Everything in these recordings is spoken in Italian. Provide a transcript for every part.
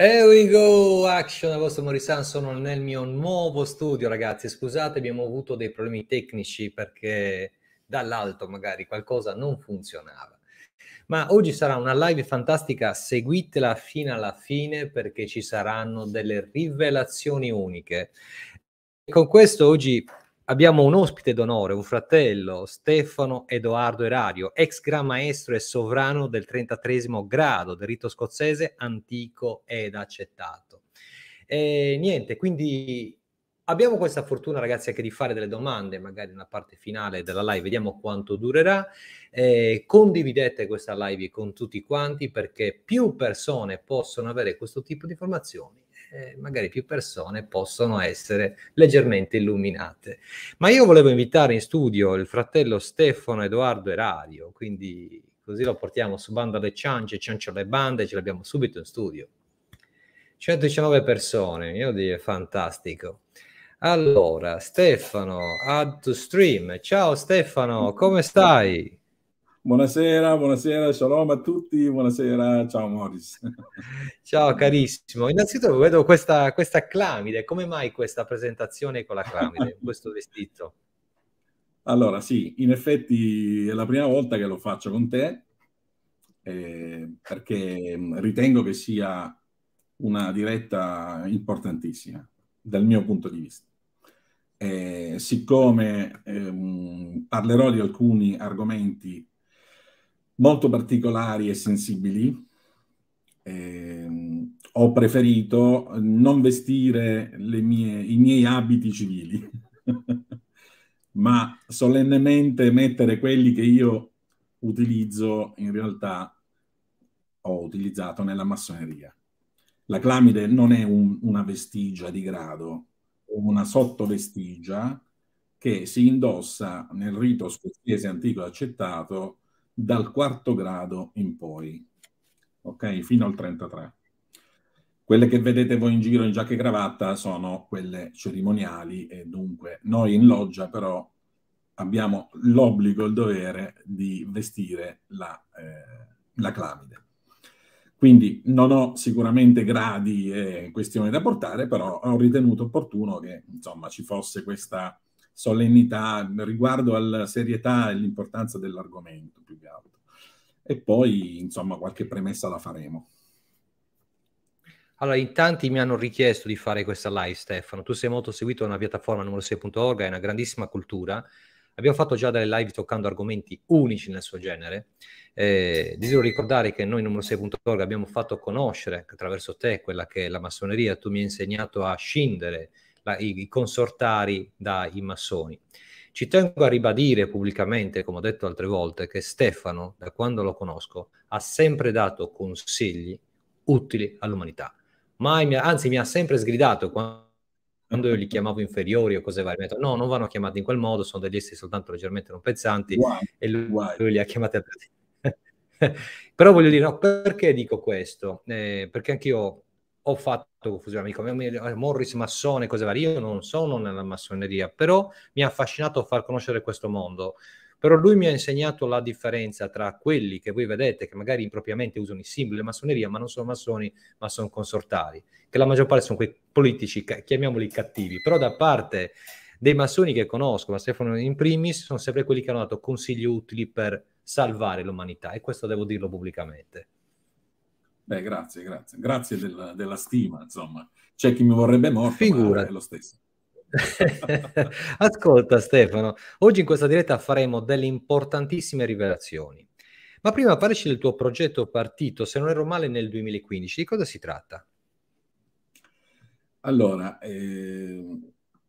Here we go, action, la vostra Morisan, sono nel mio nuovo studio ragazzi, scusate abbiamo avuto dei problemi tecnici perché dall'alto magari qualcosa non funzionava. Ma oggi sarà una live fantastica, seguitela fino alla fine perché ci saranno delle rivelazioni uniche. E con questo oggi Abbiamo un ospite d'onore, un fratello, Stefano Edoardo Erario, ex gran maestro e sovrano del 33 grado del rito scozzese antico ed accettato. E niente, quindi abbiamo questa fortuna ragazzi anche di fare delle domande, magari nella parte finale della live, vediamo quanto durerà. Eh, condividete questa live con tutti quanti perché più persone possono avere questo tipo di informazioni eh, magari più persone possono essere leggermente illuminate. Ma io volevo invitare in studio il fratello Stefano Edoardo Erario, quindi così lo portiamo su Banda alle Ciance, Ciancio alle Bande, ce l'abbiamo subito in studio. 119 persone, io direi fantastico. Allora, Stefano, add to stream. Ciao Stefano, come stai? Buonasera, buonasera, shalom a tutti, buonasera, ciao Morris. Ciao carissimo, innanzitutto vedo questa, questa clamide, come mai questa presentazione con la clamide, questo vestito? Allora sì, in effetti è la prima volta che lo faccio con te, eh, perché mm, ritengo che sia una diretta importantissima dal mio punto di vista. Eh, siccome ehm, parlerò di alcuni argomenti molto particolari e sensibili. Eh, ho preferito non vestire mie, i miei abiti civili, ma solennemente mettere quelli che io utilizzo in realtà ho utilizzato nella massoneria. La clamide non è un, una vestigia di grado, è una sottovestigia che si indossa nel rito scozzese antico accettato dal quarto grado in poi, ok? Fino al 33. Quelle che vedete voi in giro in giacca e cravatta sono quelle cerimoniali e dunque noi in loggia però abbiamo l'obbligo, il dovere di vestire la, eh, la clamide. Quindi non ho sicuramente gradi e questioni da portare, però ho ritenuto opportuno che insomma, ci fosse questa solennità, riguardo alla serietà e l'importanza dell'argomento più che altro. E poi, insomma, qualche premessa la faremo. Allora, in tanti mi hanno richiesto di fare questa live, Stefano. Tu sei molto seguito da una piattaforma numero 6.org, è una grandissima cultura. Abbiamo fatto già delle live toccando argomenti unici nel suo genere. Eh, desidero ricordare che noi, numero 6.org, abbiamo fatto conoscere attraverso te quella che è la massoneria. Tu mi hai insegnato a scindere la, i, i consortari dai massoni. Ci tengo a ribadire pubblicamente, come ho detto altre volte, che Stefano, da quando lo conosco, ha sempre dato consigli utili all'umanità. Mi ha, anzi, mi ha sempre sgridato quando, io li chiamavo inferiori o cose varie. Mi ha detto, no, non vanno chiamati in quel modo, sono degli esseri soltanto leggermente non pezzanti. E lui, lui, li ha chiamati a Però voglio dire, no, perché dico questo? Eh, perché anch'io ho fatto confusione, amico, eh, Morris massone, cose varie, io non sono nella massoneria, però mi ha affascinato far conoscere questo mondo. Però lui mi ha insegnato la differenza tra quelli che voi vedete, che magari impropriamente usano i simboli della massoneria, ma non sono massoni, ma sono consortari, che la maggior parte sono quei politici, chiamiamoli cattivi, però da parte dei massoni che conosco, ma Stefano in primis, sono sempre quelli che hanno dato consigli utili per salvare l'umanità, e questo devo dirlo pubblicamente. Beh, grazie, grazie. Grazie della, della stima, insomma. C'è chi mi vorrebbe morto, Figura. è lo stesso. Ascolta Stefano, oggi in questa diretta faremo delle importantissime rivelazioni. Ma prima parlaci del tuo progetto partito, se non ero male, nel 2015. Di cosa si tratta? Allora, eh,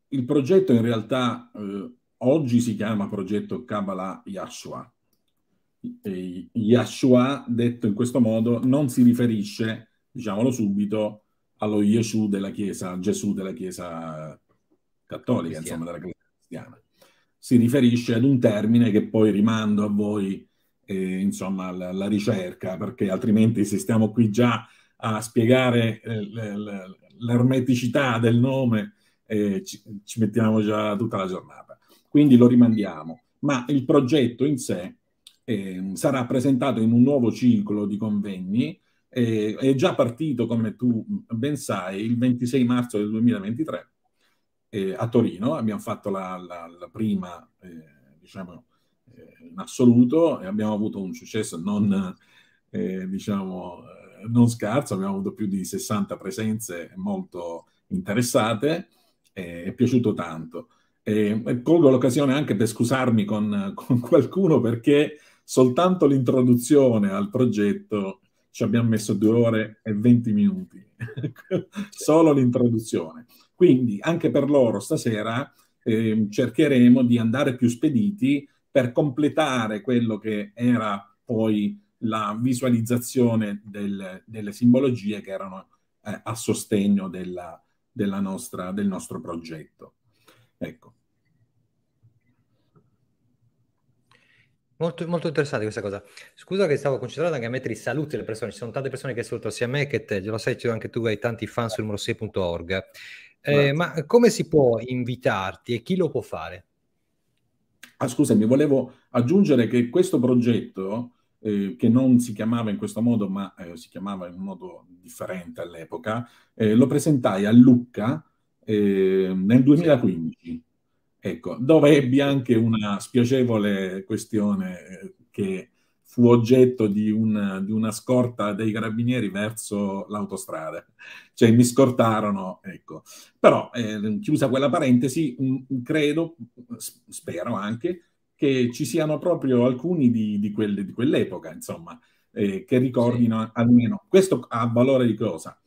il progetto in realtà eh, oggi si chiama progetto Kabbalah Yahshua. Yahshua, detto in questo modo, non si riferisce, diciamolo subito, allo Gesù della Chiesa, Gesù della Chiesa cattolica, Cristiano. insomma, della Chiesa cristiana. Si riferisce ad un termine che poi rimando a voi, eh, insomma, alla, alla, ricerca, perché altrimenti se stiamo qui già a spiegare eh, l'ermeticità del nome, eh, ci, ci mettiamo già tutta la giornata. Quindi lo rimandiamo. Ma il progetto in sé eh, sarà presentato in un nuovo ciclo di convegni. Eh, è già partito, come tu ben sai, il 26 marzo del 2023 eh, a Torino. Abbiamo fatto la, la, la prima, eh, diciamo, eh, in assoluto e abbiamo avuto un successo non, eh, diciamo, non scarso. Abbiamo avuto più di 60 presenze molto interessate. è piaciuto tanto. E colgo l'occasione anche per scusarmi con, con qualcuno perché soltanto l'introduzione al progetto ci abbiamo messo due ore e venti minuti, solo l'introduzione. Quindi anche per loro stasera eh, cercheremo di andare più spediti per completare quello che era poi la visualizzazione del, delle simbologie che erano eh, a sostegno della, della nostra, del nostro progetto. Ecco. Molto, molto, interessante questa cosa. Scusa che stavo concentrato anche a mettere i saluti alle persone. Ci sono tante persone che salutano sia me che te, lo sai, c'è anche tu, hai tanti fan sul numero6.org. Eh, ma come si può invitarti e chi lo può fare? Ah, scusami, volevo aggiungere che questo progetto, eh, che non si chiamava in questo modo, ma eh, si chiamava in modo differente all'epoca, eh, lo presentai a Lucca eh, nel 2015. Sì Ecco, dove ebbi anche una spiacevole questione eh, che fu oggetto di una, di una scorta dei carabinieri verso l'autostrada. Cioè mi scortarono, ecco. Però, eh, chiusa quella parentesi, mm, credo, mm, spero anche, che ci siano proprio alcuni di, di, quelle, di quell'epoca, insomma, eh, che ricordino sì. almeno questo a valore di cosa?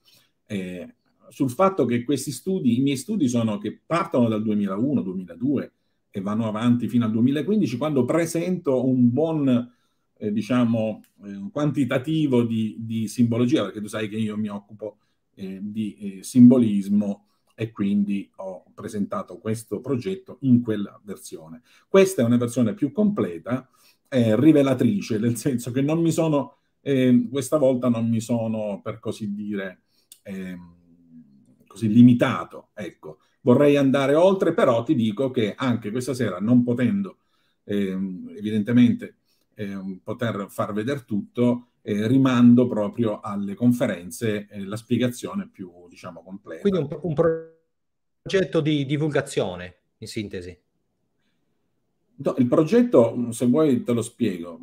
Eh, sul fatto che questi studi, i miei studi sono che partono dal 2001, 2002 e vanno avanti fino al 2015 quando presento un buon eh, diciamo eh, quantitativo di, di, simbologia perché tu sai che io mi occupo eh, di eh, simbolismo e quindi ho presentato questo progetto in quella versione. Questa è una versione più completa, eh, rivelatrice, nel senso che non mi sono, eh, questa volta non mi sono, per così dire, eh, così limitato. Ecco, vorrei andare oltre, però ti dico che anche questa sera, non potendo eh, evidentemente eh, poter far vedere tutto, eh, rimando proprio alle conferenze eh, la spiegazione più, diciamo, completa. Quindi un, un progetto di divulgazione, in sintesi. il progetto, se vuoi te lo spiego.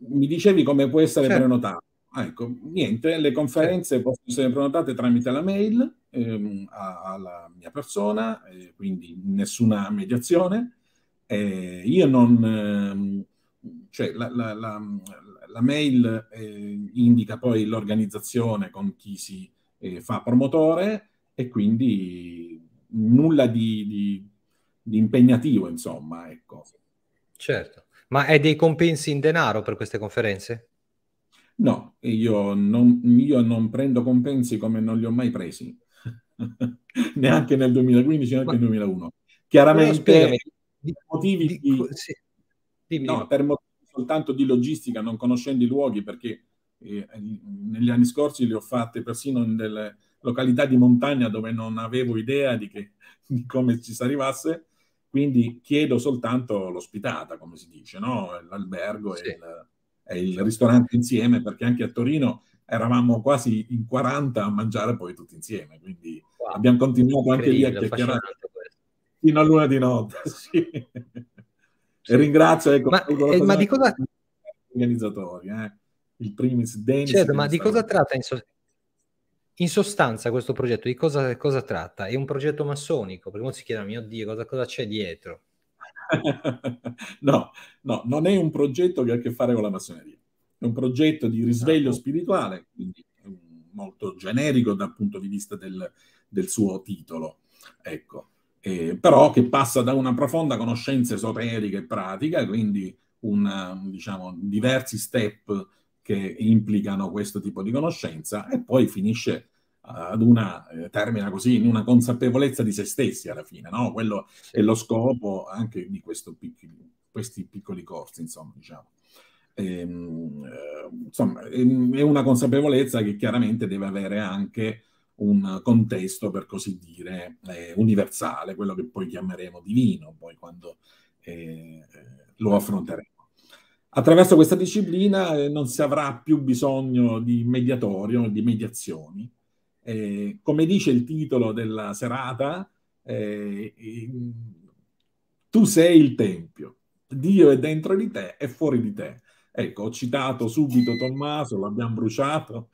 Mi dicevi come può essere certo. prenotato. Ecco, niente, le conferenze possono essere prenotate tramite la mail ehm, alla mia persona, eh, quindi nessuna mediazione. Eh, io non... Ehm, cioè la, la, la, la mail eh, indica poi l'organizzazione con chi si eh, fa promotore e quindi nulla di, di, di impegnativo, insomma, ecco. Certo, ma è dei compensi in denaro per queste conferenze? No, io non, io non prendo compensi come non li ho mai presi, neanche nel 2015, neanche nel 2001. Chiaramente, per motivi di, sì. no, per motivi soltanto di logistica, non conoscendo i luoghi, perché eh, negli anni scorsi li ho fatte persino in delle località di montagna dove non avevo idea di, che, di come ci si arrivasse, quindi chiedo soltanto l'ospitata, come si dice, no? l'albergo sì. e il il ristorante insieme, perché anche a Torino eravamo quasi in 40 a mangiare poi tutti insieme, quindi wow, abbiamo continuato anche lì a chiacchierare fino a luna di notte. Sì. Sì. E ringrazio ecco, ma, eh, ma di cosa... gli organizzatori, eh? il primis Dennis. Certo, ma di cosa tratta in, so... in, sostanza questo progetto? Di cosa, cosa, tratta? È un progetto massonico, perché molti si chiedono, mio Dio, cosa, cosa c'è dietro? no, no, non è un progetto che ha a che fare con la massoneria. È un progetto di risveglio ecco. spirituale, quindi molto generico dal punto di vista del, del suo titolo. Ecco. Eh, però che passa da una profonda conoscenza esoterica e pratica, quindi una, diciamo, diversi step che implicano questo tipo di conoscenza e poi finisce ad una, eh, termina così, in una consapevolezza di se stessi alla fine, no? Quello è lo scopo anche di piccoli, questi piccoli corsi, insomma, diciamo. E, ehm, eh, insomma, ehm, è una consapevolezza che chiaramente deve avere anche un contesto, per così dire, eh, universale, quello che poi chiameremo divino, poi quando eh, eh lo affronteremo. Attraverso questa disciplina eh, non si avrà più bisogno di mediatorio, di mediazioni, eh, come dice il titolo della serata, eh, tu sei il Tempio, Dio è dentro di te e fuori di te. Ecco, ho citato subito Tommaso, l'abbiamo bruciato,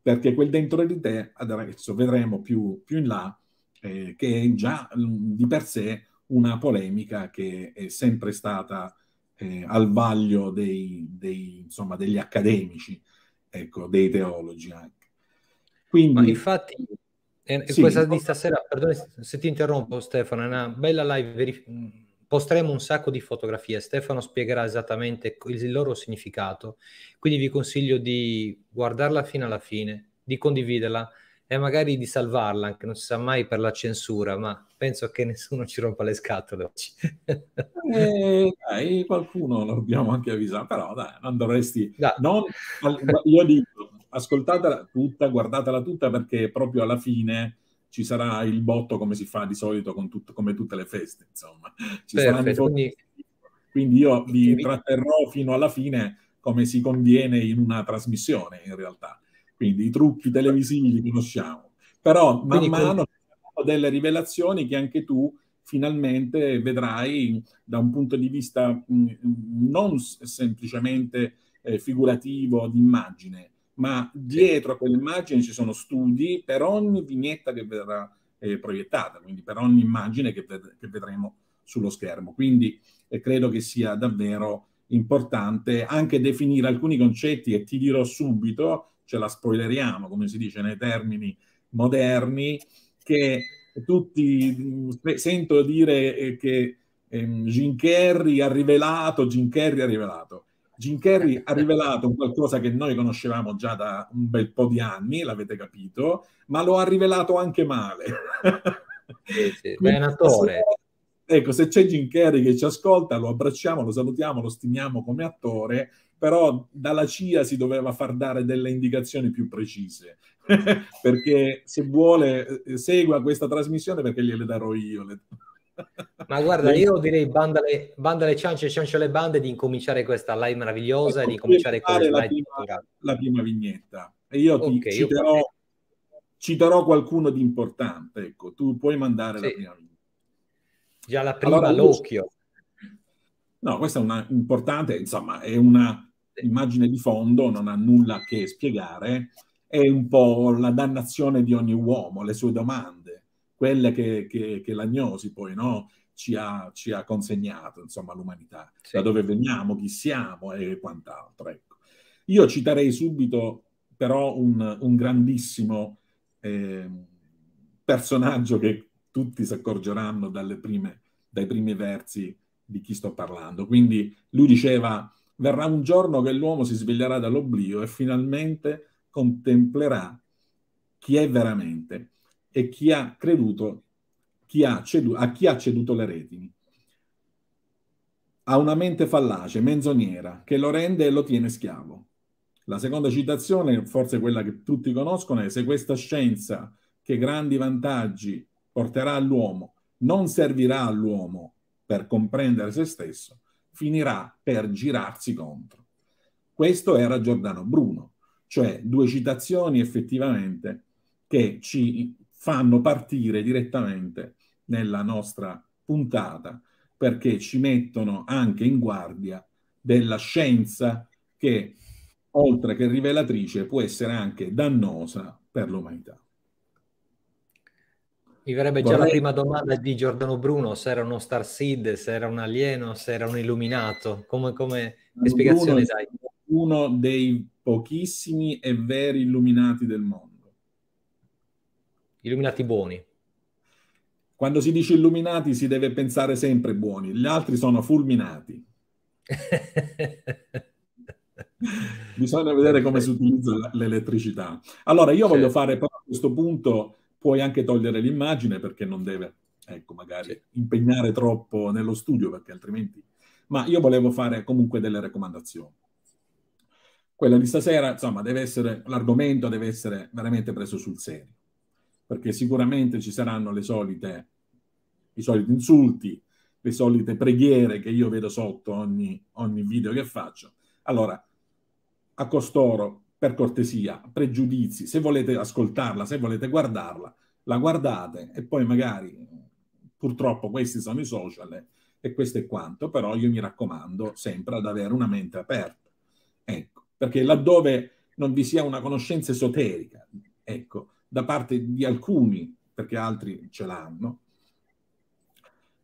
perché quel dentro di te, adesso vedremo più, più in là, eh, che è già mm, di per sé una polemica che è sempre stata eh, al vaglio dei, dei, insomma, degli accademici, ecco, dei teologi anche. Quindi, Ma infatti, eh, sì, questa di stasera, perdone se ti interrompo Stefano, è una bella live, verif- posteremo un sacco di fotografie, Stefano spiegherà esattamente il loro significato, quindi vi consiglio di guardarla fino alla fine, di condividerla e magari di salvarla, anche non si sa mai per la censura, ma penso che nessuno ci rompa le scatole oggi. eh, dai, qualcuno l'abbiamo anche avvisato, però dai, non dovresti... Dai. Non, io dico, ascoltatela tutta, guardatela tutta perché proprio alla fine ci sarà il botto come si fa di solito con tutto, come tutte le feste, insomma. Ci Perfetto, quindi... quindi... io vi tratterrò fino alla fine come si conviene in una trasmissione, in realtà. Quindi i trucchi televisivi li conosciamo. Però man quindi, mano con... delle rivelazioni che anche tu finalmente vedrai da un punto di vista mh, mm, non semplicemente eh, figurativo, d'immagine, ma dietro a quell'immagine ci sono studi per ogni vignetta che verrà eh, proiettata, quindi per ogni immagine che, ved- che vedremo sullo schermo. Quindi eh, credo che sia davvero importante anche definire alcuni concetti e ti dirò subito, ce la spoileriamo, come si dice nei termini moderni, che tutti mm, sento dire eh, che ehm, Jim Carrey ha rivelato, Jim Carrey ha rivelato. Jim Carrey ha rivelato qualcosa che noi conoscevamo già da un bel po' di anni, l'avete capito, ma lo ha rivelato anche male. Sì, sì. è un attore. Ecco, se c'è Jim Carrey che ci ascolta, lo abbracciamo, lo salutiamo, lo stimiamo come attore, però dalla CIA si doveva far dare delle indicazioni più precise, perché se vuole eh, segua questa trasmissione perché gliele darò io. Le... Ma guarda, io direi banda le, banda le ciance, ciance le bande di incominciare questa live meravigliosa e di cominciare con la prima, la prima vignetta. E io okay, ti citerò, io... citerò, qualcuno di importante, ecco, tu puoi mandare sì. la prima vignetta. Già la prima allora, l'occhio. No, questa è una importante, insomma, è una immagine di fondo, non ha nulla che spiegare, è un po' la dannazione di ogni uomo, le sue domande quelle che, che, che l'agnosi poi no? ci, ha, ci, ha, consegnato, insomma, l'umanità, sì. da dove veniamo, chi siamo e quant'altro. Ecco. Io citerei subito però un, un grandissimo eh, personaggio che tutti si accorgeranno prime, dai primi versi di chi sto parlando. Quindi lui diceva, verrà un giorno che l'uomo si sveglierà dall'oblio e finalmente contemplerà chi è veramente e chi ha creduto chi ha cedu- a chi ha ceduto le retini. Ha una mente fallace, menzognera, che lo rende e lo tiene schiavo. La seconda citazione, forse quella che tutti conoscono, è se questa scienza che grandi vantaggi porterà all'uomo non servirà all'uomo per comprendere se stesso, finirà per girarsi contro. Questo era Giordano Bruno, cioè due citazioni effettivamente che ci fanno partire direttamente nella nostra puntata perché ci mettono anche in guardia della scienza che, oltre che rivelatrice, può essere anche dannosa per l'umanità. Mi verrebbe Vorrei... già la prima domanda di Giordano Bruno, se era uno Star Seed, se era un alieno, se era un illuminato, come, come spiegazione dai? Uno dei pochissimi e veri illuminati del mondo Illuminati buoni. Quando si dice illuminati si deve pensare sempre buoni, gli altri sono fulminati. Bisogna vedere come si utilizza l'elettricità. Allora, io certo. voglio fare proprio a questo punto, puoi anche togliere l'immagine perché non deve, ecco, magari certo. impegnare troppo nello studio perché altrimenti... Ma io volevo fare comunque delle raccomandazioni. Quella di stasera, insomma, deve essere, l'argomento deve essere veramente preso sul serio perché sicuramente ci saranno le solite, i soliti insulti, le solite preghiere che io vedo sotto ogni, ogni video che faccio. Allora, a costoro, per cortesia, pregiudizi, se volete ascoltarla, se volete guardarla, la guardate e poi magari, purtroppo questi sono i social e questo è quanto, però io mi raccomando sempre ad avere una mente aperta. Ecco, perché laddove non vi sia una conoscenza esoterica, ecco, da parte di alcuni, perché altri ce l'hanno.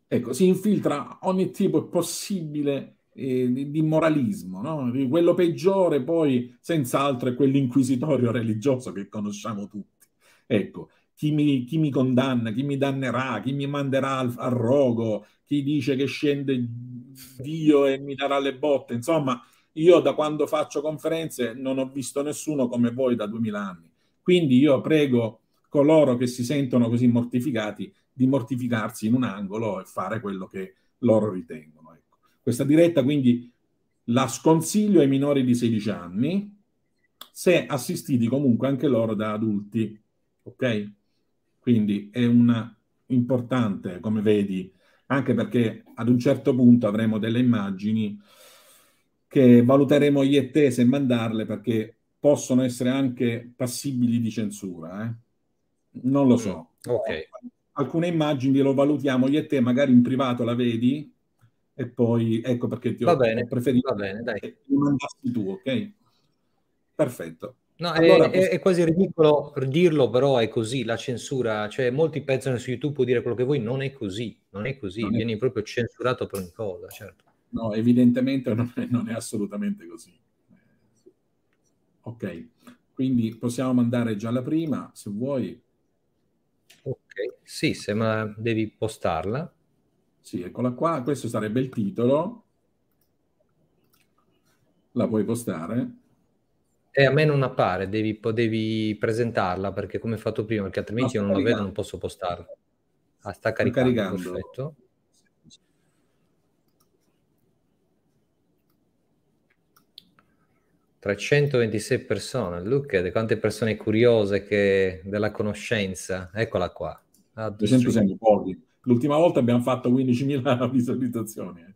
Ecco, si infiltra ogni tipo possibile eh, di, di, moralismo, no? quello peggiore poi senz'altro è quell'inquisitorio religioso che conosciamo tutti. Ecco, chi mi, chi mi, condanna, chi mi dannerà, chi mi manderà al, al rogo, chi dice che scende Dio e mi darà le botte, insomma, io da quando faccio conferenze non ho visto nessuno come voi da duemila anni. Quindi io prego coloro che si sentono così mortificati di mortificarsi in un angolo e fare quello che loro ritengono. Ecco. Questa diretta quindi la sconsiglio ai minori di 16 anni, se assistiti comunque anche loro da adulti, ok? Quindi è un importante, come vedi, anche perché ad un certo punto avremo delle immagini che valuteremo io e te se mandarle perché possono essere anche passibili di censura. Eh? Non lo mm, so. Okay. Alcune immagini lo valutiamo io e te, magari in privato la vedi e poi ecco perché ti ho, va bene, preferito. Va bene, dai. Che mandassi tu, ok? Perfetto. No, allora, è, posso... è, quasi ridicolo dirlo, però è così la censura. Cioè, molti pensano su YouTube può dire quello che vuoi, non è così, non è così, non vieni è... proprio censurato per ogni cosa, certo. No, evidentemente non è, non è assolutamente così. Ok, quindi possiamo mandare già la prima, se vuoi. Ok, sì, se ma devi postarla. Sì, eccola qua, questo sarebbe il titolo. La puoi postare. E a me non appare, devi, devi presentarla perché come hai fatto prima, perché altrimenti io non la vedo, non posso postarla. Ah, sta caricando, sta caricando. perfetto. 326 persone, look at quante persone curiose che... della conoscenza, eccola qua. Ah, pochi. L'ultima volta abbiamo fatto 15.000 visualizzazioni. Eh.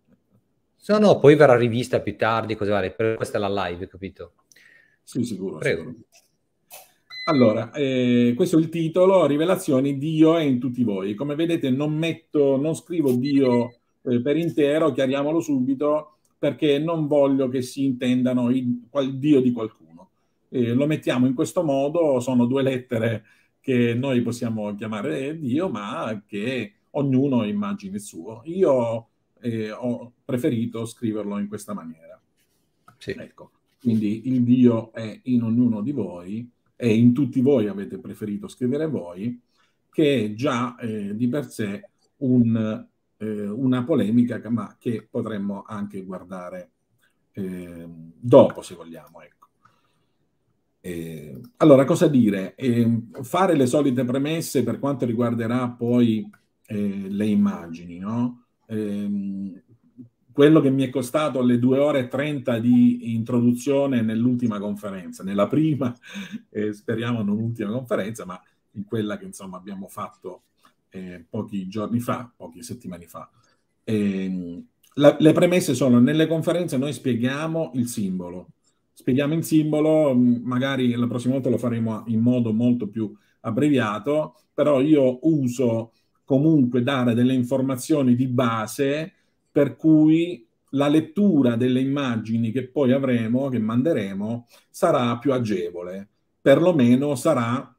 No, no, poi verrà rivista più tardi, così vale. Però questa è la live, capito? Sì, sicuro. Prego. Sicuro. Allora, eh, questo è il titolo, Rivelazioni, Dio è in tutti voi. Come vedete non metto, non scrivo Dio eh, per intero, chiariamolo subito, perché non voglio che si intendano il qual, Dio di qualcuno. Eh, lo mettiamo in questo modo, sono due lettere che noi possiamo chiamare Dio, ma che ognuno immagini il suo. Io eh, ho preferito scriverlo in questa maniera. Sì. Ecco. Quindi il Dio è in ognuno di voi e in tutti voi avete preferito scrivere voi, che è già eh, di per sé un eh, una polemica che, ma che potremmo anche guardare eh, dopo, se vogliamo. Ecco. Eh, allora, cosa dire? Ehm, fare le solite premesse per quanto riguarderà poi eh, le immagini, no? Ehm, quello che mi è costato le 2 ore e 30 di introduzione nell'ultima conferenza, nella prima, eh, speriamo non ultima conferenza, ma in quella che insomma abbiamo fatto eh, pochi giorni fa, poche settimane fa. Eh, la, le premesse sono, nelle conferenze noi spieghiamo il simbolo, spieghiamo il simbolo, mm, magari la prossima volta lo faremo in modo molto più abbreviato, però io uso comunque dare delle informazioni di base per cui la lettura delle immagini che poi avremo, che manderemo, sarà più agevole, perlomeno sarà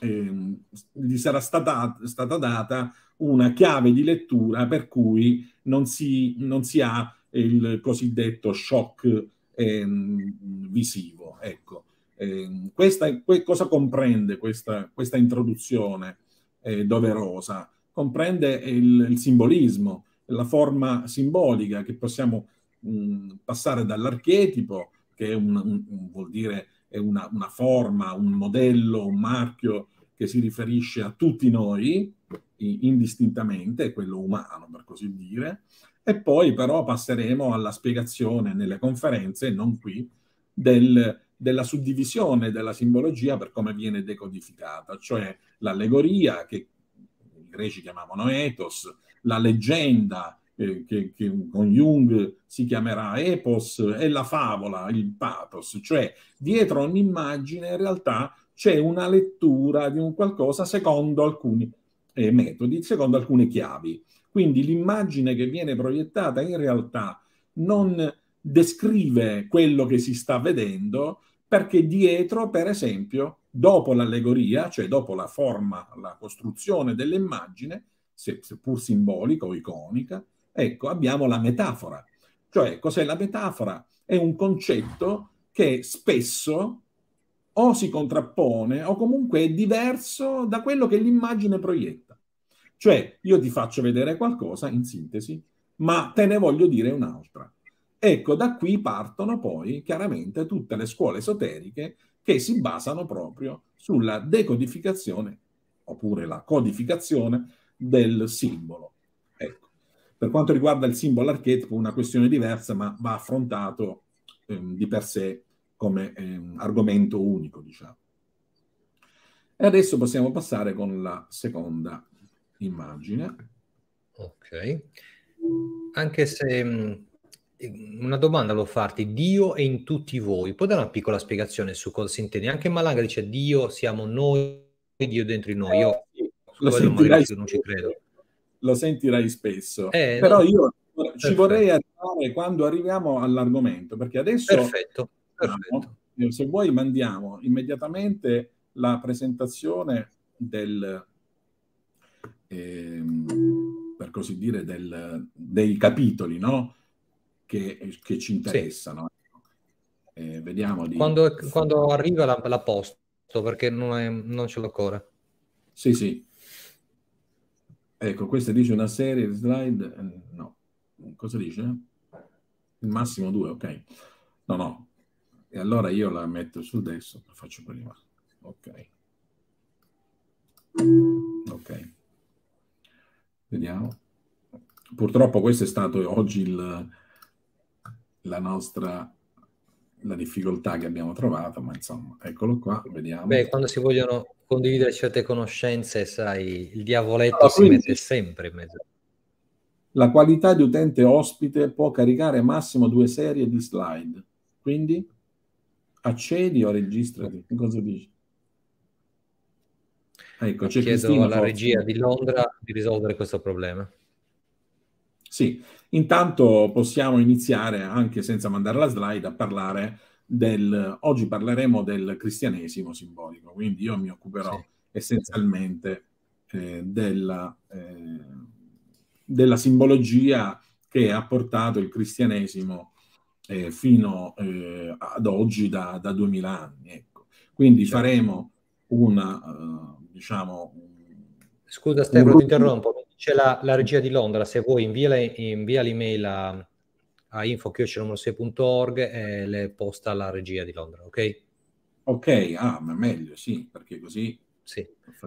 eh, gli sarà stata, stata, data una chiave di lettura per cui non si, non si ha il cosiddetto shock eh, visivo. Ecco. Eh, questa, que, cosa comprende questa, questa introduzione eh, doverosa? Comprende il, il, simbolismo, la forma simbolica che possiamo mh, passare dall'archetipo, che un, un, vuol dire è una, una forma, un modello, un marchio che si riferisce a tutti noi indistintamente, quello umano per così dire, e poi però passeremo alla spiegazione nelle conferenze, non qui, del, della suddivisione della simbologia per come viene decodificata, cioè l'allegoria che i greci chiamavano ethos, la leggenda eh, che, che, con Jung si chiamerà epos, è la favola, il pathos, cioè dietro ogni immagine in realtà c'è una lettura di un qualcosa secondo alcuni eh, metodi, secondo alcune chiavi. Quindi l'immagine che viene proiettata in realtà non descrive quello che si sta vedendo perché dietro, per esempio, dopo l'allegoria, cioè dopo la forma, la costruzione dell'immagine, seppur simbolica o iconica, Ecco, abbiamo la metafora. Cioè, cos'è la metafora? È un concetto che spesso o si contrappone o comunque è diverso da quello che l'immagine proietta. Cioè, io ti faccio vedere qualcosa, in sintesi, ma te ne voglio dire un'altra. Ecco, da qui partono poi chiaramente tutte le scuole esoteriche che si basano proprio sulla decodificazione oppure la codificazione del simbolo. Per quanto riguarda il simbolo archetipo, una questione diversa, ma va affrontato ehm, di per sé come ehm, argomento unico, diciamo. E adesso possiamo passare con la seconda immagine. Ok. Anche se mm, una domanda volevo farti, Dio è in tutti voi. Puoi dare una piccola spiegazione su cosa si intende? Anche Malanga dice Dio siamo noi, Dio dentro di noi. Io eh, sì, lo magari, non ci credo lo sentirai spesso. Eh, Però no. io ci vorrei arrivare quando arriviamo all'argomento, perché adesso... Perfetto. Perfetto. Eh, se vuoi mandiamo immediatamente la presentazione del... Ehm, per così dire, del, dei capitoli no? che, che ci interessano. Sì. Eh, vediamo di... quando, quando, arriva la, la posto perché non, è, non ce l'ho ancora sì sì Ecco, questa dice una serie di slide. Eh, no, cosa dice? Il massimo due, ok. No, no. E allora io la metto sul desktop, la faccio prima. Ok. Ok. Vediamo. Purtroppo questo è stato oggi il, la nostra la difficoltà che abbiamo trovato, ma insomma, eccolo qua, vediamo. Beh, quando si vogliono condividere certe conoscenze, sai, il diavoletto allora, si quindi... mette sempre in mezzo. La qualità di utente ospite può caricare massimo due serie di slide, quindi accedi o registrati, cosa dici? Ecco, c'è Chiedo Cristina alla Forza. regia di Londra di risolvere questo problema. Sì, Intanto possiamo iniziare, anche senza mandare la slide, a parlare del... Oggi parleremo del cristianesimo simbolico, quindi io mi occuperò sì. essenzialmente eh, della, eh, della, simbologia che ha portato il cristianesimo eh, fino eh, ad oggi da, da 2000 anni. Ecco. Quindi certo. faremo una, eh, diciamo... Scusa Stefano, un... ti interrompo, c'è la, la, regia di Londra, se vuoi invia, invia l'email a, a info-6.org e le posta alla regia di Londra, ok? Ok, ah, ma meglio, sì, perché così... Sì,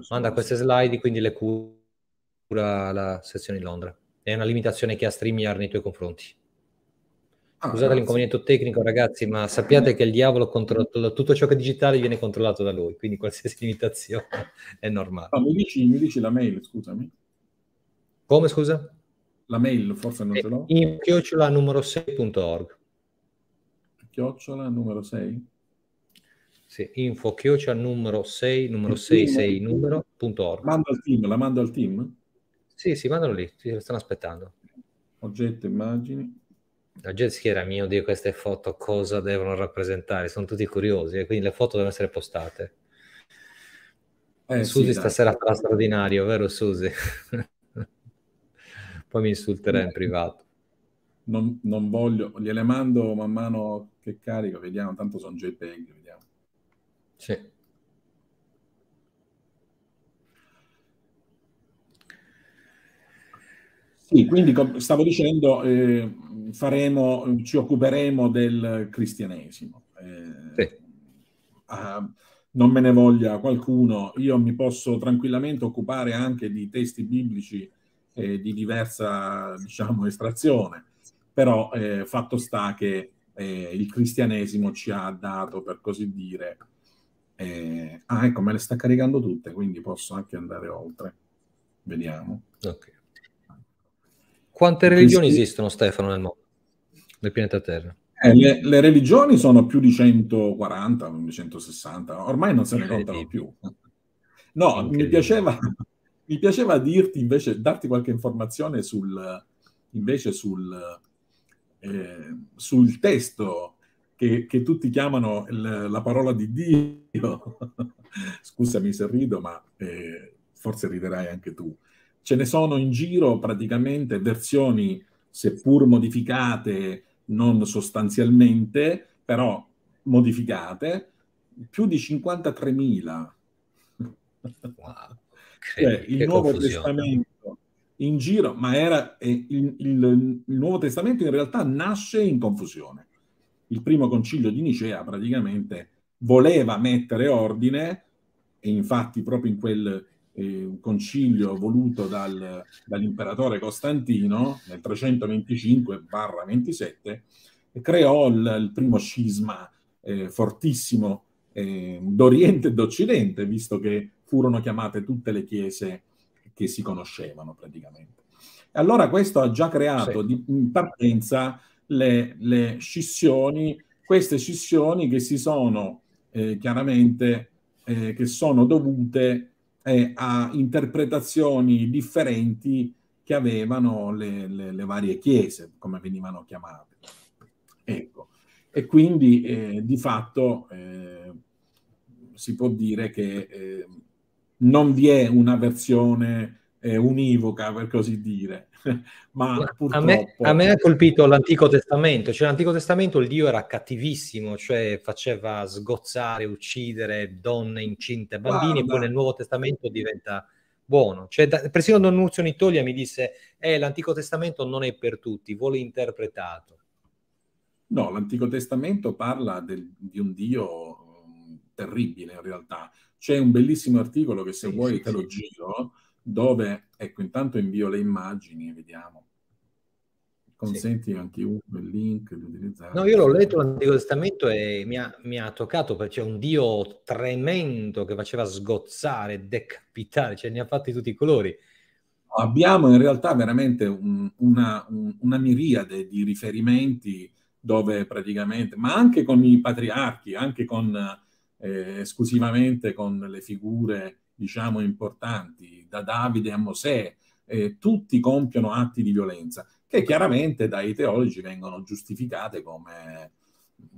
manda queste slide, quindi le cura la sezione di Londra. È una limitazione che ha StreamYard nei tuoi confronti. Ah, Scusate grazie. l'inconveniente tecnico, ragazzi, ma sappiate che il diavolo controlla tutto ciò che è digitale viene controllato da lui, quindi qualsiasi limitazione è normale. No, mi, dici, mi dici la mail, scusami. Come scusa? La mail forse non eh, ce l'ho. In chiocciola numero 6.org. Chiocciola numero 6? Sì, info chiocciola numero 6, numero 6, numero.org. Mando al team, la mando al team? Sì, sì, mandano lì, ci stanno aspettando. Oggetto, immagini. La gente schiera, mio Dio, queste foto cosa devono rappresentare? Sono tutti curiosi e eh, quindi le foto devono essere postate. Eh, Susi sì, stasera farà straordinario, vero Susi? poi mi insulterà in privato. Non, non, voglio, gliele mando man mano che carico, vediamo, tanto sono JPEG, vediamo. Sì. Sì, quindi stavo dicendo, eh, faremo, ci occuperemo del cristianesimo. Eh, sì. ah, non me ne voglia qualcuno, io mi posso tranquillamente occupare anche di testi biblici eh, di diversa diciamo, estrazione, però eh, fatto sta che eh, il cristianesimo ci ha dato, per così dire, eh, ah ecco, me le sta caricando tutte, quindi posso anche andare oltre. Vediamo. Okay. Quante religioni esistono, Stefano, nel mondo, nel pianeta Terra? Eh, le, le, religioni sono più di 140, 160, ormai non se ne contano più. No, mi piaceva, mi piaceva dirti invece, darti qualche informazione sul, invece sul, eh, sul testo che, che, tutti chiamano il, la parola di Dio. Scusami se rido, ma eh, forse riderai anche tu. Ce ne sono in giro praticamente versioni, seppur modificate, non sostanzialmente, però modificate, più di 53.000. Wow. Cioè, cioè, il Nuovo confusione. Testamento in giro, ma era eh, il, il, il, Nuovo Testamento in realtà nasce in confusione. Il primo concilio di Nicea praticamente voleva mettere ordine e infatti proprio in quel eh, concilio voluto dal, dall'imperatore Costantino nel 325-27 creò il, il primo scisma eh, fortissimo eh, d'Oriente e d'Occidente, visto che furono chiamate tutte le chiese che si conoscevano praticamente. E allora questo ha già creato sì. di, in partenza le, le, scissioni, queste scissioni che si sono eh, chiaramente, eh, che sono dovute eh, a interpretazioni differenti che avevano le, le, le, varie chiese, come venivano chiamate. Ecco. E quindi eh, di fatto eh, si può dire che eh, non vi è una versione eh, univoca, per così dire. Ma purtroppo... a, me, a me ha colpito l'Antico Testamento, cioè l'Antico Testamento il Dio era cattivissimo, cioè faceva sgozzare, uccidere donne incinte, bambini, Guarda. e poi nel Nuovo Testamento diventa buono. Cioè, da, persino Don Nunzio Nittolia mi disse, eh, l'Antico Testamento non è per tutti, vuole interpretato. No, l'Antico Testamento parla del, di un Dio mm, terribile in realtà, c'è un bellissimo articolo che se sì, vuoi sì, te lo giro, dove, ecco, intanto invio le immagini, vediamo. Consenti sì. anche io il link di utilizzare. No, io l'ho letto l'Antico Testamento e mi ha, mi ha toccato perché c'è un Dio tremendo che faceva sgozzare, decapitare, cioè ne ha fatti tutti i colori abbiamo in realtà veramente un, una, un, una, miriade di riferimenti dove praticamente, ma anche con i patriarchi, anche con eh, esclusivamente con le figure, diciamo, importanti, da Davide a Mosè, eh, tutti compiono atti di violenza, che chiaramente dai teologi vengono giustificate come,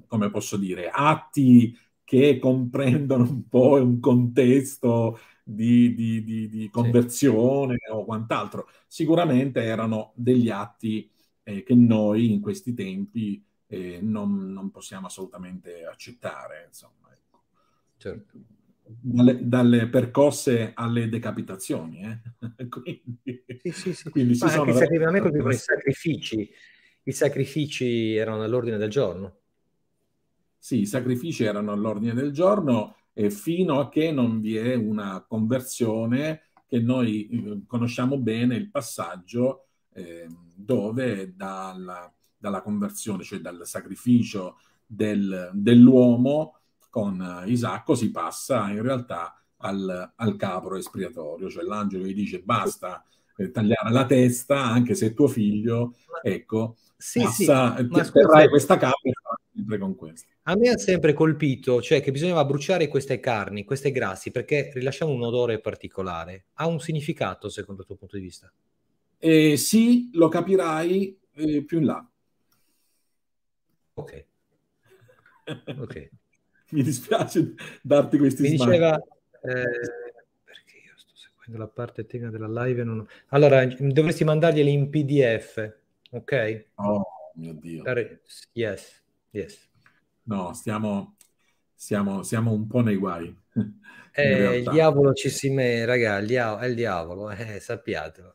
come posso dire, atti che comprendono un po' un contesto di, di, di, di conversione sì. o quant'altro. Sicuramente erano degli atti eh, che noi in questi tempi eh, non, non, possiamo assolutamente accettare. Insomma certo. dalle, dalle, percosse alle decapitazioni. Eh? quindi, sì, sì, sì. quindi si sono... Veramente... I sacrifici, i sacrifici erano all'ordine del giorno. Sì, i sacrifici erano all'ordine del giorno e fino a che non vi è una conversione che noi eh, conosciamo bene il passaggio eh, dove dalla, dalla, conversione, cioè dal sacrificio del, dell'uomo, con Isacco si passa in realtà al, al capro espiatorio, cioè l'angelo gli dice basta eh, tagliare la testa anche se tuo figlio, ecco, sì, passa, sì, eh, ti asperai questa capra sempre con questo. A me ha sempre colpito, cioè che bisognava bruciare queste carni, queste grassi, perché rilasciano un odore particolare. Ha un significato secondo il tuo punto di vista? Eh, sì, lo capirai eh, più in là. Ok. Ok mi dispiace darti questi mi diceva, eh, perché io sto seguendo la parte tecnica della live. Non... Allora, dovresti mandarglieli in PDF, ok? Oh mio Dio. Yes, yes. No, stiamo, siamo, siamo un po' nei guai. Eh, il diavolo ci si mette, raga, il diavolo, è il diavolo, eh, sappiatelo.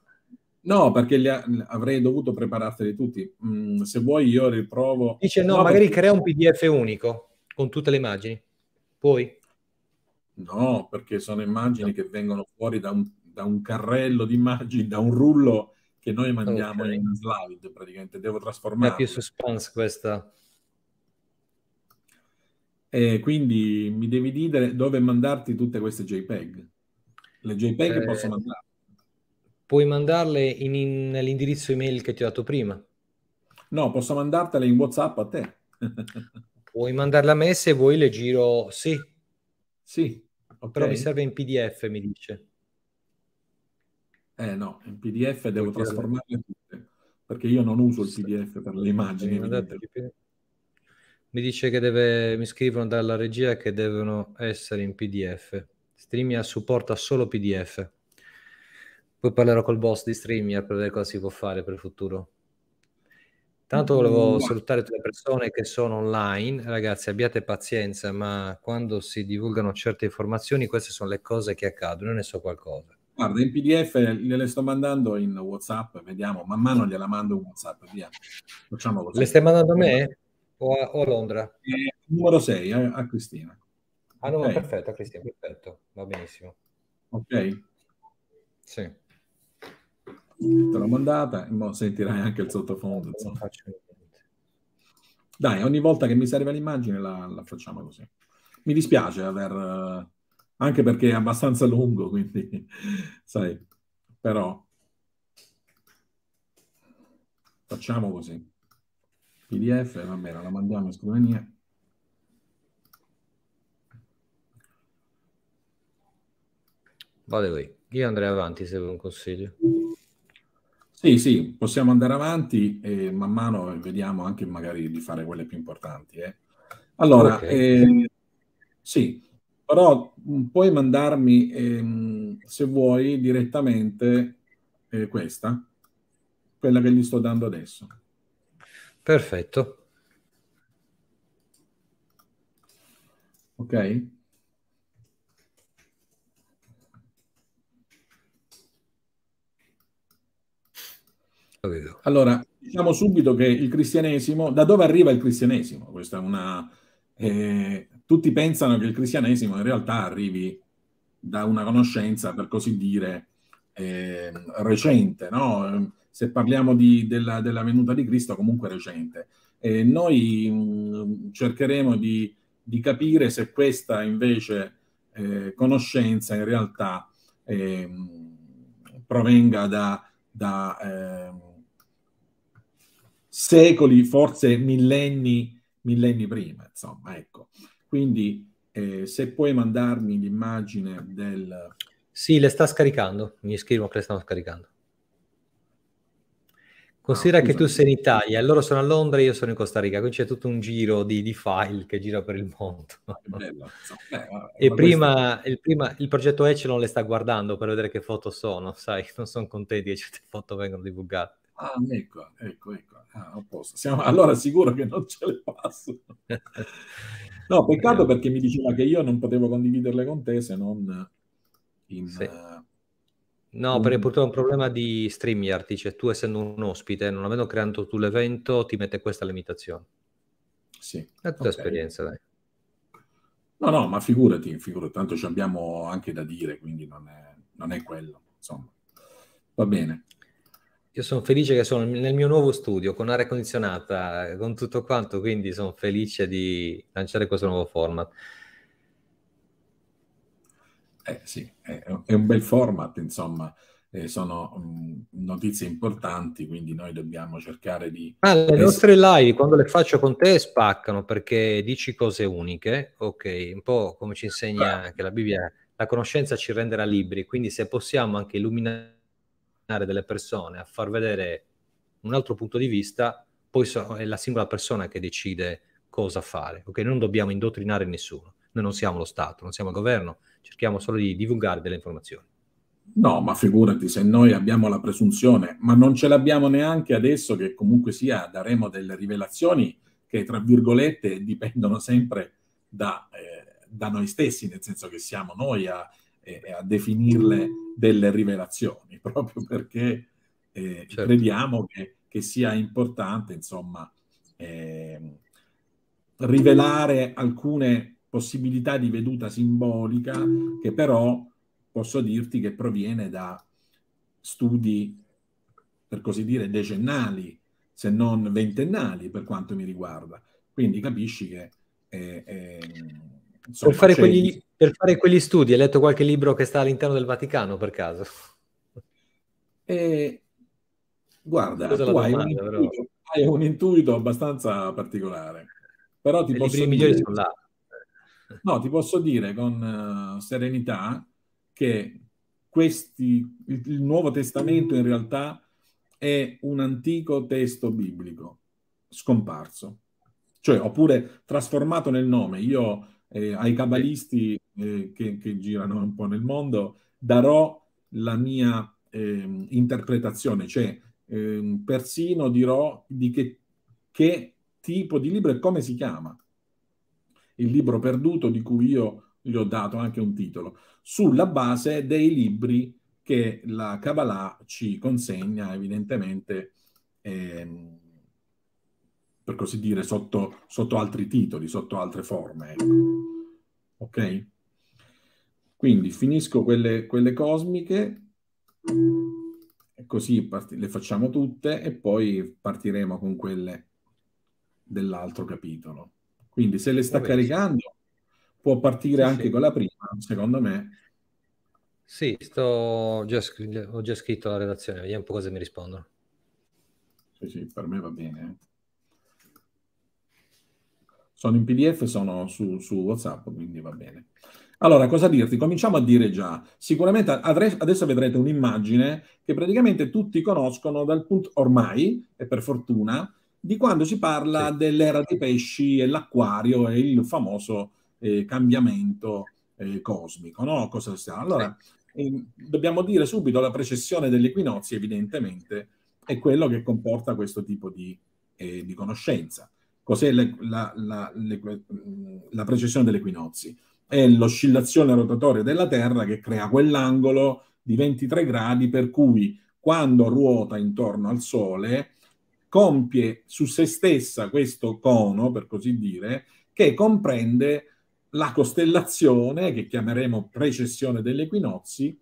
No, perché li a- avrei dovuto prepararteli tutti. Mm, se vuoi io riprovo... Dice no, no magari perché... crea un PDF unico con tutte le immagini. Poi? No, perché sono immagini no. che vengono fuori da un, da un carrello di immagini, da un rullo che noi mandiamo okay. in slide praticamente. Devo trasformare. È più suspense questa. E quindi mi devi dire dove mandarti tutte queste JPEG. Le JPEG eh, posso mandarle. Puoi mandarle in, in, nell'indirizzo email che ti ho dato prima. No, posso mandartele in WhatsApp a te. Vuoi mandarla a me se vuoi le giro? Sì. Sì. Okay. Però mi serve in PDF, mi dice. Eh no, in PDF devo trasformarle tutte, perché io non uso il PDF per le immagini. Eh, mi dice che deve, mi scrivono dalla regia che devono essere in PDF. Streamyard supporta solo PDF. Poi parlerò col boss di Streamyard per vedere cosa si può fare per il futuro. Tanto volevo mm, salutare tutte le persone che sono online, ragazzi abbiate pazienza, ma quando si divulgano certe informazioni queste sono le cose che accadono, ne so qualcosa. Guarda, in PDF le sto mandando in WhatsApp, vediamo, man mano gliela mando in WhatsApp, via. Facciamo così. Le stai mandando a me o a, o a Londra? Eh, numero 6, a, eh, a, Cristina. Ah no, okay. perfetto, Cristina, perfetto, va benissimo. Ok. Sì te l'ho mandata, e sentirai anche il sottofondo. Dai, ogni volta che mi serve l'immagine la, la facciamo così. Mi dispiace aver... anche perché è abbastanza lungo, quindi, sai, però... Facciamo così. PDF, va bene, la mandiamo in scrivania. Vado qui. Io andrei avanti se un consiglio. Sì, sì, possiamo andare avanti e man mano vediamo anche magari di fare quelle più importanti. Eh. Allora, okay. eh, sì, però mm, puoi mandarmi, ehm, se vuoi, direttamente eh, questa, quella che gli sto dando adesso. Perfetto. Ok? Allora, diciamo subito che il cristianesimo, da dove arriva il cristianesimo? Questa è una... Eh, tutti pensano che il cristianesimo in realtà arrivi da una conoscenza, per così dire, eh, recente, no? Se parliamo di, della, della, venuta di Cristo, comunque recente. Eh, noi mh, mm, cercheremo di, di, capire se questa invece eh, conoscenza in realtà ehm, provenga da... da ehm, secoli, forse millenni, millenni prima, insomma, ecco. Quindi eh, se puoi mandarmi l'immagine del... Sì, le sta scaricando, mi scrivo che le stanno scaricando. Considera ah, che tu sei in Italia, loro sono a Londra e io sono in Costa Rica, qui c'è tutto un giro di, di file che gira per il mondo. Ah, bello, eh, e prima, questo... il, prima, il, progetto Echelon le sta guardando per vedere che foto sono, sai, non sono contenti che certe foto vengono divulgate. Ah, ecco, ecco, ecco. Ah, Siamo, allora sicuro che non ce le passo. No, peccato eh. perché mi diceva che io non potevo condividerle con te se non in... Sì. Eh, no, in... perché purtroppo è un problema di StreamYard, dice tu essendo un ospite, non avendo creato tu l'evento, ti mette questa limitazione. Sì. È tutta okay. esperienza, dai. No, no, ma figurati, figurati, tanto ci abbiamo anche da dire, quindi non è, non è quello, insomma. Va bene. Io sono felice che sono nel mio nuovo studio con aria condizionata, con tutto quanto, quindi sono felice di lanciare questo nuovo format. Eh sì, è un bel format, insomma, eh, sono mm, notizie importanti, quindi noi dobbiamo cercare di... Ah, le nostre live, quando le faccio con te, spaccano perché dici cose uniche, ok, un po' come ci insegna anche la Bibbia, la conoscenza ci renderà libri, quindi se possiamo anche illuminare delle persone, a far vedere un altro punto di vista, poi so, è la singola persona che decide cosa fare. Ok, non dobbiamo indottrinare nessuno, noi non siamo lo Stato, non siamo il governo, cerchiamo solo di divulgare delle informazioni. No, ma figurati se noi abbiamo la presunzione, ma non ce l'abbiamo neanche adesso che comunque sia daremo delle rivelazioni che tra virgolette dipendono sempre da, eh, da noi stessi, nel senso che siamo noi a e, a definirle delle rivelazioni, proprio perché eh, certo. crediamo che, che, sia importante, insomma, eh, rivelare alcune possibilità di veduta simbolica che però posso dirti che proviene da studi, per così dire, decennali, se non ventennali per quanto mi riguarda. Quindi capisci che... Eh, ehm, insomma, per fare quegli, per fare quegli studi, hai letto qualche libro che sta all'interno del Vaticano per caso? Eh, guarda, hai, domanda, un intuito, hai, un intuito, abbastanza particolare, però ti posso, dire, no, ti posso dire con uh, serenità che questi, il, il Nuovo Testamento in realtà è un antico testo biblico scomparso, cioè oppure trasformato nel nome. Io eh, ai cabalisti eh, che, che, girano un po' nel mondo, darò la mia eh, interpretazione, cioè eh, persino dirò di che, che tipo di libro e come si chiama. Il libro perduto di cui io gli ho dato anche un titolo, sulla base dei libri che la Kabbalah ci consegna evidentemente, ehm, per così dire, sotto, sotto, altri titoli, sotto altre forme. Ecco. Ok? Quindi finisco quelle, quelle cosmiche, così le facciamo tutte e poi partiremo con quelle dell'altro capitolo. Quindi se le sta Vabbè, caricando sì. può partire sì, anche sì. con la prima, secondo me. Sì, sto già, ho già scritto la redazione, vediamo un po' cosa mi rispondono. Sì, sì, per me va bene. Eh. Sono in PDF, sono su, su WhatsApp, quindi va bene. Allora, cosa dirti? Cominciamo a dire già. Sicuramente adre- adesso vedrete un'immagine che praticamente tutti conoscono dal punto ormai, e per fortuna, di quando si parla sì. dell'era dei pesci e l'acquario e il famoso eh, cambiamento eh, cosmico. No? Cosa stiamo? Allora, eh, dobbiamo dire subito la precessione degli equinozi, evidentemente, è quello che comporta questo tipo di, eh, di conoscenza. Cos'è le, la, la, le, mm, la precessione degli equinozi? è l'oscillazione rotatoria della Terra che crea quell'angolo di 23 gradi per cui quando ruota intorno al Sole compie su se stessa questo cono, per così dire, che comprende la costellazione che chiameremo precessione degli equinozi,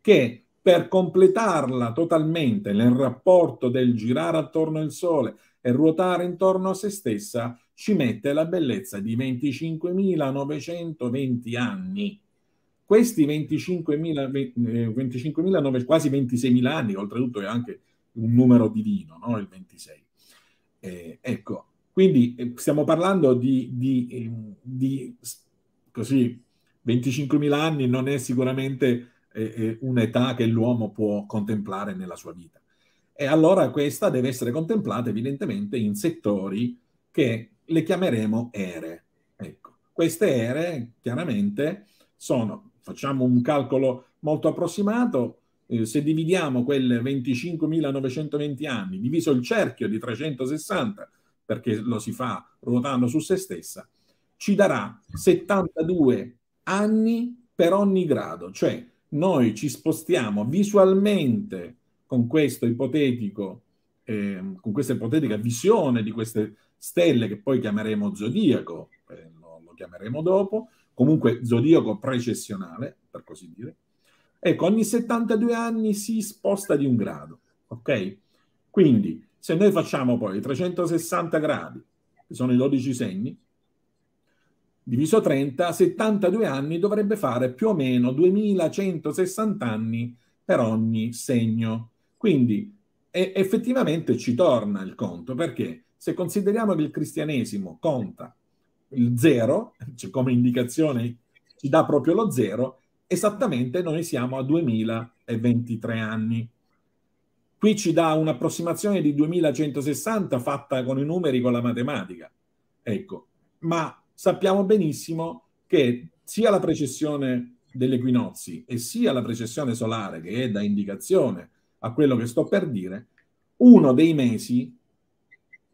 che per completarla totalmente nel rapporto del girare attorno al Sole e ruotare intorno a se stessa ci mette la bellezza di 25.920 anni. Questi 25.000, 25.000 eh, quasi 26.000 anni, oltretutto è anche un numero divino, no? il 26. Eh, ecco, quindi eh, stiamo parlando di, di, ehm, di così, 25.000 anni non è sicuramente eh, eh, un'età che l'uomo può contemplare nella sua vita. E allora questa deve essere contemplata evidentemente in settori che le chiameremo ere. Ecco, queste ere chiaramente sono, facciamo un calcolo molto approssimato, eh, se dividiamo quelle 25.920 anni diviso il cerchio di 360, perché lo si fa ruotando su se stessa, ci darà 72 anni per ogni grado, cioè noi ci spostiamo visualmente con questo ipotetico eh, con questa ipotetica visione di queste stelle che poi chiameremo zodiaco, eh, lo, lo, chiameremo dopo, comunque zodiaco precessionale, per così dire. Ecco, ogni 72 anni si sposta di un grado, ok? Quindi, se noi facciamo poi 360 gradi, che sono i 12 segni, diviso 30, 72 anni dovrebbe fare più o meno 2160 anni per ogni segno. Quindi effettivamente ci torna il conto perché se consideriamo che il cristianesimo conta il zero, cioè come indicazione ci dà proprio lo zero, esattamente noi siamo a 2023 anni. Qui ci dà un'approssimazione di 2160 fatta con i numeri, con la matematica. Ecco, ma sappiamo benissimo che sia la precessione degli equinozi e sia la precessione solare, che è da indicazione a quello che sto per dire, uno dei mesi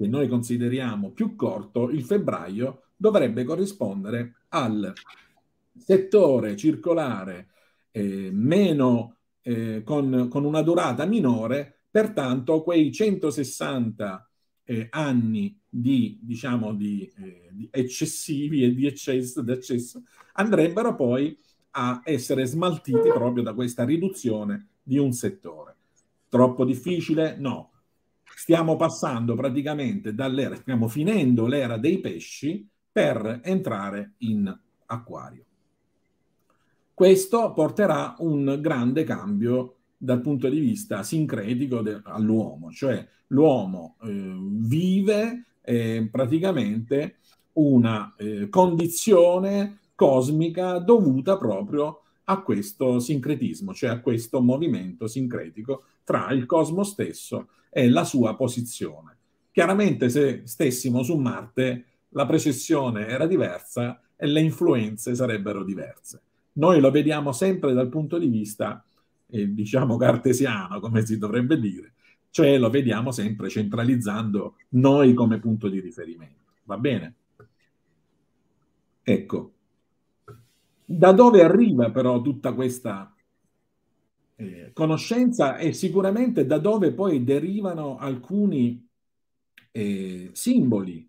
che noi consideriamo più corto, il febbraio, dovrebbe corrispondere al settore circolare eh, meno, eh, con, con, una durata minore, pertanto quei 160 eh, anni di, diciamo, di, eh, di eccessivi e di eccesso, di eccesso andrebbero poi a essere smaltiti proprio da questa riduzione di un settore. Troppo difficile? No stiamo passando praticamente dall'era, stiamo finendo l'era dei pesci per entrare in acquario. Questo porterà un grande cambio dal punto di vista sincretico de- all'uomo, cioè l'uomo eh, vive eh, praticamente una eh, condizione cosmica dovuta proprio a questo sincretismo, cioè a questo movimento sincretico tra il cosmo stesso è la sua posizione. Chiaramente se stessimo su Marte la precessione era diversa e le influenze sarebbero diverse. Noi lo vediamo sempre dal punto di vista, eh, diciamo, cartesiano, come si dovrebbe dire, cioè lo vediamo sempre centralizzando noi come punto di riferimento. Va bene? Ecco, da dove arriva però tutta questa eh, conoscenza e sicuramente da dove poi derivano alcuni eh, simboli.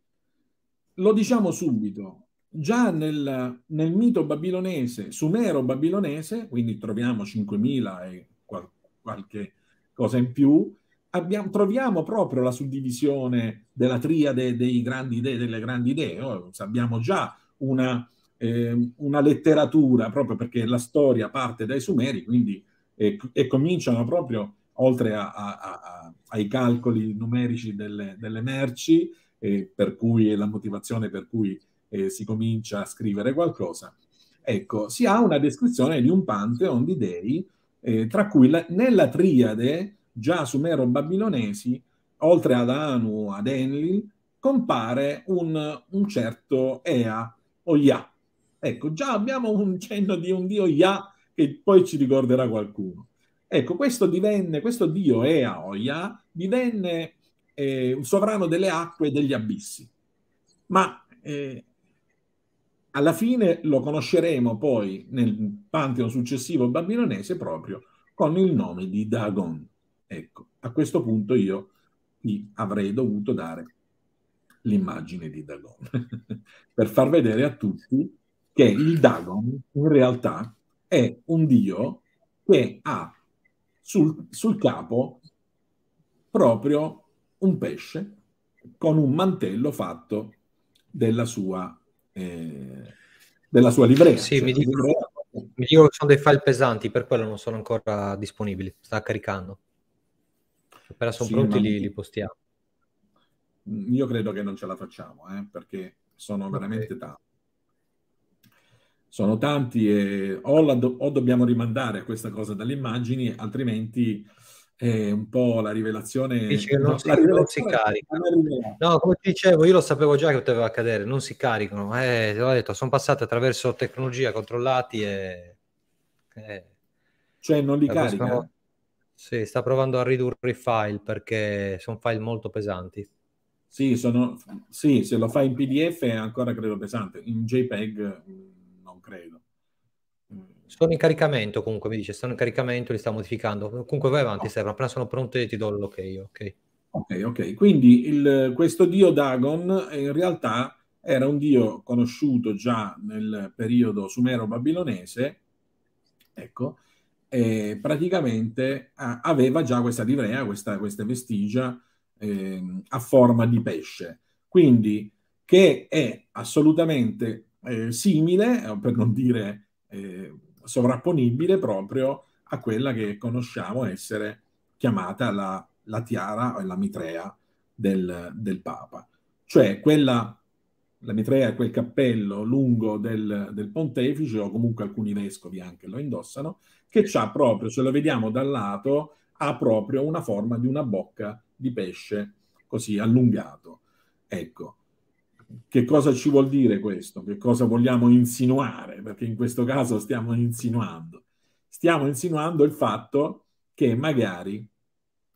Lo diciamo subito, già nel, nel mito babilonese, sumero-babilonese, quindi troviamo 5.000 e qual- qualche cosa in più, abbiamo, troviamo proprio la suddivisione della triade dei grandi dei, delle grandi idee, Oh, abbiamo già una, eh, una letteratura, proprio perché la storia parte dai Sumeri, quindi e, e cominciano proprio, oltre a, a, a, ai calcoli numerici delle, delle merci, eh, per cui è la motivazione per cui eh, si comincia a scrivere qualcosa, ecco, si ha una descrizione di un pantheon di dei, eh, tra cui la, nella triade già sumero-babilonesi, oltre ad Anu, ad Enlil, compare un, un certo Ea o Yah. Ecco, già abbiamo un cenno di un dio Yah che poi ci ricorderà qualcuno. Ecco, questo divenne, questo dio Ea o divenne eh, un sovrano delle acque e degli abissi. Ma eh, alla fine lo conosceremo poi nel pantheon successivo babilonese proprio con il nome di Dagon. Ecco, a questo punto io gli avrei dovuto dare l'immagine di Dagon per far vedere a tutti che il Dagon in realtà è un Dio che ha sul, sul capo proprio un pesce con un mantello fatto della sua, eh, della sua livrea. Sì, cioè, mi, dico, livrea... mi dico che sono dei file pesanti, per quello non sono ancora disponibili, sta caricando. Appena sono sì, pronti li, li, postiamo. Io credo che non ce la facciamo, eh, perché sono okay. veramente tanti sono tanti e o, la, o dobbiamo rimandare questa cosa dalle immagini, altrimenti è un po' la rivelazione... Dice non, no, si, non si carica. No, come ti dicevo, io lo sapevo già che poteva accadere, non si caricano. Eh, l'ho detto, sono passate attraverso tecnologia, controllati e... Eh. Cioè non li ecco, carica? Prossima... Sì, sta provando a ridurre i file perché sono file molto pesanti. Sì, sono... sì, se lo fa in PDF è ancora credo pesante, in JPEG mm, credo. Mm. Sono in caricamento comunque, mi dice, sono in caricamento, li sta modificando. Comunque vai avanti, oh. Stefano, appena sono pronto e ti do l'ok. Ok, ok. okay. Quindi il, questo dio Dagon eh, in realtà era un dio conosciuto già nel periodo sumero-babilonese, ecco, e praticamente a, aveva già questa livrea, questa, questa vestigia eh, a forma di pesce. Quindi che è assolutamente eh, simile, eh, per non dire eh, sovrapponibile, proprio a quella che conosciamo essere chiamata la, la tiara o la mitrea del, del Papa. Cioè quella la mitrea è quel cappello lungo del, del, pontefice, o comunque alcuni vescovi anche lo indossano, che ha proprio, se lo vediamo dal lato, ha proprio una forma di una bocca di pesce così allungato. Ecco, che cosa ci vuol dire questo? Che cosa vogliamo insinuare? Perché in questo caso stiamo insinuando. Stiamo insinuando il fatto che magari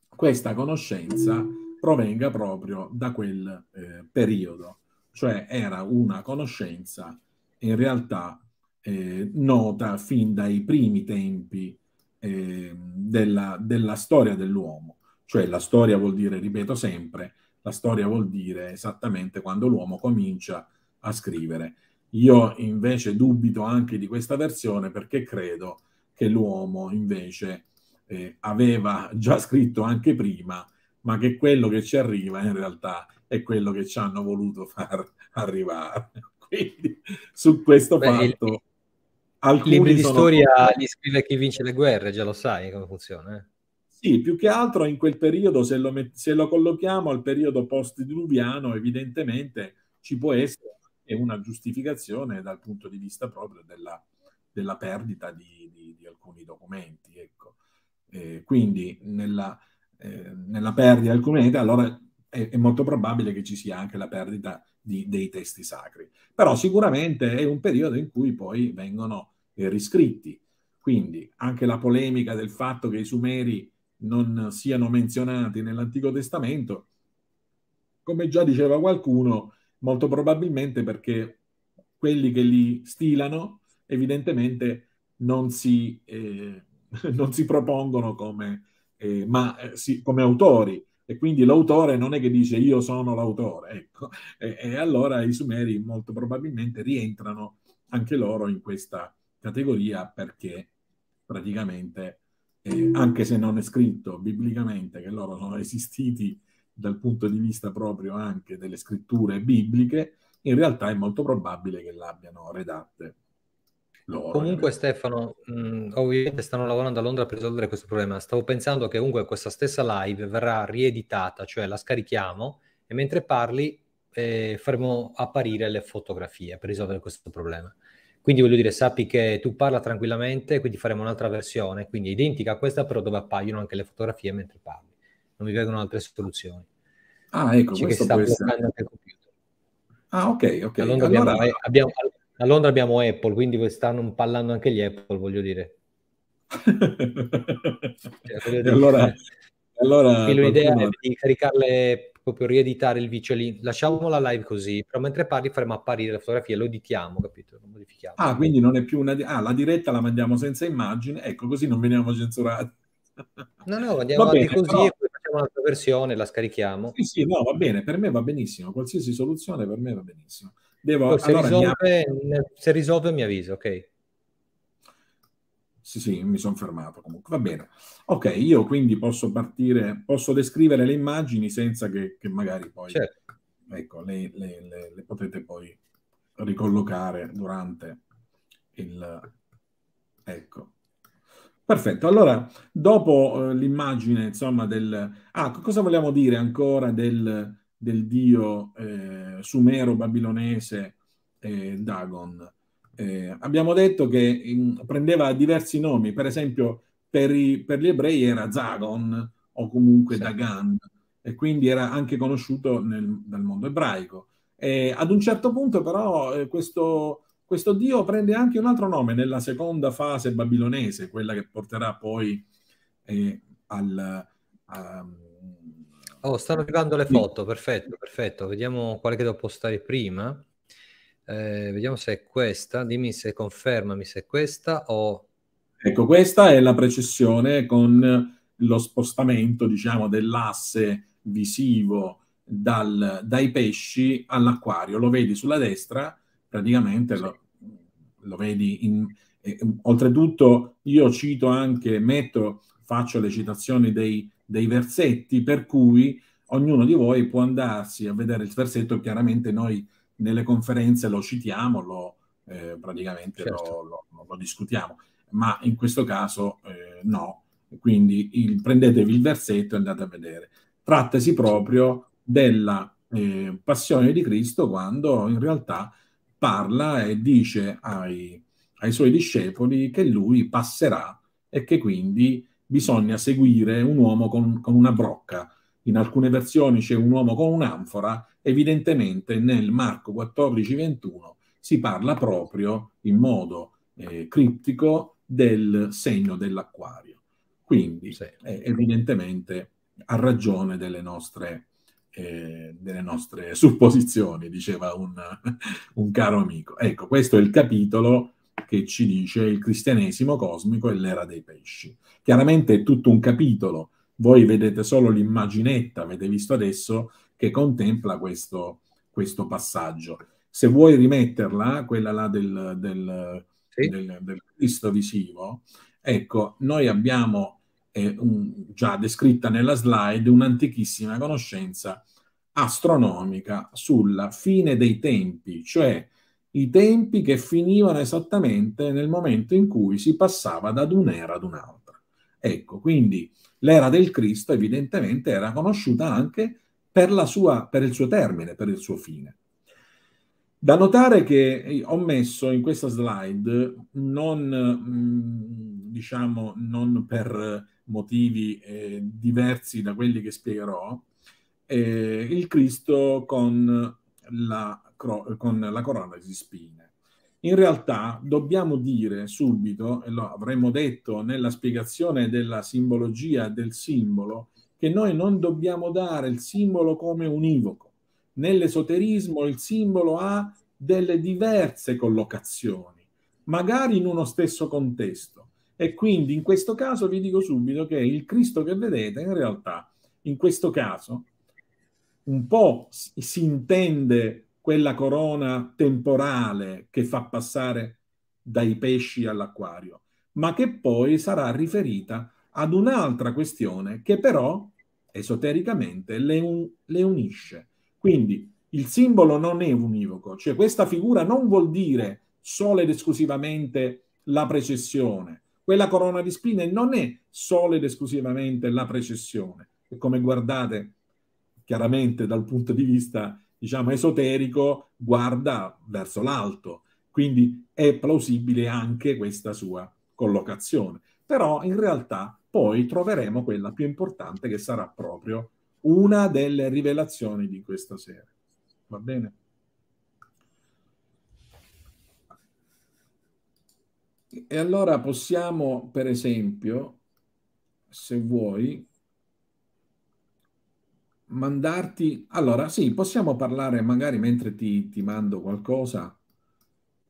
questa conoscenza provenga proprio da quel eh, periodo, cioè era una conoscenza in realtà eh, nota fin dai primi tempi eh, della, della storia dell'uomo, cioè la storia vuol dire, ripeto sempre, la storia vuol dire esattamente quando l'uomo comincia a scrivere. Io invece dubito anche di questa versione perché credo che l'uomo invece eh, aveva già scritto anche prima, ma che quello che ci arriva in realtà è quello che ci hanno voluto far arrivare. Quindi su questo Beh, fatto... I libri di storia li scrive chi vince le guerre, già lo sai come funziona. Eh? Sì, più che altro in quel periodo, se lo, met- se lo collochiamo al periodo post-diluviano, evidentemente ci può essere una giustificazione dal punto di vista proprio della, della perdita di, di, di, alcuni documenti. Ecco. Eh, quindi nella, eh, nella, perdita del comunità, allora è, è, molto probabile che ci sia anche la perdita di, dei testi sacri. Però sicuramente è un periodo in cui poi vengono eh, riscritti. Quindi anche la polemica del fatto che i Sumeri non siano menzionati nell'Antico Testamento, come già diceva qualcuno, molto probabilmente perché quelli che li stilano evidentemente non si, eh, non si propongono come, eh, ma, eh, come, autori e quindi l'autore non è che dice io sono l'autore, ecco. e, e, allora i Sumeri molto probabilmente rientrano anche loro in questa categoria perché praticamente eh, anche se non è scritto biblicamente che loro sono esistiti dal punto di vista proprio anche delle scritture bibliche, in realtà è molto probabile che l'abbiano redatte. Loro, comunque eh. Stefano, mh, ovviamente stanno lavorando a Londra per risolvere questo problema. Stavo pensando che comunque questa stessa live verrà rieditata, cioè la scarichiamo e mentre parli eh, faremo apparire le fotografie per risolvere questo problema. Quindi voglio dire, sappi che tu parla tranquillamente, quindi faremo un'altra versione, quindi identica a questa, però dove appaiono anche le fotografie mentre parli. Non mi vengono altre soluzioni. Ah, ecco, Dice questo che sta può essere... anche il computer. Ah, ok, ok. A Londra, allora... abbiamo, abbiamo, a Londra abbiamo Apple, quindi stanno parlando anche gli Apple, voglio dire. cioè, voglio dire allora, allora l'idea è di caricarle proprio rieditare il vice Lasciamo la live così, però mentre parli faremo apparire la fotografia, lo editiamo, capito? Lo modifichiamo. Ah, quindi non è più una... Di- ah, la diretta la mandiamo senza immagine, ecco, così non veniamo censurati. No, no, andiamo va avanti così però... e poi facciamo un'altra versione, la scarichiamo. Sì, sì, no, va bene, per me va benissimo, qualsiasi soluzione per me va benissimo. Devo... se, allora, risolve, andiamo... se risolve mi avviso, ok? Sì, sì, mi sono fermato comunque. Va bene. Ok, io quindi posso partire, posso descrivere le immagini senza che, che magari poi... Certo. Ecco, le, le, le, le, potete poi ricollocare durante il... Ecco. Perfetto, allora dopo eh, l'immagine, insomma, del... Ah, cosa vogliamo dire ancora del, del dio eh, sumero-babilonese eh, Dagon? eh, abbiamo detto che in, prendeva diversi nomi, per esempio per, i, per, gli ebrei era Zagon o comunque sì. Dagan, e quindi era anche conosciuto nel, dal mondo ebraico. E ad un certo punto però eh, questo, questo, dio prende anche un altro nome nella seconda fase babilonese, quella che porterà poi eh, al... A... Ehm, oh, stanno arrivando le foto, perfetto, perfetto. Vediamo quale che devo postare prima. Eh, vediamo se è questa, dimmi se confermami se è questa o... Ecco, questa è la precessione con lo spostamento, diciamo, dell'asse visivo dal, dai pesci all'acquario. Lo vedi sulla destra, praticamente lo, lo vedi in... Eh, oltretutto io cito anche, metto, faccio le citazioni dei, dei versetti, per cui ognuno di voi può andarsi a vedere il versetto, chiaramente noi nelle conferenze lo citiamo, lo, eh, praticamente certo. lo, lo, lo, discutiamo, ma in questo caso eh, no. Quindi il, prendetevi il versetto e andate a vedere. Trattasi proprio della eh, passione di Cristo quando in realtà parla e dice ai, ai suoi discepoli che lui passerà e che quindi bisogna seguire un uomo con, con una brocca, in alcune versioni c'è un uomo con un'anfora, evidentemente nel Marco 14-21 si parla proprio in modo eh, criptico del segno dell'acquario. Quindi sì. eh, evidentemente ha ragione delle nostre, eh, delle nostre supposizioni, diceva un, un caro amico. Ecco, questo è il capitolo che ci dice il cristianesimo cosmico e l'era dei pesci. Chiaramente è tutto un capitolo voi vedete solo l'immaginetta, avete visto adesso, che contempla questo, questo passaggio. Se vuoi rimetterla, quella là del, del, sì. del, del Cristo visivo, ecco, noi abbiamo eh, un, già descritta nella slide un'antichissima conoscenza astronomica sulla fine dei tempi, cioè i tempi che finivano esattamente nel momento in cui si passava da un'era ad un'altra. Ecco, quindi l'era del Cristo evidentemente era conosciuta anche per, sua, per il suo termine, per il suo fine. Da notare che ho messo in questa slide non, mm, diciamo, non per motivi eh, diversi da quelli che spiegherò, eh, il Cristo con la, con la corona di spine. In realtà dobbiamo dire subito, e lo avremmo detto nella spiegazione della simbologia del simbolo, che noi non dobbiamo dare il simbolo come univoco. Nell'esoterismo il simbolo ha delle diverse collocazioni, magari in uno stesso contesto. E quindi in questo caso vi dico subito che il Cristo che vedete in realtà, in questo caso, un po' si intende quella corona temporale che fa passare dai pesci all'acquario, ma che poi sarà riferita ad un'altra questione che però esotericamente le, un, le unisce. Quindi il simbolo non è univoco, cioè questa figura non vuol dire solo ed esclusivamente la precessione. Quella corona di spine non è solo ed esclusivamente la precessione. E come guardate, chiaramente dal punto di vista diciamo, esoterico guarda verso l'alto. Quindi è plausibile anche questa sua collocazione. Però in realtà poi troveremo quella più importante che sarà proprio una delle rivelazioni di questa sera. Va bene? E allora possiamo, per esempio, se vuoi, mandarti... Allora, sì, possiamo parlare magari mentre ti, ti mando qualcosa,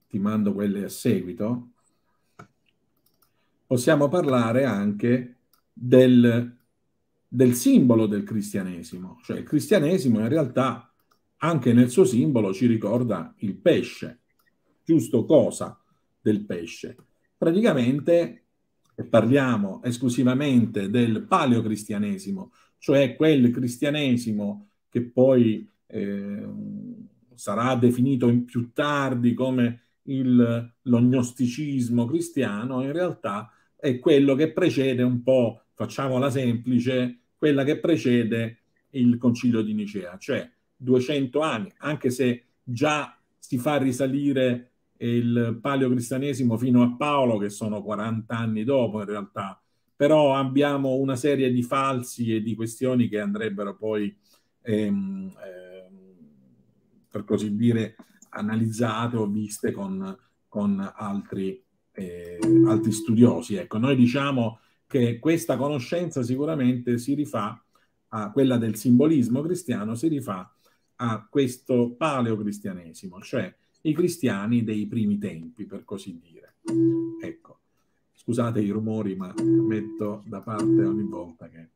ti mando quelle a seguito, possiamo parlare anche del, del simbolo del cristianesimo. Cioè il cristianesimo in realtà anche nel suo simbolo ci ricorda il pesce, giusto cosa del pesce. Praticamente parliamo esclusivamente del paleocristianesimo, cioè quel cristianesimo che poi eh, sarà definito più tardi come il, lo cristiano, in realtà è quello che precede un po', facciamola semplice, quella che precede il concilio di Nicea, cioè 200 anni, anche se già si fa risalire il paleocristianesimo fino a Paolo, che sono 40 anni dopo in realtà però abbiamo una serie di falsi e di questioni che andrebbero poi, ehm, ehm, per così dire, analizzate o viste con, con altri, eh, altri, studiosi. Ecco, noi diciamo che questa conoscenza sicuramente si rifà a quella del simbolismo cristiano, si rifà a questo paleocristianesimo, cioè i cristiani dei primi tempi, per così dire. Ecco. Scusate i rumori, ma metto da parte ogni volta che...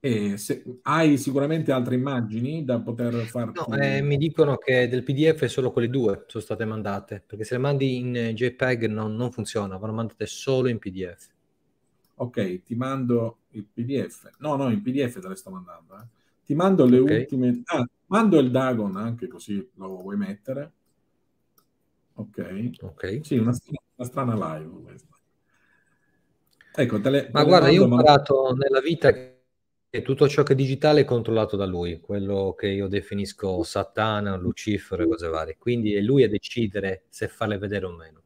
E se, hai sicuramente altre immagini da poter far... No, eh, mi dicono che del PDF solo quelle due sono state mandate, perché se le mandi in JPEG non, non funziona, vanno mandate solo in PDF. Ok, ti mando il PDF. No, no, in PDF te le sto mandando. Eh. Ti mando le okay. ultime... Ah, mando il Dagon anche così lo vuoi mettere. Ok. Ok. Sì, una, una strana live questa. Ecco, te tale, ma guarda, io ho imparato ma... nella vita che tutto ciò che è digitale è controllato da lui, quello che io definisco Satana, Lucifero e cose varie. Quindi è lui a decidere se farle vedere o meno.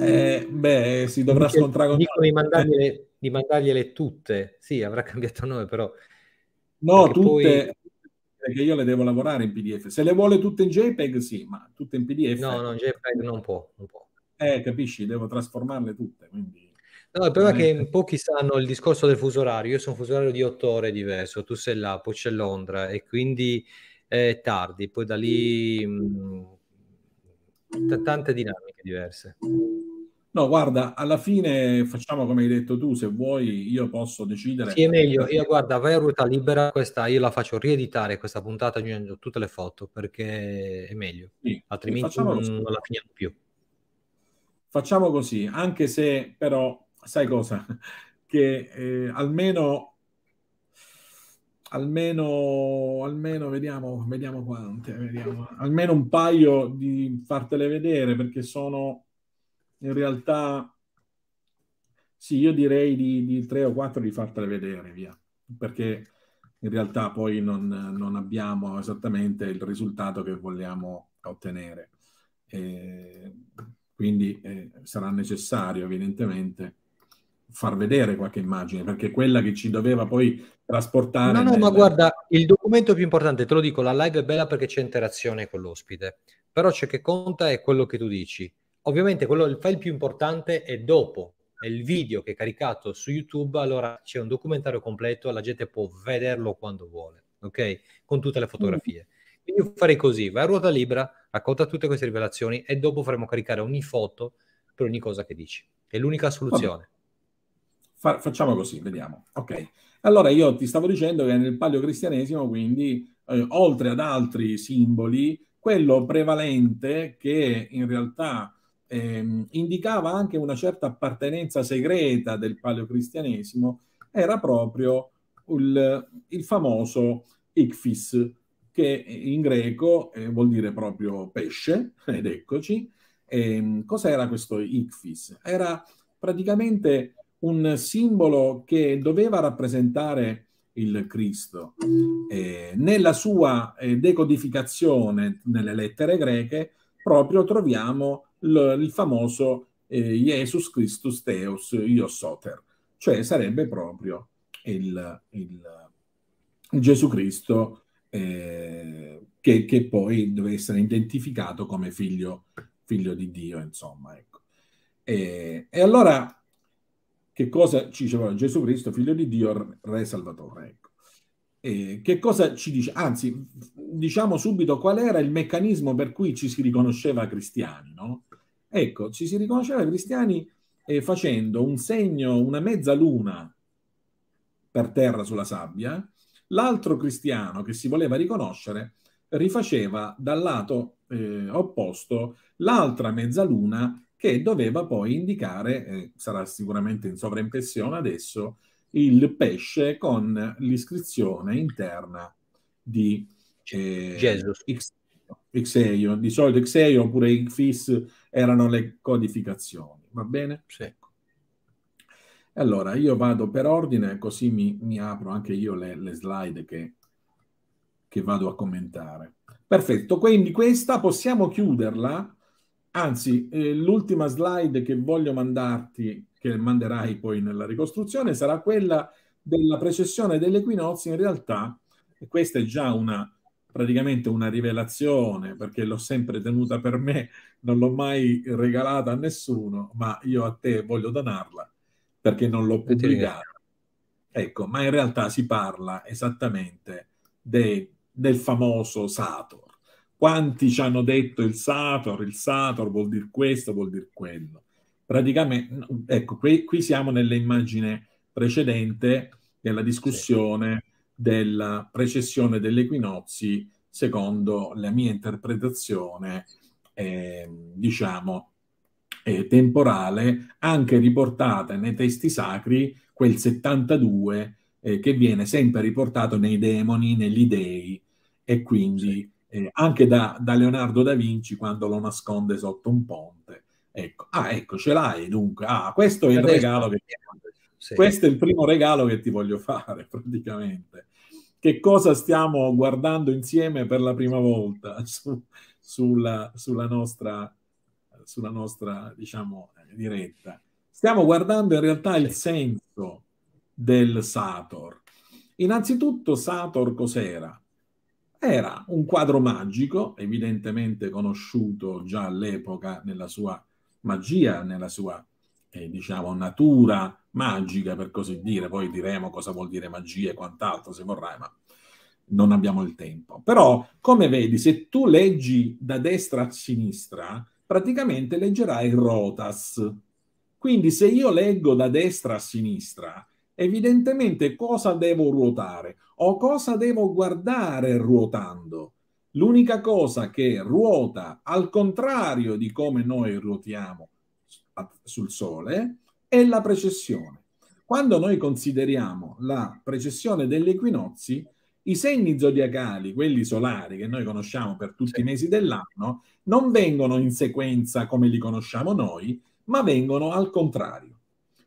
Eh, beh, si dovrà scontrare con... Dicono di mandargliele, di mandargliele tutte. Sì, avrà cambiato nome, però... No, tutte... Poi... Perché io le devo lavorare in PDF. Se le vuole tutte in JPEG, sì, ma tutte in PDF... No, no, JPEG non può, non può eh, capisci, devo trasformarle tutte. Quindi... No, il problema è che pochi sanno il discorso del fuso orario. Io sono un fuso orario di otto ore diverso, tu sei là, poi c'è Londra e quindi è tardi, poi da lì mh, mm, t- tante dinamiche diverse. No, guarda, alla fine facciamo come hai detto tu, se vuoi io posso decidere. Sì, è meglio, io guarda, vai a ruota libera, questa io la faccio rieditare questa puntata aggiungendo tutte le foto perché è meglio, sì, altrimenti non, non la finiamo più facciamo così, anche se però, sai cosa, che eh, almeno, almeno, almeno, vediamo, vediamo quante, vediamo, almeno un paio di fartele vedere perché sono in realtà, sì, io direi di, di tre o quattro di fartele vedere, via, perché in realtà poi non, non abbiamo esattamente il risultato che vogliamo ottenere. Eh, quindi eh, sarà necessario evidentemente far vedere qualche immagine, perché quella che ci doveva poi trasportare... No, no, nel... ma guarda, il documento più importante, te lo dico, la live è bella perché c'è interazione con l'ospite, però ciò che conta è quello che tu dici. Ovviamente quello, il file più importante è dopo, è il video che è caricato su YouTube, allora c'è un documentario completo, la gente può vederlo quando vuole, ok? Con tutte le fotografie. Mm. Quindi io farei così, vai a ruota libera, racconta tutte queste rivelazioni e dopo faremo caricare ogni foto per ogni cosa che dici. È l'unica soluzione. Fa- facciamo così, vediamo. Ok. Allora io ti stavo dicendo che nel paleocristianesimo, quindi, eh, oltre ad altri simboli, quello prevalente che in realtà eh, indicava anche una certa appartenenza segreta del paleocristianesimo era proprio il, il famoso Icfis, che in greco eh, vuol dire proprio pesce, ed eccoci. E, ehm, cos'era questo Ichfis? Era praticamente un simbolo che doveva rappresentare il Cristo. Eh, nella sua eh, decodificazione nelle lettere greche proprio troviamo l- il famoso eh, Jesus Christus Theos Io Soter, cioè sarebbe proprio il, il Gesù Cristo eh, che, che, poi deve essere identificato come figlio, figlio di Dio, insomma. Ecco. E, e, allora, che cosa ci diceva Gesù Cristo, figlio di Dio, re salvatore? Ecco. E che cosa ci dice? Anzi, diciamo subito qual era il meccanismo per cui ci si riconosceva cristiani, no? Ecco, ci si riconosceva cristiani eh, facendo un segno, una mezza luna per terra sulla sabbia, L'altro cristiano che si voleva riconoscere rifaceva dal lato eh, opposto l'altra mezzaluna che doveva poi indicare, eh, sarà sicuramente in sovraimpressione adesso, il pesce con l'iscrizione interna di eh, Gesù. di solito Xeio oppure Xfis erano le codificazioni, va bene? Sì. Allora, io vado per ordine, così mi, mi apro anche io le, le slide che, che, vado a commentare. Perfetto, quindi questa possiamo chiuderla. Anzi, eh, l'ultima slide che voglio mandarti, che manderai poi nella ricostruzione, sarà quella della precessione dell'equinozio. In realtà, questa è già una praticamente una rivelazione perché l'ho sempre tenuta per me, non l'ho mai regalata a nessuno, ma io a te voglio donarla perché non l'ho pubblicato. Ecco, ma in realtà si parla esattamente de, del famoso Sator. Quanti ci hanno detto il Sator, il Sator vuol dire questo, vuol dire quello. Praticamente, ecco, qui, qui siamo nell'immagine precedente della discussione sì. della precessione degli equinozi, secondo la mia interpretazione, eh, diciamo, eh, temporale anche riportata nei testi sacri quel 72 eh, che viene sempre riportato nei demoni, negli dei e quindi eh, anche da, da, Leonardo da Vinci quando lo nasconde sotto un ponte. Ecco, ah, ecco, ce l'hai dunque. Ah, questo è il regalo che ti sì. Questo è il primo regalo che ti voglio fare praticamente. Che cosa stiamo guardando insieme per la prima volta su, sulla, sulla nostra sulla nostra, diciamo, eh, diretta. Stiamo guardando in realtà il senso del Sator. Innanzitutto Sator cos'era? Era un quadro magico, evidentemente conosciuto già all'epoca nella sua magia, nella sua, eh, diciamo, natura magica, per così dire. Poi diremo cosa vuol dire magia e quant'altro, se vorrai, ma non abbiamo il tempo. Però, come vedi, se tu leggi da destra a sinistra, praticamente leggerà in rotas. Quindi se io leggo da destra a sinistra, evidentemente cosa devo ruotare o cosa devo guardare ruotando. L'unica cosa che ruota al contrario di come noi ruotiamo sul Sole è la precessione. Quando noi consideriamo la precessione degli equinozi, i segni zodiacali, quelli solari che noi conosciamo per tutti sì. i mesi dell'anno, non vengono in sequenza come li conosciamo noi, ma vengono al contrario.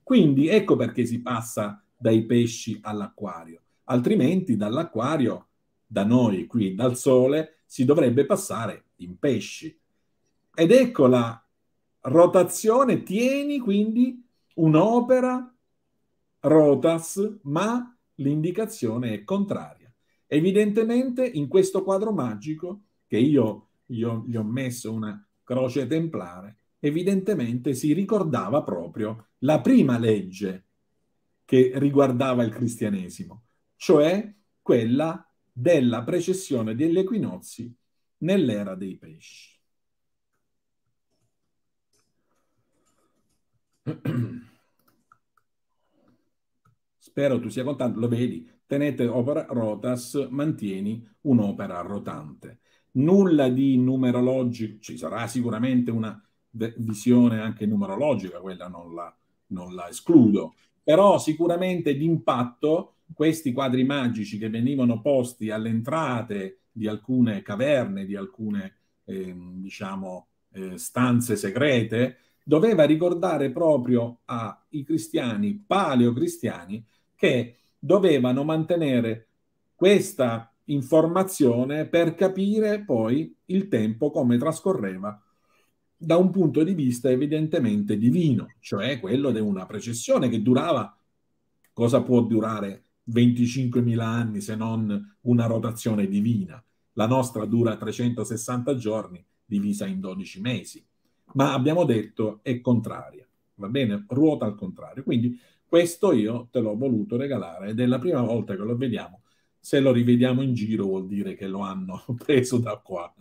Quindi ecco perché si passa dai pesci all'acquario, altrimenti dall'acquario, da noi qui, dal sole, si dovrebbe passare in pesci. Ed ecco la rotazione, tieni quindi un'opera rotas, ma l'indicazione è contraria. Evidentemente in questo quadro magico, che io, gli ho messo una croce templare, evidentemente si ricordava proprio la prima legge che riguardava il cristianesimo, cioè quella della precessione degli equinozi nell'era dei pesci. Spero tu sia contento, lo vedi, tenete opera rotas, mantieni un'opera rotante. Nulla di numerologico, ci sarà sicuramente una visione anche numerologica, quella non la, non la escludo, però sicuramente d'impatto questi quadri magici che venivano posti alle entrate di alcune caverne, di alcune eh, diciamo, eh, stanze segrete, doveva ricordare proprio ai cristiani paleocristiani che dovevano mantenere questa informazione per capire poi il tempo come trascorreva da un punto di vista evidentemente divino, cioè quello di una precessione che durava, cosa può durare 25.000 anni se non una rotazione divina? La nostra dura 360 giorni divisa in 12 mesi, ma abbiamo detto è contraria, va bene? Ruota al contrario. Quindi questo io te l'ho voluto regalare ed è la prima volta che lo vediamo. Se lo rivediamo in giro vuol dire che lo hanno preso da qua.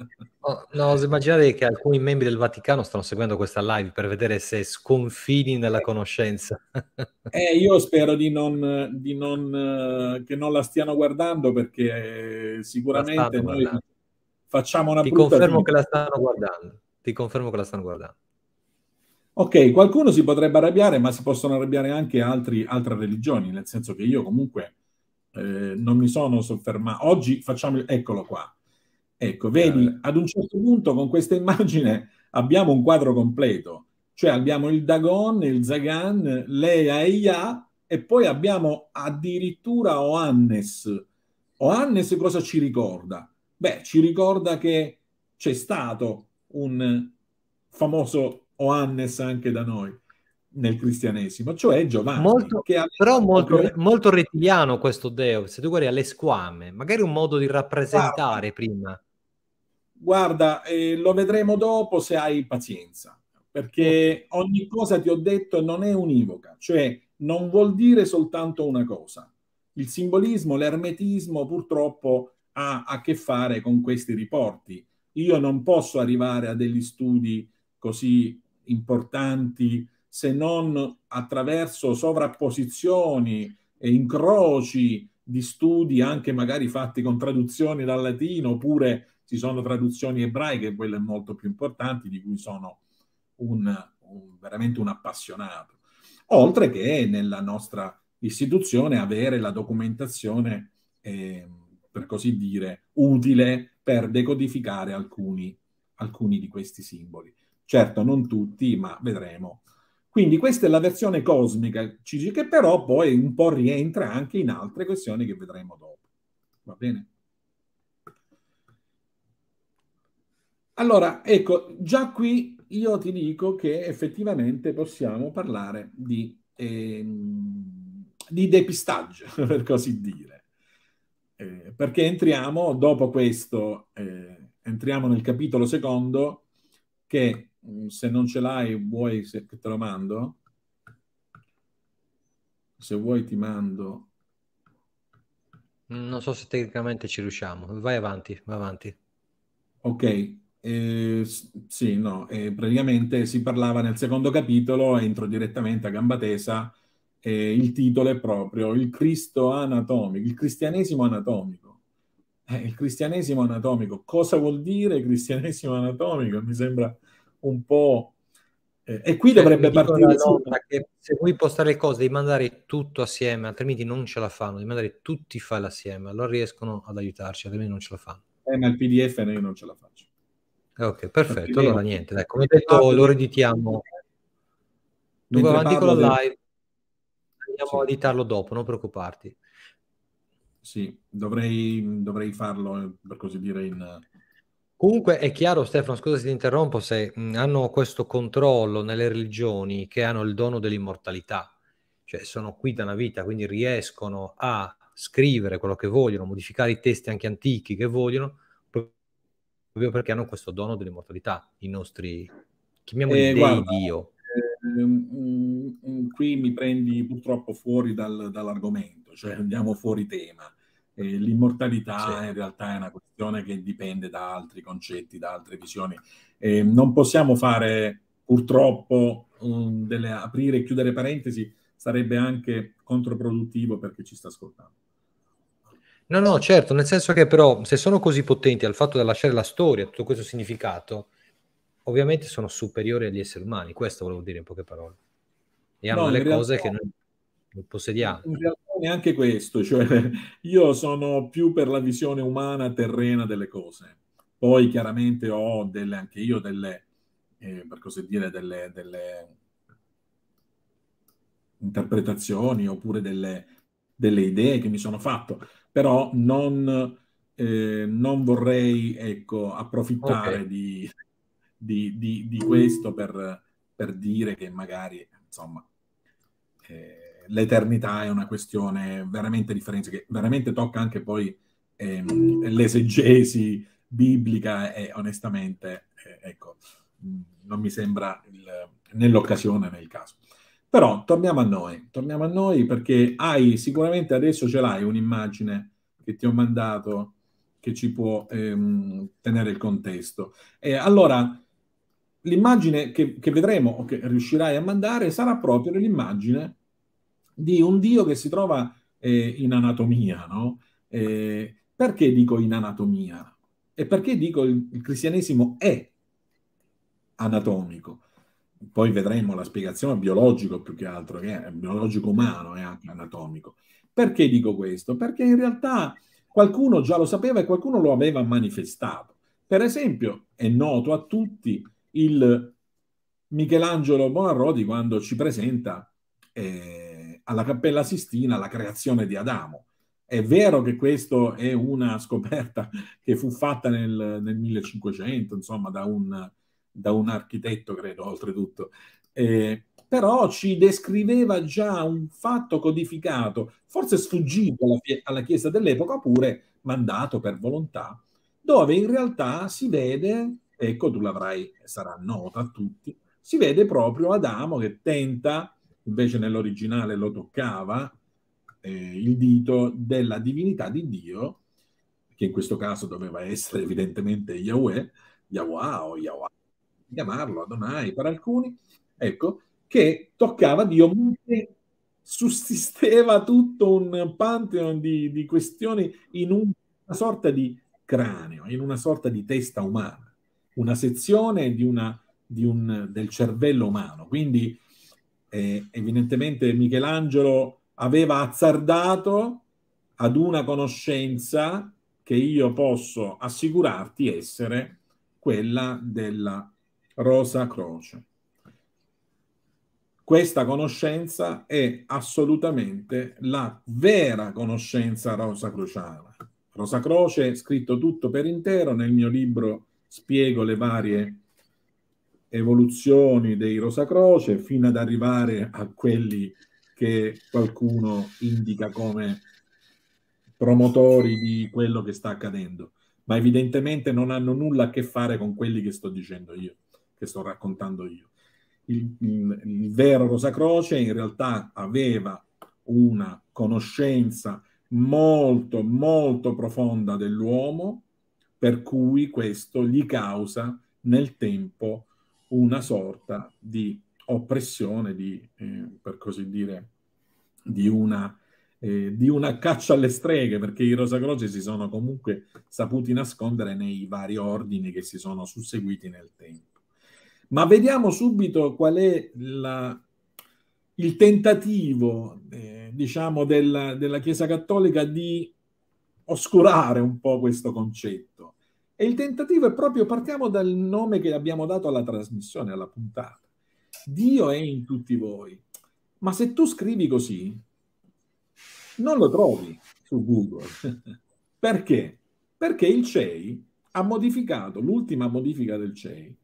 Oh, no, no immaginate che alcuni membri del Vaticano stanno seguendo questa live per vedere se sconfini nella conoscenza. Eh, io spero di non, di non, eh, che non la stiano guardando perché eh, sicuramente noi guardando. facciamo una Ti brutta... Confermo che la stanno guardando. Ti confermo che la stanno guardando. Ok, qualcuno si potrebbe arrabbiare, ma si possono arrabbiare anche altri, altre religioni, nel senso che io comunque eh, non mi sono soffermato. Oggi facciamo, eccolo qua. Ecco, vedi, eh. ad un certo punto con questa immagine abbiamo un quadro completo, cioè abbiamo il Dagon, il Zagan, Lea e Ia, e poi abbiamo addirittura Oannes. Oannes cosa ci ricorda? Beh, ci ricorda che c'è stato un famoso o Annes anche da noi nel cristianesimo, cioè Giovanni. Molto, però molto, proprio... molto rettiliano questo Deo, se tu guardi alle squame, magari un modo di rappresentare guarda, prima. Guarda, eh, lo vedremo dopo se hai pazienza, perché ogni cosa ti ho detto non è univoca, cioè non vuol dire soltanto una cosa. Il simbolismo, l'ermetismo purtroppo ha a che fare con questi riporti. Io non posso arrivare a degli studi così importanti se non attraverso sovrapposizioni e incroci di studi anche magari fatti con traduzioni dal latino oppure ci sono traduzioni ebraiche, quelle molto più importanti, di cui sono un, un, veramente un appassionato. Oltre che nella nostra istituzione avere la documentazione, eh, per così dire, utile per decodificare alcuni, alcuni di questi simboli. Certo, non tutti, ma vedremo. Quindi questa è la versione cosmica CG che però poi un po' rientra anche in altre questioni che vedremo dopo. Va bene? Allora, ecco, già qui io ti dico che effettivamente possiamo parlare di, eh, di depistaggio, per così dire. Eh, perché entriamo, dopo questo, eh, entriamo nel capitolo secondo che Mm, se non ce l'hai vuoi che te lo mando? Se vuoi ti mando. Non so se tecnicamente ci riusciamo. Vai avanti, vai avanti. Ok, eh, sì, no, eh, praticamente si parlava nel secondo capitolo, entro direttamente a gamba tesa, eh, il titolo è proprio il Cristo anatomico, il cristianesimo anatomico. Eh, il cristianesimo anatomico, cosa vuol dire cristianesimo anatomico? Mi sembra un po'... Eh, e qui dovrebbe partire che se vuoi postare le cose devi mandare tutto assieme, altrimenti non ce la fanno, devi mandare tutti i file assieme, allora riescono ad aiutarci, altrimenti non ce la fanno. Eh, ma il PDF io non ce la faccio. Ok, perfetto, allora niente, dai, come detto parlo, lo reditiamo. Dunque, avanti con la live, andiamo sì. a editarlo dopo, non preoccuparti. Sì, dovrei, dovrei farlo, per così dire, in Comunque è chiaro, Stefano, scusa se ti interrompo, se hanno questo controllo nelle religioni che hanno il dono dell'immortalità, cioè sono qui da una vita, quindi riescono a scrivere quello che vogliono, modificare i testi anche antichi che vogliono, proprio perché hanno questo dono dell'immortalità, i nostri, chiamiamoli eh, dei Dio. Eh, qui mi prendi purtroppo fuori dal, dall'argomento, cioè eh. andiamo fuori tema. Eh, l'immortalità sì. in realtà è una questione che dipende da altri concetti, da altre visioni. Eh, non possiamo fare purtroppo um, delle, aprire e chiudere parentesi, sarebbe anche controproduttivo per chi ci sta ascoltando. No, no, certo, nel senso che però se sono così potenti al fatto di lasciare la storia, tutto questo significato, ovviamente sono superiori agli esseri umani, questo volevo dire in poche parole. E hanno no, le cose realtà, che noi non possediamo. In realtà neanche questo, cioè io sono più per la visione umana terrena delle cose. Poi chiaramente ho delle, anche io delle, eh, per così dire, delle, delle interpretazioni oppure delle, delle, idee che mi sono fatto, però non, eh, non vorrei ecco, approfittare okay. di, di, di, di, questo per, per, dire che magari, insomma... Eh, l'eternità è una questione veramente differente, che veramente tocca anche poi ehm, l'esegesi biblica e onestamente, eh, ecco, mm, non mi sembra il, nell'occasione, nel caso. Però torniamo a noi, torniamo a noi perché hai sicuramente adesso ce l'hai un'immagine che ti ho mandato che ci può ehm, tenere il contesto. E allora, l'immagine che, che vedremo o che riuscirai a mandare sarà proprio l'immagine di un Dio che si trova eh, in anatomia, no? eh, perché dico in anatomia? E perché dico il, il cristianesimo è anatomico? Poi vedremo la spiegazione biologico più che altro, che è biologico umano, è anche anatomico. Perché dico questo? Perché in realtà qualcuno già lo sapeva e qualcuno lo aveva manifestato. Per esempio, è noto a tutti il Michelangelo Bonarroti quando ci presenta eh, alla Cappella Sistina la creazione di Adamo. È vero che questa è una scoperta che fu fatta nel, nel 1500, insomma, da un, da un, architetto, credo, oltretutto. Eh, però ci descriveva già un fatto codificato, forse sfuggito alla, alla Chiesa dell'epoca, oppure mandato per volontà, dove in realtà si vede, ecco, tu l'avrai, sarà nota a tutti, si vede proprio Adamo che tenta invece nell'originale lo toccava eh, il dito della divinità di Dio, che in questo caso doveva essere evidentemente Yahweh, Yahweh o Yahweh, chiamarlo Adonai per alcuni, ecco, che toccava Dio sussisteva tutto un pantheon di, di questioni in un, una sorta di craneo, in una sorta di testa umana, una sezione di una, di un, del cervello umano. Quindi eh, evidentemente Michelangelo aveva azzardato ad una conoscenza che io posso assicurarti essere quella della Rosa Croce. Questa conoscenza è assolutamente la vera conoscenza rosa crociana. Rosa Croce, scritto tutto per intero, nel mio libro spiego le varie evoluzioni dei Rosa Croce fino ad arrivare a quelli che qualcuno indica come promotori di quello che sta accadendo, ma evidentemente non hanno nulla a che fare con quelli che sto dicendo io, che sto raccontando io. Il, il, il vero Rosacroce in realtà aveva una conoscenza molto molto profonda dell'uomo per cui questo gli causa nel tempo una sorta di oppressione, di, eh, per così dire, di una, eh, di una, caccia alle streghe, perché i Rosacroce si sono comunque saputi nascondere nei vari ordini che si sono susseguiti nel tempo. Ma vediamo subito qual è la, il tentativo, eh, diciamo, della, della Chiesa Cattolica di oscurare un po' questo concetto. E il tentativo è proprio, partiamo dal nome che abbiamo dato alla trasmissione, alla puntata. Dio è in tutti voi. Ma se tu scrivi così, non lo trovi su Google. Perché? Perché il CEI ha modificato, l'ultima modifica del CEI,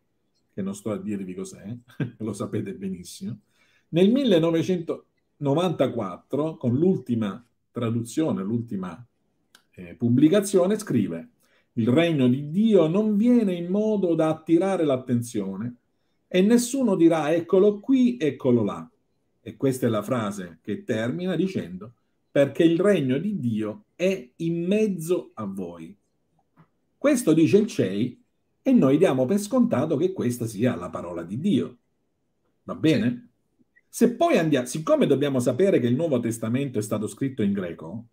che non sto a dirvi cos'è, lo sapete benissimo, nel 1994, con l'ultima traduzione, l'ultima eh, pubblicazione, scrive il regno di Dio non viene in modo da attirare l'attenzione e nessuno dirà eccolo qui, eccolo là. E questa è la frase che termina dicendo perché il regno di Dio è in mezzo a voi. Questo dice il CEI e noi diamo per scontato che questa sia la parola di Dio. Va bene? Se poi andiamo, siccome dobbiamo sapere che il Nuovo Testamento è stato scritto in greco,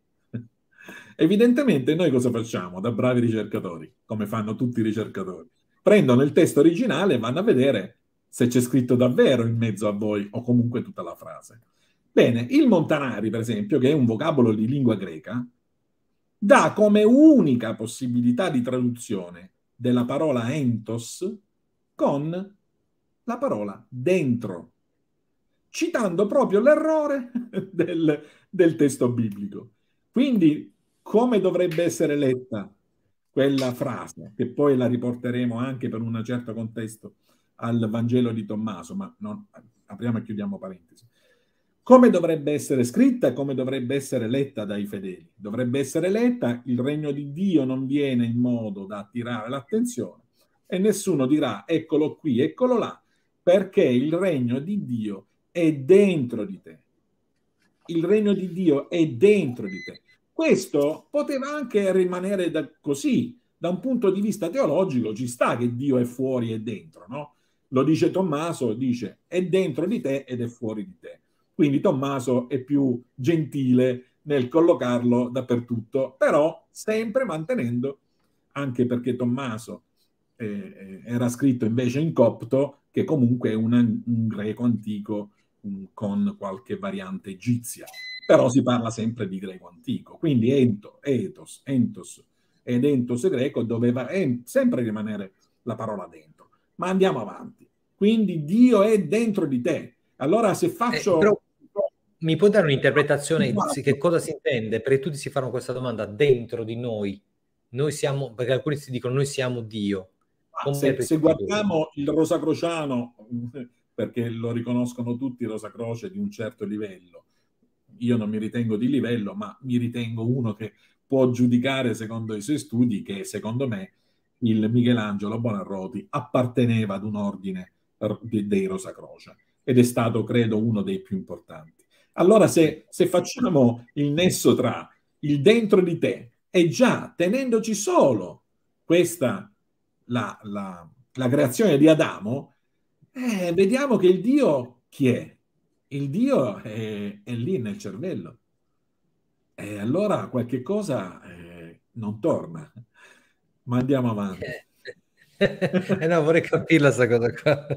Evidentemente noi cosa facciamo da bravi ricercatori, come fanno tutti i ricercatori? Prendono il testo originale e vanno a vedere se c'è scritto davvero in mezzo a voi o comunque tutta la frase. Bene, il Montanari, per esempio, che è un vocabolo di lingua greca, dà come unica possibilità di traduzione della parola entos con la parola dentro, citando proprio l'errore del, del testo biblico. Quindi come dovrebbe essere letta quella frase, che poi la riporteremo anche per un certo contesto al Vangelo di Tommaso, ma non, apriamo e chiudiamo parentesi. Come dovrebbe essere scritta, e come dovrebbe essere letta dai fedeli? Dovrebbe essere letta, il regno di Dio non viene in modo da attirare l'attenzione e nessuno dirà eccolo qui, eccolo là, perché il regno di Dio è dentro di te. Il regno di Dio è dentro di te. Questo poteva anche rimanere da, così, da un punto di vista teologico ci sta che Dio è fuori e dentro, no? Lo dice Tommaso, dice è dentro di te ed è fuori di te. Quindi Tommaso è più gentile nel collocarlo dappertutto, però sempre mantenendo, anche perché Tommaso eh, era scritto invece in copto, che comunque è una, un greco antico un, con qualche variante egizia però si parla sempre di greco antico. Quindi ento, etos, entos ed entos greco doveva eh, sempre rimanere la parola dentro. Ma andiamo avanti. Quindi Dio è dentro di te. Allora se faccio... Eh, però, mi puoi dare un'interpretazione di che cosa si intende? Perché tutti si fanno questa domanda dentro di noi. Noi siamo, perché alcuni si dicono noi siamo Dio. se, se guardiamo il Rosacrociano, perché lo riconoscono tutti il Rosacroce di un certo livello, io non mi ritengo di livello, ma mi ritengo uno che può giudicare secondo i suoi studi che secondo me il Michelangelo Bonarroti apparteneva ad un ordine dei Rosa Croce ed è stato, credo, uno dei più importanti. Allora, se, se facciamo il nesso tra il dentro di te e già tenendoci solo questa la, la, la creazione di Adamo, eh, vediamo che il Dio chi è? Il Dio è, è lì nel cervello. E allora qualche cosa eh, non torna. Ma andiamo avanti. eh, eh no, vorrei capirla questa cosa qua.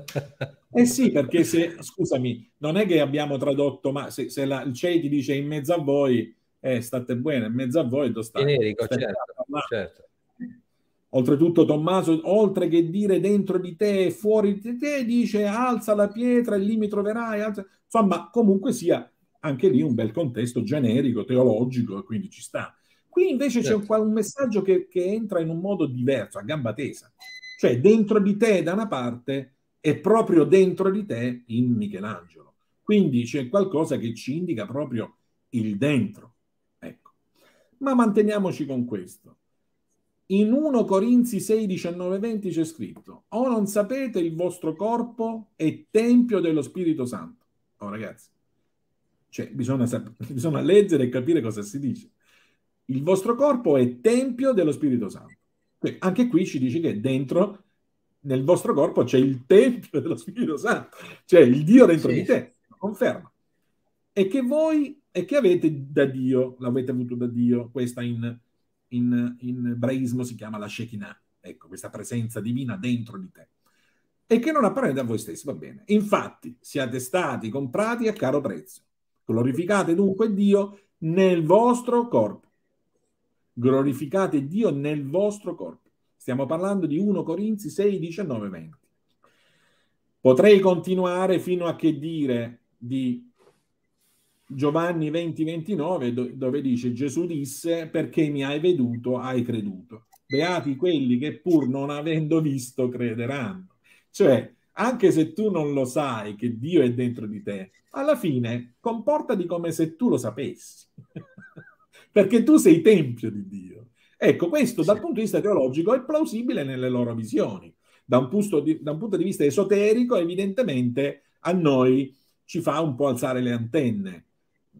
eh sì, perché se, scusami, non è che abbiamo tradotto, ma se, se la, il CEI ti dice in mezzo a voi, eh, state bene, in mezzo a voi, dove state? Generico, state certo, certo. Oltretutto Tommaso, oltre che dire dentro di te e fuori di te, dice alza la pietra e lì mi troverai. Alza... Insomma, comunque sia anche lì un bel contesto generico, teologico, e quindi ci sta. Qui invece certo. c'è un, certo. un messaggio che, che, entra in un modo diverso, a gamba tesa. Cioè dentro di te da una parte e proprio dentro di te in Michelangelo. Quindi c'è qualcosa che ci indica proprio il dentro. Ecco. Ma manteniamoci con questo. In 1 Corinzi 6, 19, 20 c'è scritto, o non sapete il vostro corpo è tempio dello Spirito Santo. Oh ragazzi, cioè, bisogna, sap- bisogna leggere e capire cosa si dice. Il vostro corpo è tempio dello Spirito Santo. Cioè, anche qui ci dice che dentro, nel vostro corpo, c'è il tempio dello Spirito Santo, cioè il Dio dentro sì. di te, conferma. E che voi, e che avete da Dio, l'avete avuto da Dio, questa in in, in ebraismo si chiama la Shekinah, ecco, questa presenza divina dentro di te, e che non appare da voi stessi, va bene. Infatti, siate stati comprati a caro prezzo. Glorificate dunque Dio nel vostro corpo. Glorificate Dio nel vostro corpo. Stiamo parlando di 1 Corinzi 6, 19, 20. Potrei continuare fino a che dire di Giovanni 20-29 dove dice Gesù disse perché mi hai veduto hai creduto. Beati quelli che pur non avendo visto crederanno. Cioè, anche se tu non lo sai che Dio è dentro di te, alla fine comportati come se tu lo sapessi. perché tu sei tempio di Dio. Ecco, questo dal punto di vista teologico è plausibile nelle loro visioni. Da un, di, da un punto di vista esoterico, evidentemente a noi ci fa un po' alzare le antenne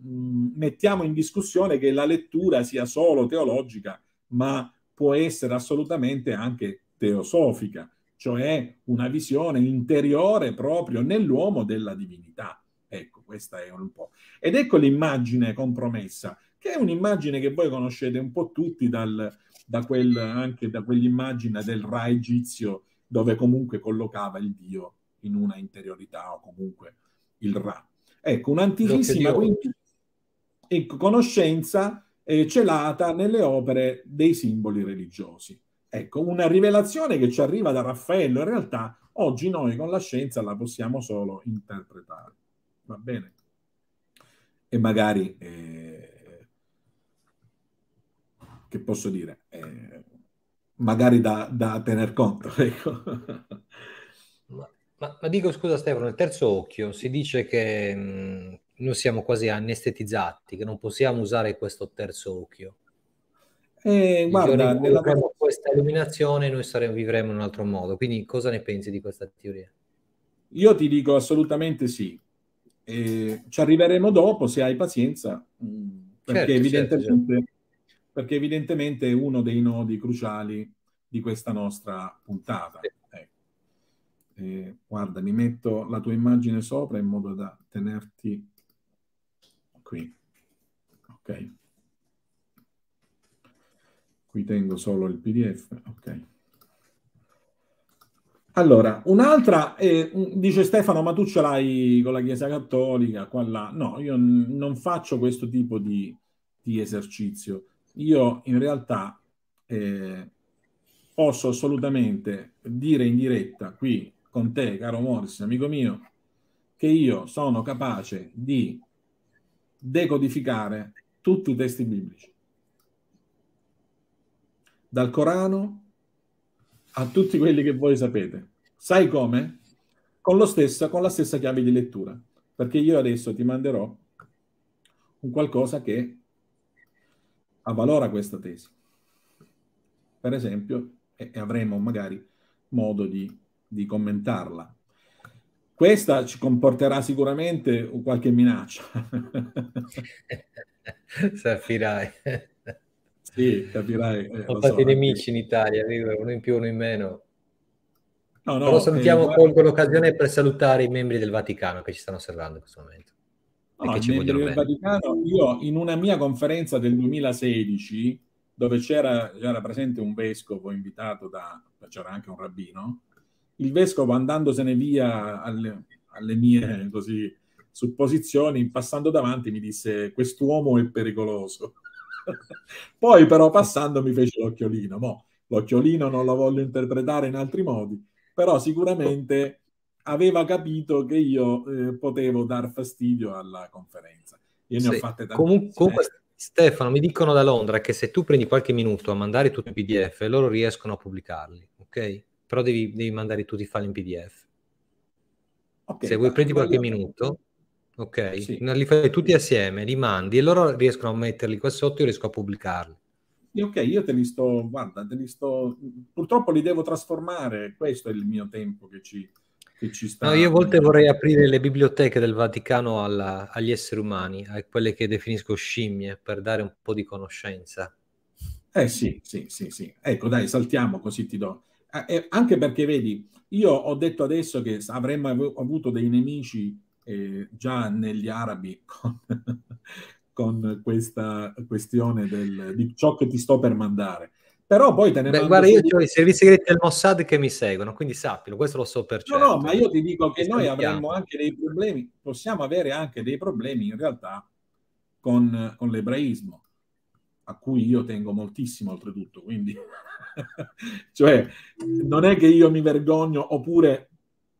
Mm, mettiamo in discussione che la lettura sia solo teologica, ma può essere assolutamente anche teosofica, cioè una visione interiore proprio nell'uomo della divinità. Ecco, questa è un po'. Ed ecco l'immagine compromessa, che è un'immagine che voi conoscete un po' tutti dal, da quel, anche da quell'immagine del Ra egizio, dove comunque collocava il Dio in una interiorità o comunque il Ra. Ecco, un'antichissima... Quindi e conoscenza eh, celata nelle opere dei simboli religiosi. Ecco, una rivelazione che ci arriva da Raffaello, in realtà oggi noi con la scienza la possiamo solo interpretare. Va bene? E magari, eh, che posso dire, eh, magari da, da, tener conto. Ecco. ma, ma, dico scusa Stefano, nel terzo occhio si dice che mh, noi siamo quasi anestetizzati, che non possiamo usare questo terzo occhio. Eh, guarda, nella... questa illuminazione noi saremo, vivremo in un altro modo. Quindi cosa ne pensi di questa teoria? Io ti dico assolutamente sì. Eh, ci arriveremo dopo se hai pazienza, mm, perché, certo, certo, evidentemente, certo. perché evidentemente è uno dei nodi cruciali di questa nostra puntata. Sì. Eh, eh guarda, mi metto la tua immagine sopra in modo da tenerti qui. Ok. Qui tengo solo il PDF. Ok. Allora, un'altra, eh, dice Stefano, ma tu ce l'hai con la Chiesa Cattolica, qua là. No, io n- non faccio questo tipo di, di esercizio. Io in realtà eh, posso assolutamente dire in diretta qui con te, caro Morris, amico mio, che io sono capace di decodificare tutti i testi biblici, dal Corano a tutti quelli che voi sapete. Sai come? Con, stesso, con la stessa chiave di lettura, perché io adesso ti manderò un qualcosa che avvalora questa tesi. Per esempio, e, avremo magari modo di, di commentarla questa ci comporterà sicuramente qualche minaccia. Sapirai. Sì, capirai. Eh, Ho fatto so, nemici in Italia, uno in più, uno in meno. No, no, Però salutiamo, eh, colgo l'occasione per salutare i membri del Vaticano che ci stanno osservando in questo momento. No, che ci membri del bene. Vaticano, io in una mia conferenza del 2016, dove c'era, c'era presente un vescovo invitato da, c'era anche un rabbino, il vescovo andandosene via alle, alle mie così, supposizioni, passando davanti mi disse quest'uomo è pericoloso. Poi però passando mi fece l'occhiolino. Mo, l'occhiolino non lo voglio interpretare in altri modi, però sicuramente aveva capito che io eh, potevo dar fastidio alla conferenza. Io ne sì. ho fatte tante. Comun- comunque, Stefano, mi dicono da Londra che se tu prendi qualche minuto a mandare tutti i PDF, loro riescono a pubblicarli, ok? però devi, devi mandare tutti i file in PDF. Okay, Se vuoi prendi qualche voglio... minuto, ok, sì. li fai tutti assieme, li mandi e loro riescono a metterli qua sotto io riesco a pubblicarli. Ok, io te li sto, guarda, te li sto, purtroppo li devo trasformare, questo è il mio tempo che ci, che ci sta. No, io a volte vorrei aprire le biblioteche del Vaticano alla, agli esseri umani, a quelle che definisco scimmie, per dare un po' di conoscenza. Eh sì, sì, sì, sì. Ecco, dai, saltiamo così ti do eh, eh, anche perché vedi, io ho detto adesso che avremmo avuto dei nemici eh, già negli arabi con, con questa questione del, di ciò che ti sto per mandare. Però poi te ne Beh, guarda, io ho i servizi segreti del Mossad che mi seguono, quindi sappilo, questo lo so per certo. No, no, certo. ma io ti dico che noi avremmo anche dei problemi, possiamo avere anche dei problemi in realtà con, con l'ebraismo, a cui io tengo moltissimo oltretutto, quindi cioè, non è che io mi vergogno oppure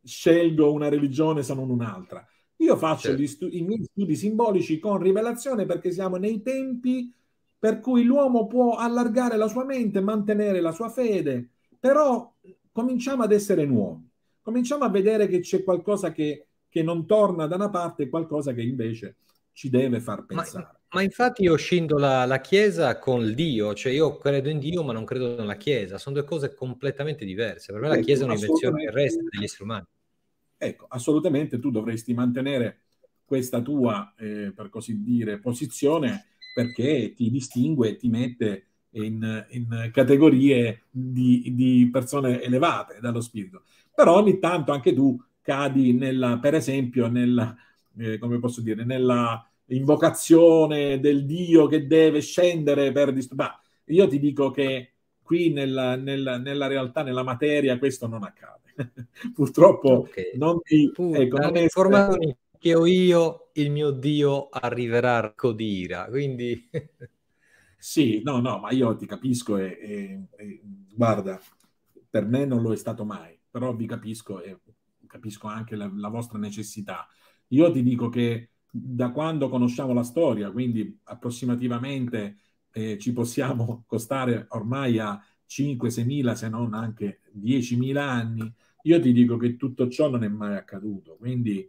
scelgo una religione se non un'altra. Io faccio certo. stu- i miei studi simbolici con rivelazione perché siamo nei tempi per cui l'uomo può allargare la sua mente, mantenere la sua fede, però cominciamo ad essere nuovi, cominciamo a vedere che c'è qualcosa che, che non torna da una parte qualcosa che invece ci deve far pensare. Ma ma infatti io scindo la, la, Chiesa con Dio, cioè io credo in Dio ma non credo nella Chiesa, sono due cose completamente diverse. Per me ecco, la Chiesa è un'invenzione resto degli esseri umani. Ecco, assolutamente tu dovresti mantenere questa tua, eh, per così dire, posizione perché ti distingue e ti mette in, in categorie di, di, persone elevate dallo spirito. Però ogni tanto anche tu cadi nella, per esempio, nella, eh, come posso dire, nella invocazione del dio che deve scendere per distruggere. Io ti dico che qui nella, nella, nella, realtà, nella materia, questo non accade. Purtroppo okay. non ti... Uh, ecco, non è... informazioni che ho io, il mio dio arriverà arco d'ira, quindi... sì, no, no, ma io ti capisco e, e, e, guarda, per me non lo è stato mai, però vi capisco e capisco anche la, la vostra necessità. Io ti dico che da quando conosciamo la storia, quindi approssimativamente eh, ci possiamo costare ormai a 5-6 mila, se non anche 10 mila anni, io ti dico che tutto ciò non è mai accaduto. Quindi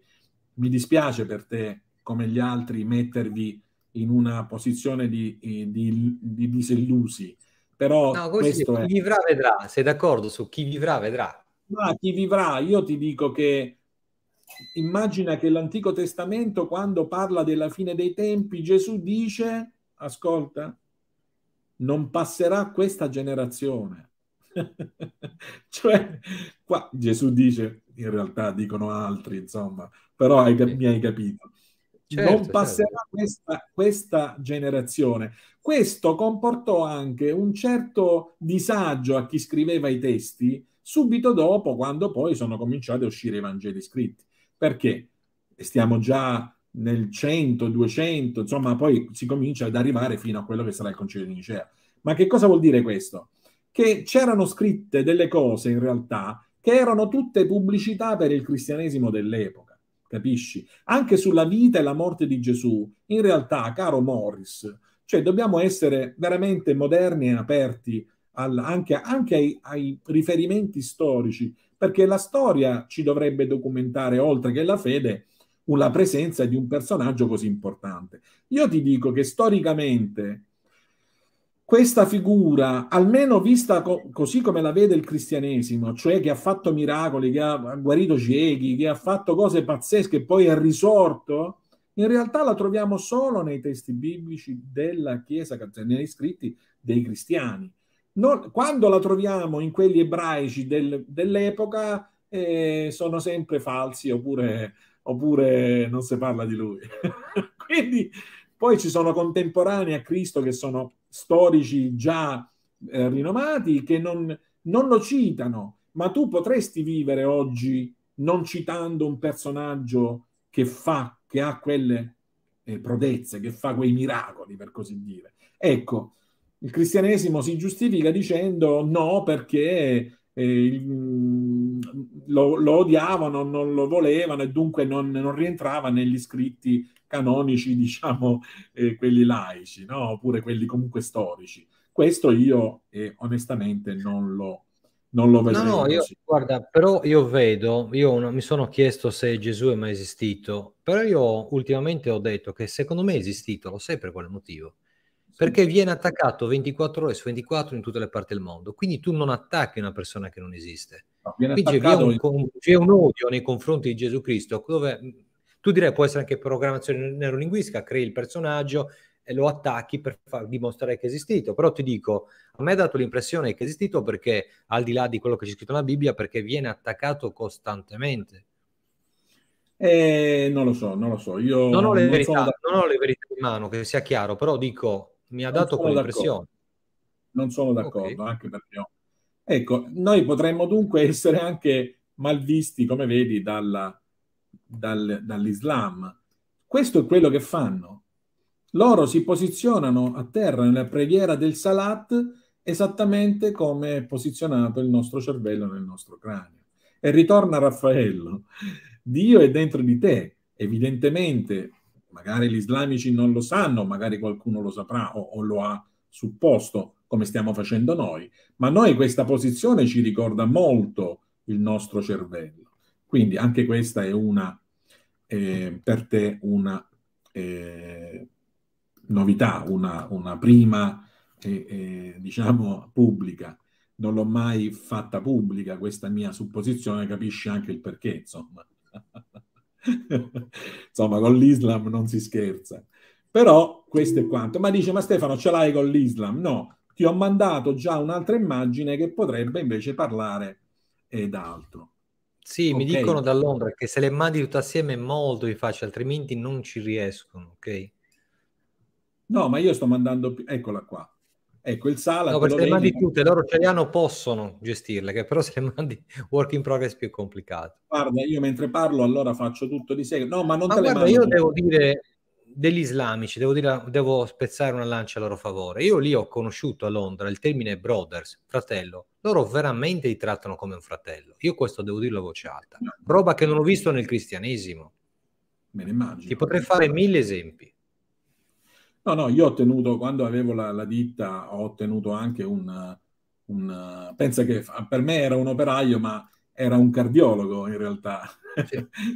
mi dispiace per te, come gli altri, mettervi in una posizione di, eh, di, di disillusi. Però no, questo chi è... vivrà vedrà, sei d'accordo su chi vivrà vedrà? Ma chi vivrà, io ti dico che immagina che l'Antico Testamento, quando parla della fine dei tempi, Gesù dice, ascolta, non passerà questa generazione. cioè, qua Gesù dice, in realtà dicono altri, insomma, però hai, mi hai capito. Certo, non certo. passerà certo. questa, questa generazione. Questo comportò anche un certo disagio a chi scriveva i testi subito dopo, quando poi sono cominciati a uscire i Vangeli scritti perché? Stiamo già nel 100, 200, insomma, poi si comincia ad arrivare fino a quello che sarà il Concilio di Nicea. Ma che cosa vuol dire questo? Che c'erano scritte delle cose in realtà che erano tutte pubblicità per il cristianesimo dell'epoca, capisci? Anche sulla vita e la morte di Gesù, in realtà, caro Morris, cioè dobbiamo essere veramente moderni e aperti al, anche, anche ai, ai riferimenti storici perché la storia ci dovrebbe documentare, oltre che la fede, la presenza di un personaggio così importante. Io ti dico che storicamente questa figura, almeno vista co- così come la vede il cristianesimo, cioè che ha fatto miracoli, che ha guarito ciechi, che ha fatto cose pazzesche, e poi è risorto, in realtà la troviamo solo nei testi biblici della Chiesa, nei scritti dei cristiani non, quando la troviamo in quelli ebraici del, dell'epoca eh, sono sempre falsi oppure, oppure non si parla di lui. Quindi poi ci sono contemporanei a Cristo che sono storici già eh, rinomati che non, non lo citano, ma tu potresti vivere oggi non citando un personaggio che fa, che ha quelle eh, prodezze, che fa quei miracoli, per così dire. Ecco, il cristianesimo si giustifica dicendo no perché eh, mm, lo, lo, odiavano, non lo volevano e dunque non, non rientrava negli scritti canonici, diciamo, eh, quelli laici, no? oppure quelli comunque storici. Questo io eh, onestamente non lo, non lo vedo. No, no, io, guarda, però io vedo, io non, mi sono chiesto se Gesù è mai esistito, però io ultimamente ho detto che secondo me è esistito, lo sai per quale motivo? perché viene attaccato 24 ore su 24 in tutte le parti del mondo. Quindi tu non attacchi una persona che non esiste. No, Qui c'è un, c'è un odio nei confronti di Gesù Cristo, dove mm, tu direi può essere anche programmazione neurolinguistica, crei il personaggio e lo attacchi per far dimostrare che è esistito. Però ti dico, a me ha dato l'impressione che è esistito perché, al di là di quello che c'è scritto nella Bibbia, perché viene attaccato costantemente. Eh, non lo so, non lo so. Io non ho, non, verità, non ho, le verità, in mano, che sia chiaro, però dico, mi ha dato quell'impressione. Non sono d'accordo, okay. anche perché... Ho... Ecco, noi potremmo dunque essere anche malvisti, come vedi, dalla, dal, dall'Islam. Questo è quello che fanno. Loro si posizionano a terra nella preghiera del Salat esattamente come è posizionato il nostro cervello nel nostro cranio. E ritorna Raffaello. Dio è dentro di te. Evidentemente magari gli islamici non lo sanno, magari qualcuno lo saprà o, o lo ha supposto, come stiamo facendo noi, ma noi questa posizione ci ricorda molto il nostro cervello. Quindi anche questa è una, eh, per te, una eh, novità, una, una prima, eh, diciamo, pubblica. Non l'ho mai fatta pubblica questa mia supposizione, capisci anche il perché, insomma. Insomma, con l'Islam non si scherza. Però questo è quanto. Ma dice, ma Stefano, ce l'hai con l'Islam? No, ti ho mandato già un'altra immagine che potrebbe invece parlare ed altro. Sì, okay. mi dicono da Londra che se le mandi tutte assieme è molto più facile, altrimenti non ci riescono, ok? No, ma io sto mandando... Eccola qua. Ecco, il Sala... No, perché se le mandi tutte, loro ce le hanno, possono gestirle, che però se le mandi work in progress più complicato. Guarda, io mentre parlo allora faccio tutto di seguito. No, ma non ma te guarda, le mando. io devo dire degli islamici, devo, dire, devo spezzare una lancia a loro favore. Io lì ho conosciuto a Londra il termine brothers, fratello. Loro veramente li trattano come un fratello. Io questo devo dirlo a voce alta. Roba che non ho visto nel cristianesimo. Me ne immagino. Ti potrei fare mille esempi. No, no, io ho ottenuto, quando avevo la, la ditta, ho ottenuto anche un, un... Pensa che per me era un operaio, ma era un cardiologo in realtà,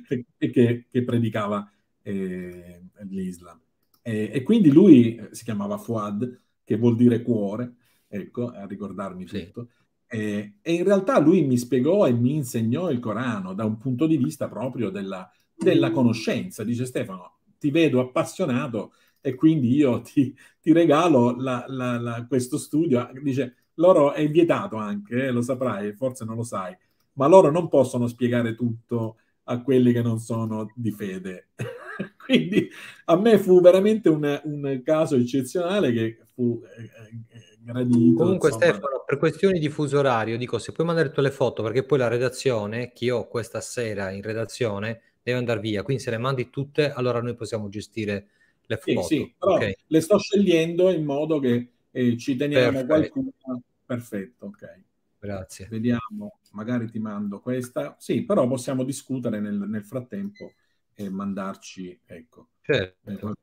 sì. che, che, predicava eh, l'Islam. E, e, quindi lui eh, si chiamava Fuad, che vuol dire cuore, ecco, a ricordarmi sì. tutto. E, e, in realtà lui mi spiegò e mi insegnò il Corano da un punto di vista proprio della, della conoscenza. Dice Stefano, ti vedo appassionato, e quindi io ti, ti regalo la, la, la, questo studio. Dice, loro è vietato anche, eh, lo saprai, forse non lo sai, ma loro non possono spiegare tutto a quelli che non sono di fede. quindi a me fu veramente un, un caso eccezionale che fu eh, eh, gradito. Comunque insomma. Stefano, per questioni di fuso orario, dico se puoi mandare tutte le foto, perché poi la redazione, che ho questa sera in redazione, deve andare via, quindi se le mandi tutte, allora noi possiamo gestire le, sì, sì, okay. le sto scegliendo in modo che eh, ci teniamo Perfetto. qualcuno. Perfetto, ok. Grazie. Vediamo, magari ti mando questa. Sì, però possiamo discutere nel, nel frattempo e mandarci, ecco. Certo. Eh, no,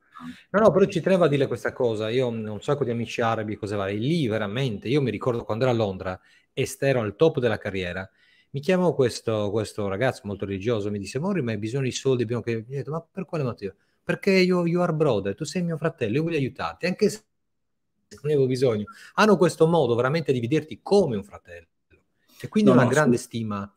no, però ci tenevo a dire questa cosa. Io ho un sacco di amici arabi, cose varie. Lì veramente, io mi ricordo quando ero a Londra estero al top della carriera, mi chiamò questo, questo ragazzo molto religioso, mi disse, Mori, ma hai bisogno di soldi? Abbiamo che... ma per quale motivo? perché io, you are brother, tu sei mio fratello, io voglio aiutarti, anche se non avevo bisogno. Hanno questo modo veramente di vederti come un fratello. E cioè, quindi no, una no, grande stima.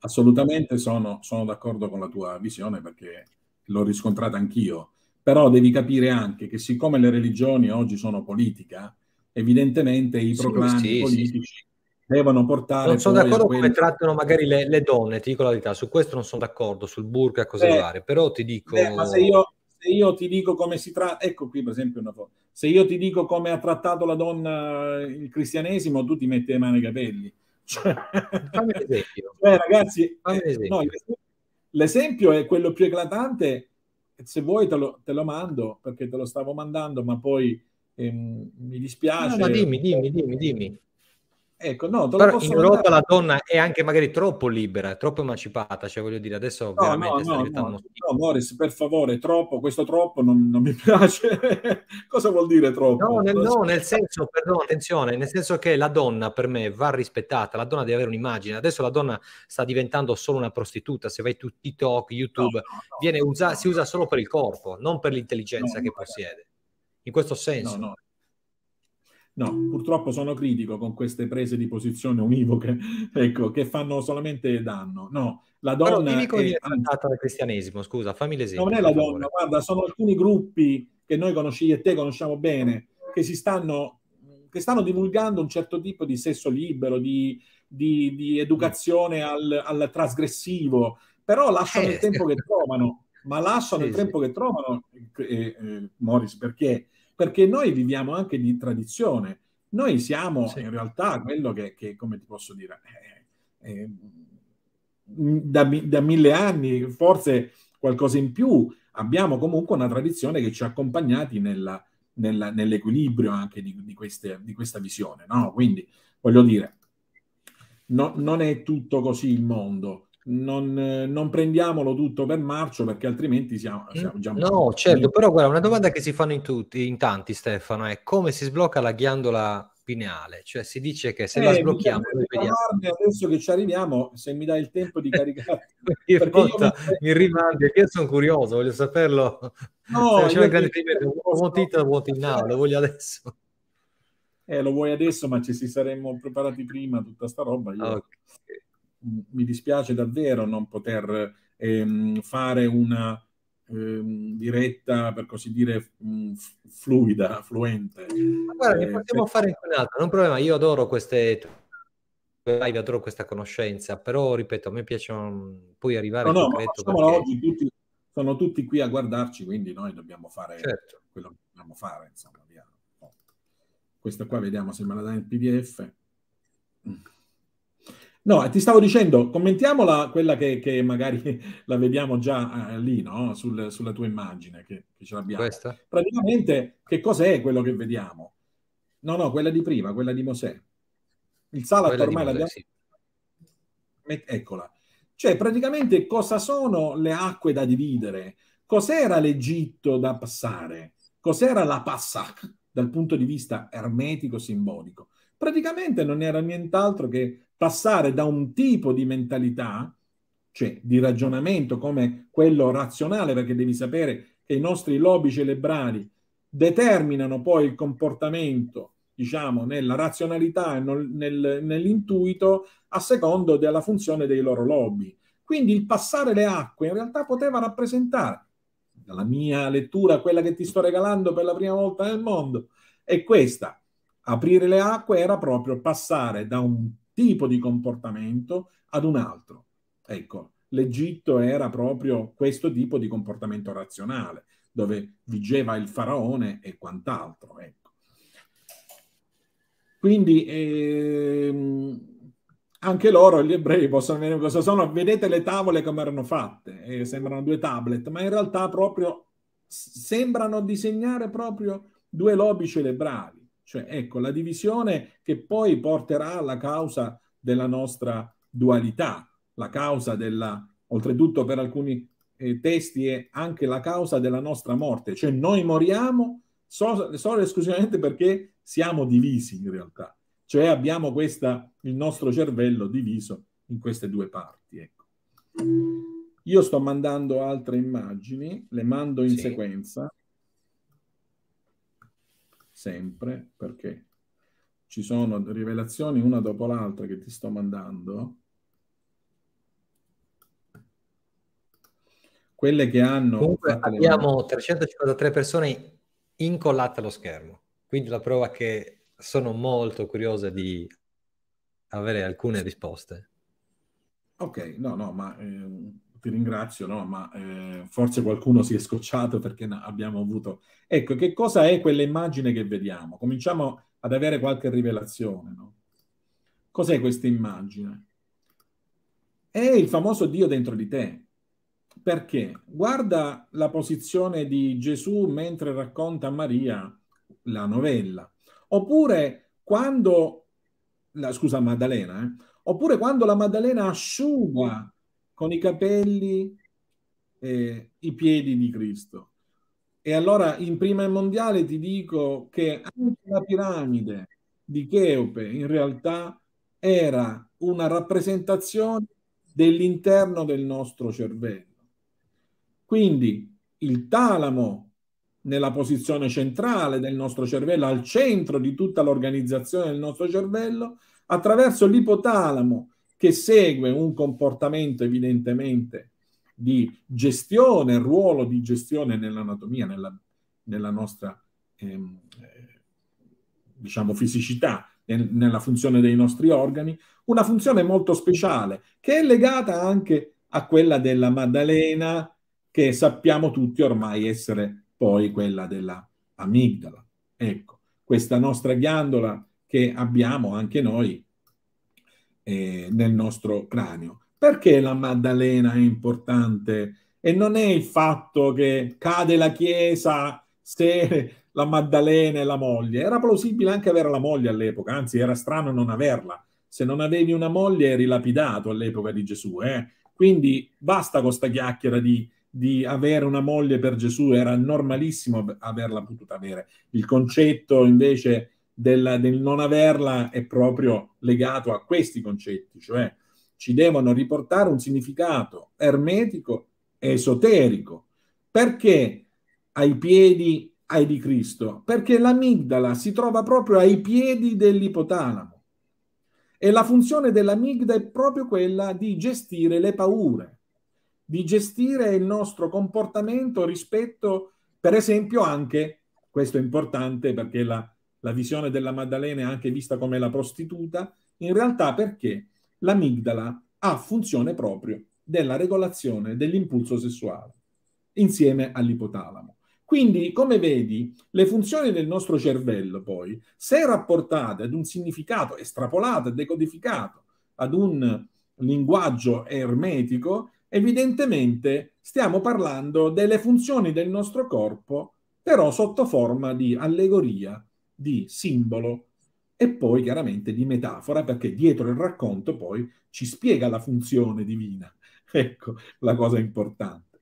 Assolutamente sono, sono d'accordo con la tua visione perché l'ho riscontrata anch'io. Però devi capire anche che siccome le religioni oggi sono politica, evidentemente i sì, proclami sì, politici sì devono portare. Non sono d'accordo quelli... come trattano magari le, le, donne, ti dico la verità, su questo non sono d'accordo, sul burka e cose eh, varie, però ti dico... Eh, ma se io, se io, ti dico come si tratta, ecco qui per esempio una foto, se io ti dico come ha trattato la donna il cristianesimo, tu ti metti le mani ai capelli. Cioè, Fammi l'esempio. Cioè, ragazzi, Fammi l'esempio. Eh, no, l'esempio è quello più eclatante, se vuoi te lo, te lo mando, perché te lo stavo mandando, ma poi ehm, mi dispiace. No, ma dimmi, dimmi, dimmi, dimmi. Ecco, no, Però in Europa dare. la donna è anche magari troppo libera, troppo emancipata, cioè voglio dire, adesso no, veramente no, no, no, uno... no, per favore, troppo, questo troppo non, non mi piace. Cosa vuol dire troppo? No, nel, no, nel senso, perdono, attenzione, nel senso che la donna per me va rispettata, la donna deve avere un'immagine, adesso la donna sta diventando solo una prostituta, se vai tu TikTok, YouTube, no, usa, si usa solo per il corpo, non per l'intelligenza che possiede. In questo senso. No, no. No, purtroppo sono critico con queste prese di posizione univoche, ecco, che fanno solamente danno. No, la donna è andata dal cristianesimo, scusa, fammi l'esempio. Non è la donna, guarda, sono alcuni gruppi che noi conosci e te conosciamo bene, che si stanno, che stanno divulgando un certo tipo di sesso libero, di, di, di educazione al, al, trasgressivo, però lasciano eh. il tempo che trovano, ma lasciano sì, il tempo sì. che trovano, eh, eh, Morris, perché perché noi viviamo anche di tradizione. Noi siamo sì. in realtà quello che, che, come ti posso dire, eh, eh, mm, da, da, mille anni, forse qualcosa in più, abbiamo comunque una tradizione che ci ha accompagnati nella, nella, nell'equilibrio anche di, di, queste, di questa visione. No? Quindi, voglio dire, no, non è tutto così il mondo non, non, prendiamolo tutto per marcio perché altrimenti siamo, mm? siamo già... No, certo, però guarda, una domanda che si fanno in, tutti, in tanti Stefano è come si sblocca la ghiandola pineale? Cioè si dice che se eh, la sblocchiamo... Parlarne, adesso che ci arriviamo, se mi dai il tempo di caricare... io volta, mi... mi rimandi, io sono curioso, voglio saperlo. No, se io grande dico, lo voglio adesso. Eh, lo vuoi adesso, ma ci si saremmo preparati prima tutta sta roba. Io... Okay mi dispiace davvero non poter ehm, fare una ehm, diretta, per così dire, mm, fluida, fluente. Ma guarda, eh, possiamo per... fare anche un'altra, non problema, io adoro queste live, adoro questa conoscenza, però ripeto, a me piace mm, poi arrivare no, no, perché... oggi tutti, sono tutti qui a guardarci, quindi noi dobbiamo fare certo. quello che dobbiamo fare, insomma, via. Questa qua vediamo se me la dà in PDF. No, ti stavo dicendo, commentiamola quella che, che magari la vediamo già eh, lì, no? Sul, sulla tua immagine che, che ce l'abbiamo. Questa? Praticamente, che cos'è quello che vediamo? No, no, quella di prima, quella di Mosè. Il Salat quella ormai l'abbiamo... Sì. Eccola. Cioè, praticamente cosa sono le acque da dividere? Cos'era l'Egitto da passare? Cos'era la Passach dal punto di vista ermetico simbolico? praticamente non era nient'altro che passare da un tipo di mentalità, cioè di ragionamento come quello razionale, perché devi sapere che i nostri lobi cerebrali determinano poi il comportamento, diciamo, nella razionalità e nel, nell'intuito a secondo della funzione dei loro lobi. Quindi il passare le acque in realtà poteva rappresentare, dalla mia lettura, quella che ti sto regalando per la prima volta nel mondo, è questa. Aprire le acque era proprio passare da un tipo di comportamento ad un altro. Ecco, l'Egitto era proprio questo tipo di comportamento razionale, dove vigeva il faraone e quant'altro. Ecco. Quindi ehm, anche loro, gli ebrei, possono vedere cosa sono. Vedete le tavole come erano fatte, eh, sembrano due tablet, ma in realtà proprio sembrano disegnare proprio due lobi cerebrali. Cioè, ecco, la divisione che poi porterà alla causa della nostra dualità, la causa della, oltretutto per alcuni eh, testi, è anche la causa della nostra morte. Cioè, noi moriamo solo, solo esclusivamente perché siamo divisi in realtà. Cioè, abbiamo questa, il nostro cervello diviso in queste due parti. Ecco. Io sto mandando altre immagini, le mando in sì. sequenza sempre perché ci sono rivelazioni una dopo l'altra che ti sto mandando, quelle che hanno... Comunque abbiamo le... 353 persone incollate allo schermo, quindi la prova che sono molto curiosa di avere alcune risposte. Ok, no, no, ma... Ehm ti ringrazio, no? ma eh, forse qualcuno si è scocciato perché abbiamo avuto... Ecco, che cosa è quell'immagine che vediamo? Cominciamo ad avere qualche rivelazione. No? Cos'è questa immagine? È il famoso Dio dentro di te. Perché? Guarda la posizione di Gesù mentre racconta a Maria la novella. Oppure quando... La, scusa Maddalena, eh? Oppure quando la Maddalena asciuga con i capelli e i piedi di Cristo. E allora in prima mondiale ti dico che anche la piramide di Cheope in realtà era una rappresentazione dell'interno del nostro cervello. Quindi il talamo nella posizione centrale del nostro cervello, al centro di tutta l'organizzazione del nostro cervello, attraverso l'ipotalamo che segue un comportamento evidentemente di gestione, ruolo di gestione nell'anatomia, nella, nella nostra ehm, eh, diciamo, fisicità, nella funzione dei nostri organi, una funzione molto speciale che è legata anche a quella della Maddalena, che sappiamo tutti ormai essere poi quella della amigdala. Ecco, questa nostra ghiandola che abbiamo anche noi eh, nel nostro cranio. Perché la Maddalena è importante? E non è il fatto che cade la Chiesa se la Maddalena e la moglie. Era plausibile anche avere la moglie all'epoca, anzi era strano non averla. Se non avevi una moglie eri lapidato all'epoca di Gesù. Eh? Quindi basta con questa chiacchiera di, di, avere una moglie per Gesù, era normalissimo averla potuta avere. Il concetto invece del, del non averla è proprio legato a questi concetti, cioè ci devono riportare un significato ermetico e esoterico. Perché ai piedi ai di Cristo? Perché l'amigdala si trova proprio ai piedi dell'ipotalamo e la funzione dell'amigdala è proprio quella di gestire le paure, di gestire il nostro comportamento rispetto, per esempio, anche, questo è importante perché la, la visione della Maddalena è anche vista come la prostituta, in realtà perché l'amigdala ha funzione proprio della regolazione dell'impulso sessuale insieme all'ipotalamo. Quindi, come vedi, le funzioni del nostro cervello, poi, se rapportate ad un significato estrapolato e decodificato ad un linguaggio ermetico, evidentemente stiamo parlando delle funzioni del nostro corpo, però sotto forma di allegoria di simbolo e poi chiaramente di metafora, perché dietro il racconto poi ci spiega la funzione divina. Ecco la cosa importante.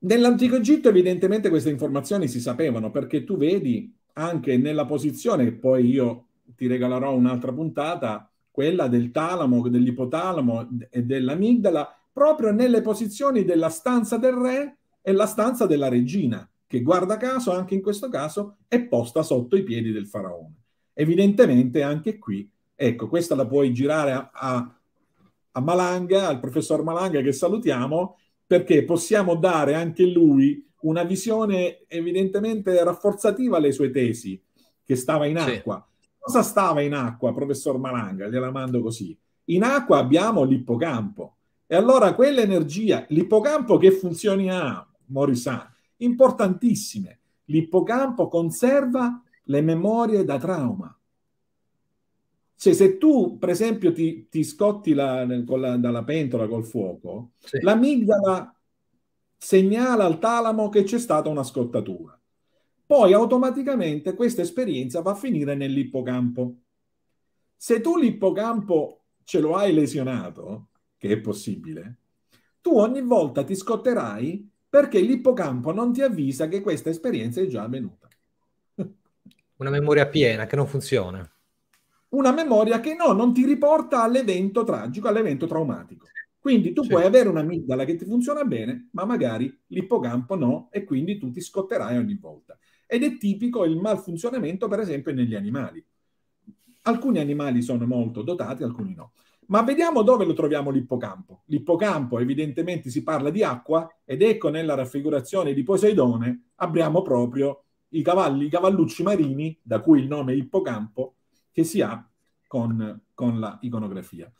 Nell'antico Egitto evidentemente queste informazioni si sapevano, perché tu vedi anche nella posizione, che poi io ti regalerò un'altra puntata, quella del talamo, dell'ipotalamo e dell'amigdala, proprio nelle posizioni della stanza del re e la stanza della regina che guarda caso anche in questo caso è posta sotto i piedi del faraone. Evidentemente anche qui, ecco, questa la puoi girare a, a, a Malanga, al professor Malanga che salutiamo, perché possiamo dare anche lui una visione evidentemente rafforzativa alle sue tesi, che stava in acqua. Sì. Cosa stava in acqua, professor Malanga? Gliela mando così. In acqua abbiamo l'ippocampo. E allora quell'energia, l'ippocampo che funzioni ha, Morisano? importantissime. L'ippocampo conserva le memorie da trauma. Cioè, se tu, per esempio, ti, ti scotti la, con la, dalla pentola col fuoco, sì. l'amigdala segnala al talamo che c'è stata una scottatura. Poi automaticamente questa esperienza va a finire nell'ippocampo. Se tu l'ippocampo ce lo hai lesionato, che è possibile, tu ogni volta ti scotterai perché l'ippocampo non ti avvisa che questa esperienza è già avvenuta. Una memoria piena che non funziona. Una memoria che no, non ti riporta all'evento tragico, all'evento traumatico. Quindi tu sì. puoi avere un'amigdala che ti funziona bene, ma magari l'ippocampo no, e quindi tu ti scotterai ogni volta. Ed è tipico il malfunzionamento, per esempio, negli animali. Alcuni animali sono molto dotati, alcuni no. Ma vediamo dove lo troviamo l'ippocampo. L'ippocampo evidentemente si parla di acqua ed ecco nella raffigurazione di Poseidone abbiamo proprio i cavalli, i cavallucci marini, da cui il nome ippocampo, che si ha con, con la iconografia.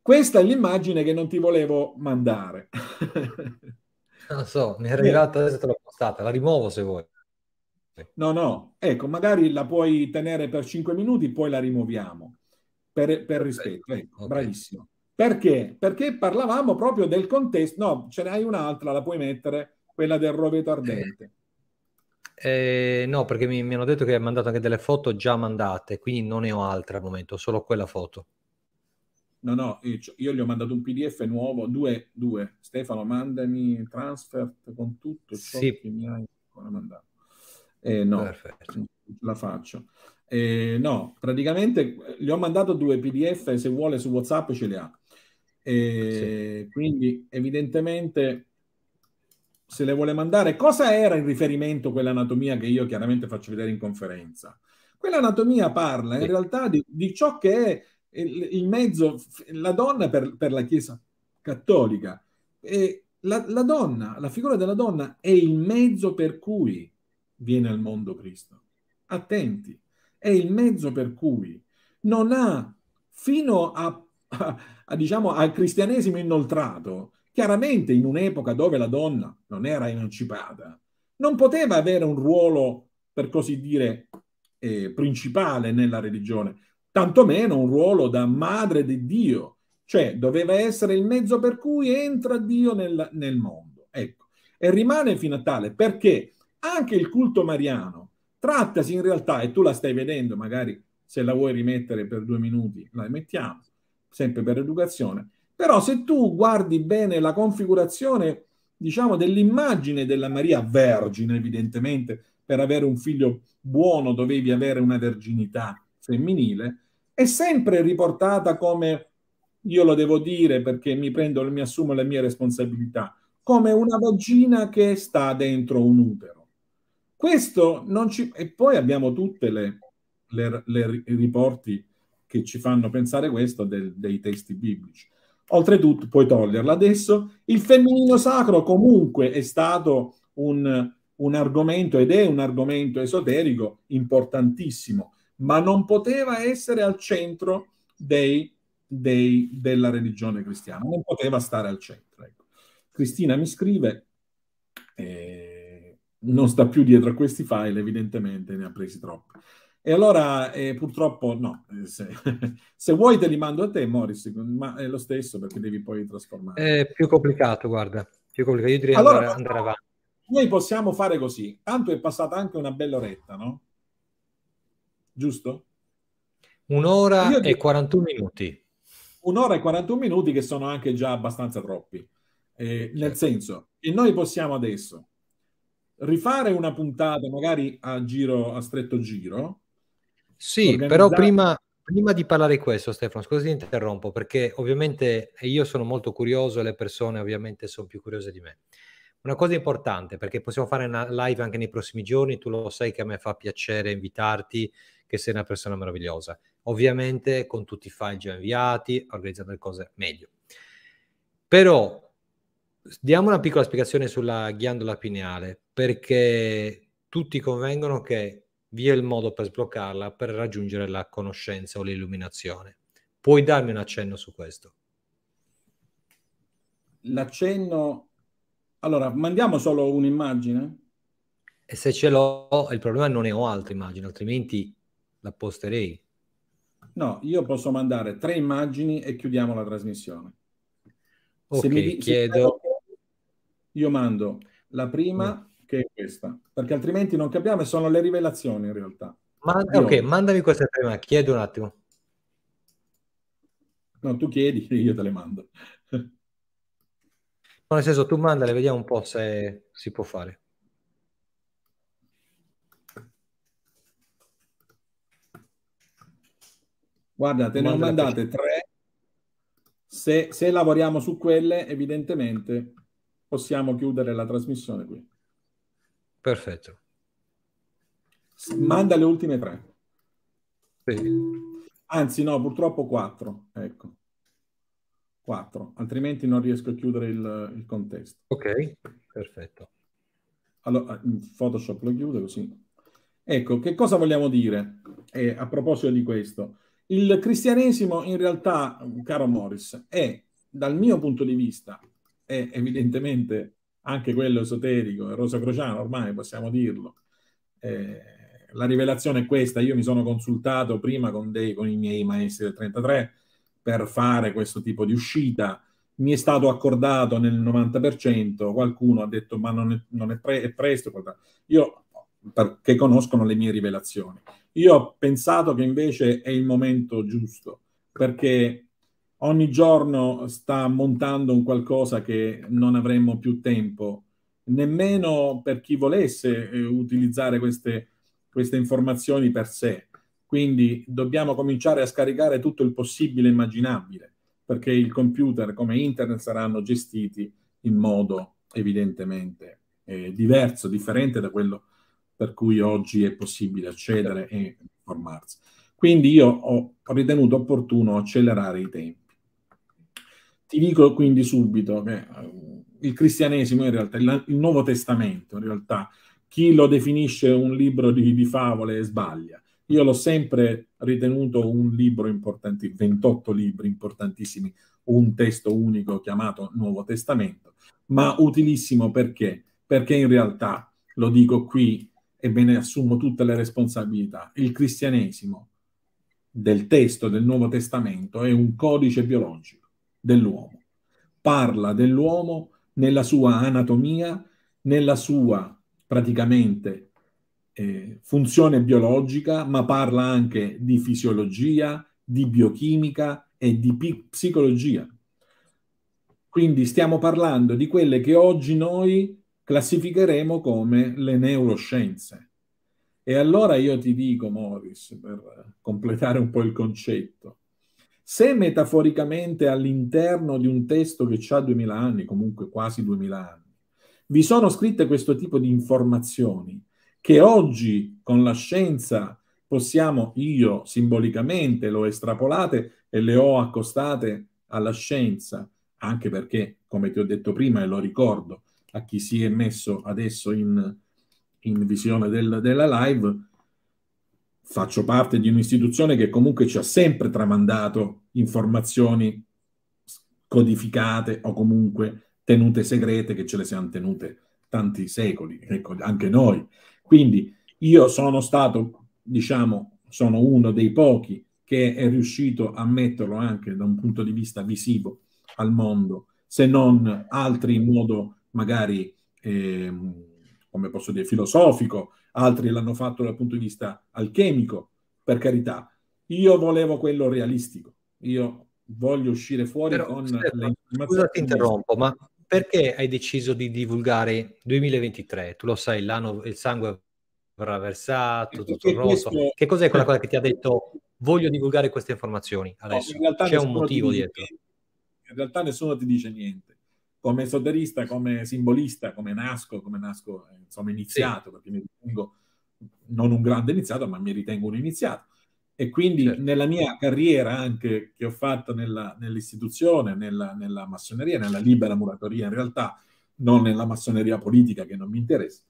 Questa è l'immagine che non ti volevo mandare. non so, mi è arrivata adesso te l'ho postata, la rimuovo se vuoi. No, no, ecco, magari la puoi tenere per 5 minuti, poi la rimuoviamo per, per rispetto. Ecco, bravissimo. Perché? Perché parlavamo proprio del contesto. No, ce n'hai un'altra, la puoi mettere, quella del roveto eh. ardente. Eh, no, perché mi, mi, hanno detto che hai mandato anche delle foto già mandate, quindi non ne ho altre al momento, solo quella foto. No, no, io, io gli ho mandato un PDF nuovo, due, due. Stefano, mandami transfer con tutto ciò sì. che mi hai ancora mandato. Eh, no, Perfetto. la faccio. Eh, no, praticamente eh, gli ho mandato due PDF, se vuole su WhatsApp ce le ha. Eh, sì. Quindi evidentemente se le vuole mandare, cosa era in riferimento quell'anatomia che io chiaramente faccio vedere in conferenza? Quell'anatomia parla in realtà di, di ciò che è il, il mezzo, la donna per, per la Chiesa cattolica. E la, la, donna, la figura della donna è il mezzo per cui viene al mondo Cristo. Attenti, è il mezzo per cui non ha, fino a, a, a diciamo, al cristianesimo inoltrato, chiaramente in un'epoca dove la donna non era emancipata, non poteva avere un ruolo, per così dire, eh, principale nella religione, tantomeno un ruolo da madre di Dio, cioè doveva essere il mezzo per cui entra Dio nel, nel mondo. Ecco. E rimane fino a tale perché anche il culto mariano Trattasi in realtà, e tu la stai vedendo, magari se la vuoi rimettere per due minuti, la mettiamo, sempre per educazione. Però se tu guardi bene la configurazione, diciamo, dell'immagine della Maria vergine, evidentemente, per avere un figlio buono dovevi avere una verginità femminile, è sempre riportata come, io lo devo dire perché mi, prendo, mi assumo le mie responsabilità, come una vagina che sta dentro un utero. Questo non ci... E poi abbiamo tutte le, le, le riporti che ci fanno pensare questo del, dei testi biblici. Oltretutto, puoi toglierla adesso, il femminino sacro comunque è stato un, un argomento ed è un argomento esoterico importantissimo, ma non poteva essere al centro dei, dei, della religione cristiana, non poteva stare al centro. Ecco. Cristina mi scrive, eh, non sta più dietro a questi file, evidentemente ne ha presi troppi. E allora eh, purtroppo no, eh, se, se, vuoi te li mando a te, Morris, ma è lo stesso perché devi poi trasformare. È più complicato, guarda, più complicato. Io direi allora, andare, andare avanti. Noi possiamo fare così, tanto è passata anche una bella oretta, no? Giusto? Un'ora Io e 41 minuti. Un'ora e 41 minuti che sono anche già abbastanza troppi, eh, nel senso, e noi possiamo adesso rifare una puntata magari a giro a stretto giro. Sì, organizzare... però prima, prima di parlare di questo, Stefano, scusa ti interrompo, perché ovviamente io sono molto curioso e le persone ovviamente sono più curiose di me. Una cosa importante, perché possiamo fare una live anche nei prossimi giorni, tu lo sai che a me fa piacere invitarti, che sei una persona meravigliosa. Ovviamente con tutti i file già inviati, organizzando le cose meglio. Però Diamo una piccola spiegazione sulla ghiandola pineale, perché tutti convengono che vi è il modo per sbloccarla per raggiungere la conoscenza o l'illuminazione. Puoi darmi un accenno su questo? L'accenno... Allora, mandiamo solo un'immagine? E se ce l'ho, il problema non ne ho altre immagini, altrimenti la posterei. No, io posso mandare tre immagini e chiudiamo la trasmissione. Ok, mi, chiedo io mando la prima mm. che è questa, perché altrimenti non capiamo e sono le rivelazioni in realtà. Man- ok, mandami questa prima, chiedo un attimo. No, tu chiedi, io te le mando. No, nel senso, tu mandale, vediamo un po' se si può fare. Guarda, te ne ho mandate tre. Se, se lavoriamo su quelle, evidentemente possiamo chiudere la trasmissione qui. Perfetto. Manda le ultime tre. Sì. Anzi, no, purtroppo quattro. Ecco. Quattro, altrimenti non riesco a chiudere il, il contesto. Ok, perfetto. Allora, mm, Photoshop lo chiude così. Ecco, che cosa vogliamo dire eh, a proposito di questo? Il cristianesimo in realtà, caro Morris, è dal mio punto di vista è evidentemente anche quello esoterico e rosacrociano, ormai possiamo dirlo. Eh, la rivelazione è questa, io mi sono consultato prima con, dei, con i miei maestri del 33 per fare questo tipo di uscita, mi è stato accordato nel 90%, qualcuno ha detto ma non è, non è, pre- è presto, io perché conoscono le mie rivelazioni. Io ho pensato che invece è il momento giusto, perché ogni giorno sta montando un qualcosa che non avremmo più tempo, nemmeno per chi volesse eh, utilizzare queste, queste informazioni per sé. Quindi dobbiamo cominciare a scaricare tutto il possibile immaginabile, perché il computer come internet saranno gestiti in modo evidentemente eh, diverso, differente da quello per cui oggi è possibile accedere e informarsi. Quindi io ho ritenuto opportuno accelerare i tempi. Ti dico quindi subito che eh, il cristianesimo in realtà, il, il Nuovo Testamento in realtà, chi lo definisce un libro di, di favole sbaglia. Io l'ho sempre ritenuto un libro importante, 28 libri importantissimi, un testo unico chiamato Nuovo Testamento, ma utilissimo perché? Perché in realtà, lo dico qui e me ne assumo tutte le responsabilità, il cristianesimo del testo del Nuovo Testamento è un codice biologico dell'uomo. Parla dell'uomo nella sua anatomia, nella sua praticamente eh, funzione biologica, ma parla anche di fisiologia, di biochimica e di pi- psicologia. Quindi stiamo parlando di quelle che oggi noi classificheremo come le neuroscienze. E allora io ti dico, Morris, per completare un po' il concetto, se metaforicamente all'interno di un testo che ha 2000 anni, comunque quasi 2000 anni, vi sono scritte questo tipo di informazioni che oggi con la scienza possiamo, io simbolicamente le ho estrapolate e le ho accostate alla scienza, anche perché, come ti ho detto prima e lo ricordo a chi si è messo adesso in, in visione del, della live, faccio parte di un'istituzione che comunque ci ha sempre tramandato informazioni codificate o comunque tenute segrete che ce le siamo tenute tanti secoli, ecco, anche noi. Quindi io sono stato, diciamo, sono uno dei pochi che è riuscito a metterlo anche da un punto di vista visivo al mondo, se non altri in modo magari eh, come posso dire, filosofico, altri l'hanno fatto dal punto di vista alchemico, per carità. Io volevo quello realistico, io voglio uscire fuori Però, con Stefano, le informazioni. Scusa, ti interrompo, ma perché hai deciso di divulgare 2023? Tu lo sai, l'anno il sangue verrà versato, tutto rosso. Questo... Che cos'è quella eh. cosa che ti ha detto voglio divulgare queste informazioni adesso? No, in C'è un motivo dice, dietro. In realtà nessuno ti dice niente come esoterista, come simbolista, come nasco, come nasco eh, insomma iniziato, sì. perché mi ritengo non un grande iniziato, ma mi ritengo un iniziato. E quindi certo. nella mia carriera anche che ho fatto nella, nell'istituzione, nella, nella, massoneria, nella libera muratoria in realtà, non nella massoneria politica che non mi interessa,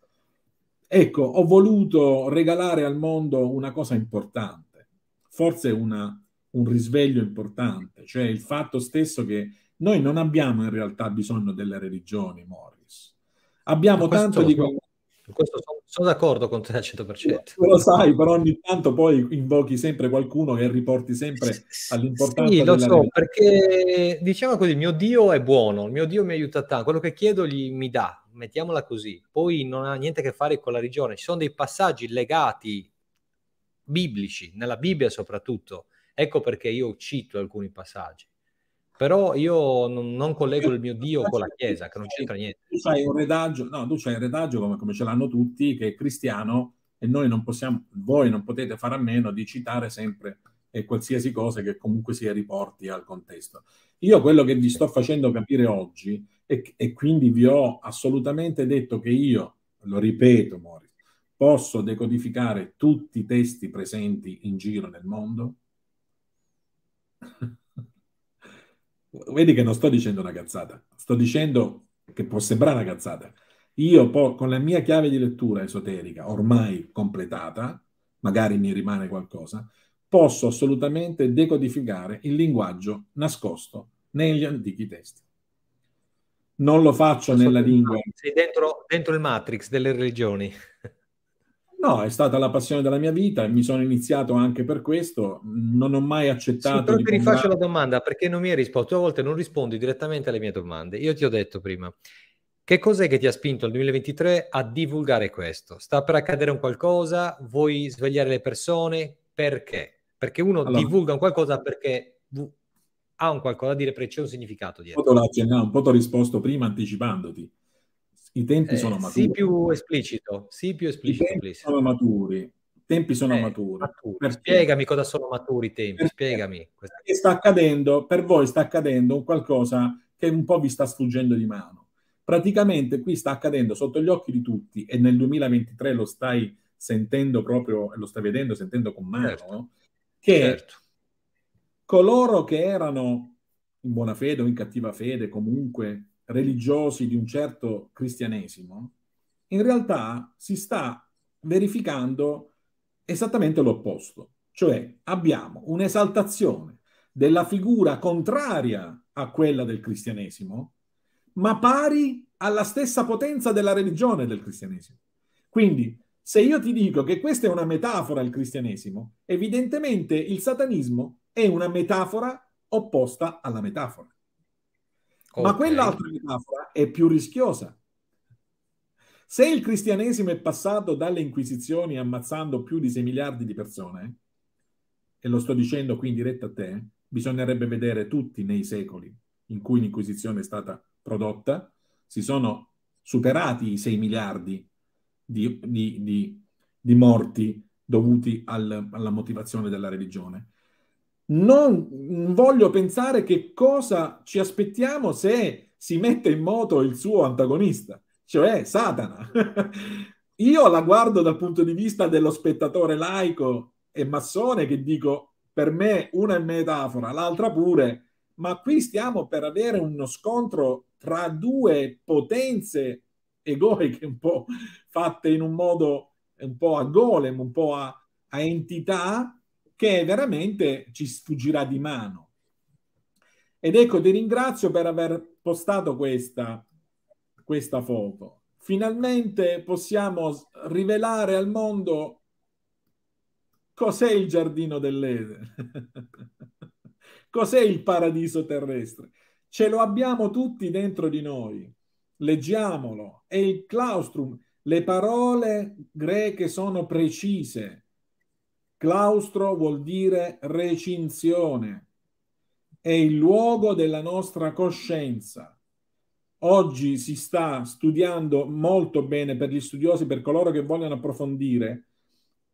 ecco, ho voluto regalare al mondo una cosa importante, forse una, un risveglio importante, cioè il fatto stesso che noi non abbiamo in realtà bisogno delle religioni, Morris. Abbiamo questo, tanto di... Questo sono, sono d'accordo con te al 100%. Lo sai, però ogni tanto poi invochi sempre qualcuno e riporti sempre all'importanza. Sì, lo so, religione. perché diciamo così, il mio Dio è buono, il mio Dio mi aiuta tanto, quello che chiedo gli, mi dà, mettiamola così. Poi non ha niente a che fare con la religione, ci sono dei passaggi legati biblici, nella Bibbia soprattutto. Ecco perché io cito alcuni passaggi però io non, non collego il mio Dio con la Chiesa, che non c'entra niente. Tu hai un redaggio, no, tu c'hai il redaggio come, come ce l'hanno tutti, che è cristiano e noi non possiamo, voi non potete fare a meno di citare sempre eh, qualsiasi cosa che comunque si riporti al contesto. Io quello che vi sto facendo capire oggi, e, e quindi vi ho assolutamente detto che io, lo ripeto Moris, posso decodificare tutti i testi presenti in giro nel mondo, Vedi che non sto dicendo una cazzata, sto dicendo che può sembrare una cazzata. Io poi con la mia chiave di lettura esoterica ormai completata, magari mi rimane qualcosa, posso assolutamente decodificare il linguaggio nascosto negli antichi testi. Non lo faccio nella lingua. Sei dentro, dentro il matrix delle religioni. No, è stata la passione della mia vita, mi sono iniziato anche per questo, non ho mai accettato... Sì, però ti rifaccio comprare... la domanda perché non mi hai risposto, tu a volte non rispondi direttamente alle mie domande. Io ti ho detto prima, che cos'è che ti ha spinto nel 2023 a divulgare questo? Sta per accadere un qualcosa? Vuoi svegliare le persone? Perché? Perché uno allora, divulga un qualcosa perché ha un qualcosa da dire, perché c'è un significato dietro. Un po' ti cioè, ho risposto prima anticipandoti i tempi eh, sono maturi. Sì, più esplicito, Sì, più esplicito. I tempi please. sono maturi. I tempi sono eh, maturi. maturi. Spiegami cosa sono maturi i tempi, perché spiegami. Perché sta accadendo, per voi sta accadendo qualcosa che un po' vi sta sfuggendo di mano. Praticamente qui sta accadendo sotto gli occhi di tutti e nel 2023 lo stai sentendo proprio, lo stai vedendo, sentendo con mano, certo. no? che certo. coloro che erano in buona fede o in cattiva fede comunque religiosi di un certo cristianesimo, in realtà si sta verificando esattamente l'opposto, cioè abbiamo un'esaltazione della figura contraria a quella del cristianesimo, ma pari alla stessa potenza della religione del cristianesimo. Quindi, se io ti dico che questa è una metafora al cristianesimo, evidentemente il satanismo è una metafora opposta alla metafora. Okay. Ma quell'altra metafora è più rischiosa. Se il cristianesimo è passato dalle inquisizioni ammazzando più di 6 miliardi di persone, e lo sto dicendo qui in diretta a te, bisognerebbe vedere tutti nei secoli in cui l'inquisizione è stata prodotta, si sono superati i 6 miliardi di, di, di, di morti dovuti al, alla motivazione della religione non voglio pensare che cosa ci aspettiamo se si mette in moto il suo antagonista, cioè Satana. Io la guardo dal punto di vista dello spettatore laico e massone che dico, per me una è metafora, l'altra pure, ma qui stiamo per avere uno scontro tra due potenze egoiche un po' fatte in un modo un po' a golem, un po' a, a entità che veramente ci sfuggirà di mano. Ed ecco, ti ringrazio per aver postato questa, questa foto. Finalmente possiamo rivelare al mondo cos'è il giardino dell'Eden, cos'è il paradiso terrestre. Ce lo abbiamo tutti dentro di noi. Leggiamolo. È il claustrum. Le parole greche sono precise Claustro vuol dire recinzione, è il luogo della nostra coscienza. Oggi si sta studiando molto bene per gli studiosi, per coloro che vogliono approfondire,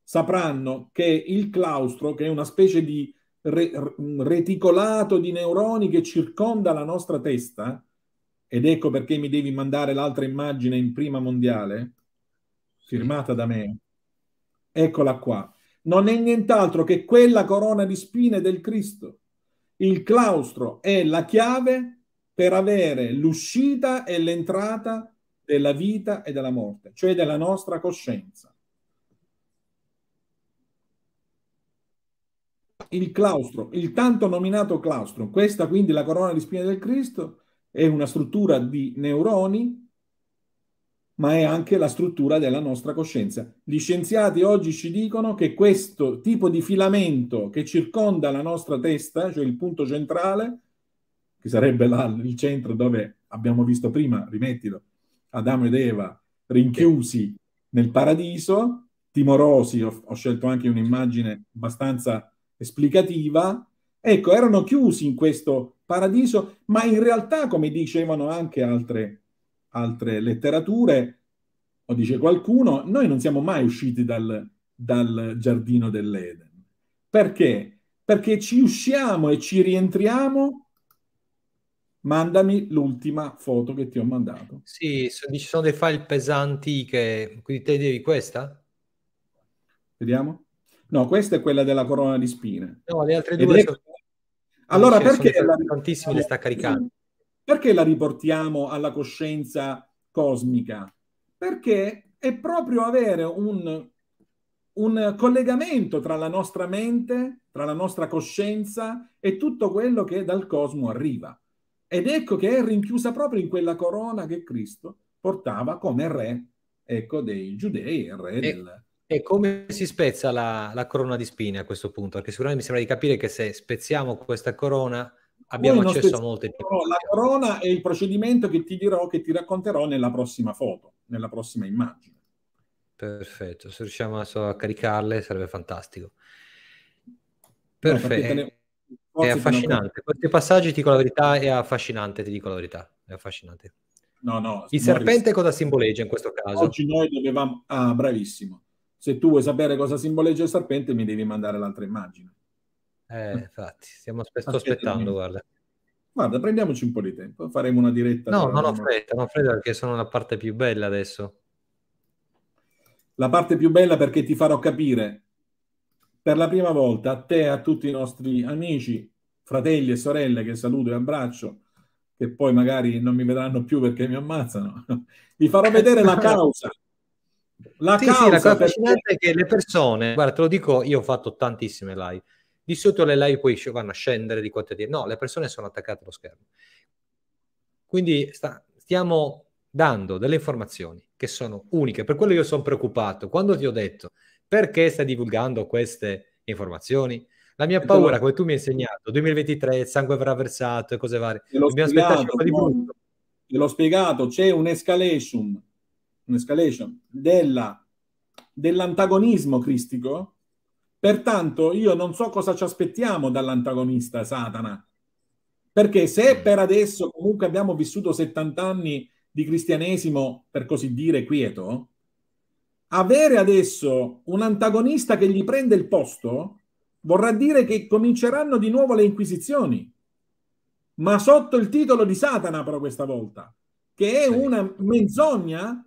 sapranno che il claustro, che è una specie di re- reticolato di neuroni che circonda la nostra testa, ed ecco perché mi devi mandare l'altra immagine in prima mondiale, firmata da me, eccola qua non è nient'altro che quella corona di spine del Cristo. Il claustro è la chiave per avere l'uscita e l'entrata della vita e della morte, cioè della nostra coscienza. Il claustro, il tanto nominato claustro, questa quindi la corona di spine del Cristo, è una struttura di neuroni ma è anche la struttura della nostra coscienza. Gli scienziati oggi ci dicono che questo tipo di filamento che circonda la nostra testa, cioè il punto centrale, che sarebbe là, il centro dove abbiamo visto prima, rimettilo, Adamo ed Eva rinchiusi nel paradiso, timorosi, ho, ho scelto anche un'immagine abbastanza esplicativa, ecco, erano chiusi in questo paradiso, ma in realtà, come dicevano anche altre altre letterature, o dice qualcuno, noi non siamo mai usciti dal, dal giardino dell'Eden. Perché? Perché ci usciamo e ci rientriamo mandami l'ultima foto che ti ho mandato. Sì, ci sono dei file pesanti che... Quindi te devi questa? Vediamo. No, questa è quella della corona di spine. No, le altre due... Ecco... Sono... Allora, perché... Sono tantissimo le sta caricando. Perché la riportiamo alla coscienza cosmica? Perché è proprio avere un, un collegamento tra la nostra mente, tra la nostra coscienza e tutto quello che dal cosmo arriva. Ed ecco che è rinchiusa proprio in quella corona che Cristo portava come re ecco, dei giudei, re e, del... E come si spezza la, la, corona di spine a questo punto? Perché sicuramente mi sembra di capire che se spezziamo questa corona abbiamo Poi accesso a molte. La corona è il procedimento che ti dirò, che ti racconterò nella prossima foto, nella prossima immagine. Perfetto, se riusciamo a caricarle sarebbe fantastico. Perfetto. No, è affascinante. Questi passaggi, ti dico la verità, è affascinante, ti dico la verità, è affascinante. No, no. Il serpente cosa simboleggia in questo caso? Oggi noi dovevamo... Ah, bravissimo. Se tu vuoi sapere cosa simboleggia il serpente, mi devi mandare l'altra immagine. Eh, ah. infatti, stiamo sto aspettando, guarda. Guarda, prendiamoci un po' di tempo, faremo una diretta. No, non ho fretta, non ho fretta perché sono la parte più bella adesso. La parte più bella perché ti farò capire per la prima volta a te e a tutti i nostri amici, fratelli e sorelle che saluto e abbraccio, che poi magari non mi vedranno più perché mi ammazzano. Vi farò vedere la causa. La sì, causa sì, la cosa perché... è che le persone, guarda, te lo dico, io ho fatto tantissime live di sotto le live poi vanno a scendere di quanto dire. No, le persone sono attaccate allo schermo. Quindi sta, stiamo dando delle informazioni che sono uniche. Per quello io sono preoccupato. Quando ti ho detto perché stai divulgando queste informazioni, la mia paura, come tu mi hai insegnato, 2023, il sangue avrà versato e cose varie. Dobbiamo spiegato, un po' di brutto. Te l'ho spiegato, c'è un'escalation, un'escalation della, dell'antagonismo cristico Pertanto io non so cosa ci aspettiamo dall'antagonista Satana, perché se mm. per adesso comunque abbiamo vissuto 70 anni di cristianesimo, per così dire, quieto, avere adesso un antagonista che gli prende il posto vorrà dire che cominceranno di nuovo le inquisizioni, ma sotto il titolo di Satana però questa volta, che è una menzogna,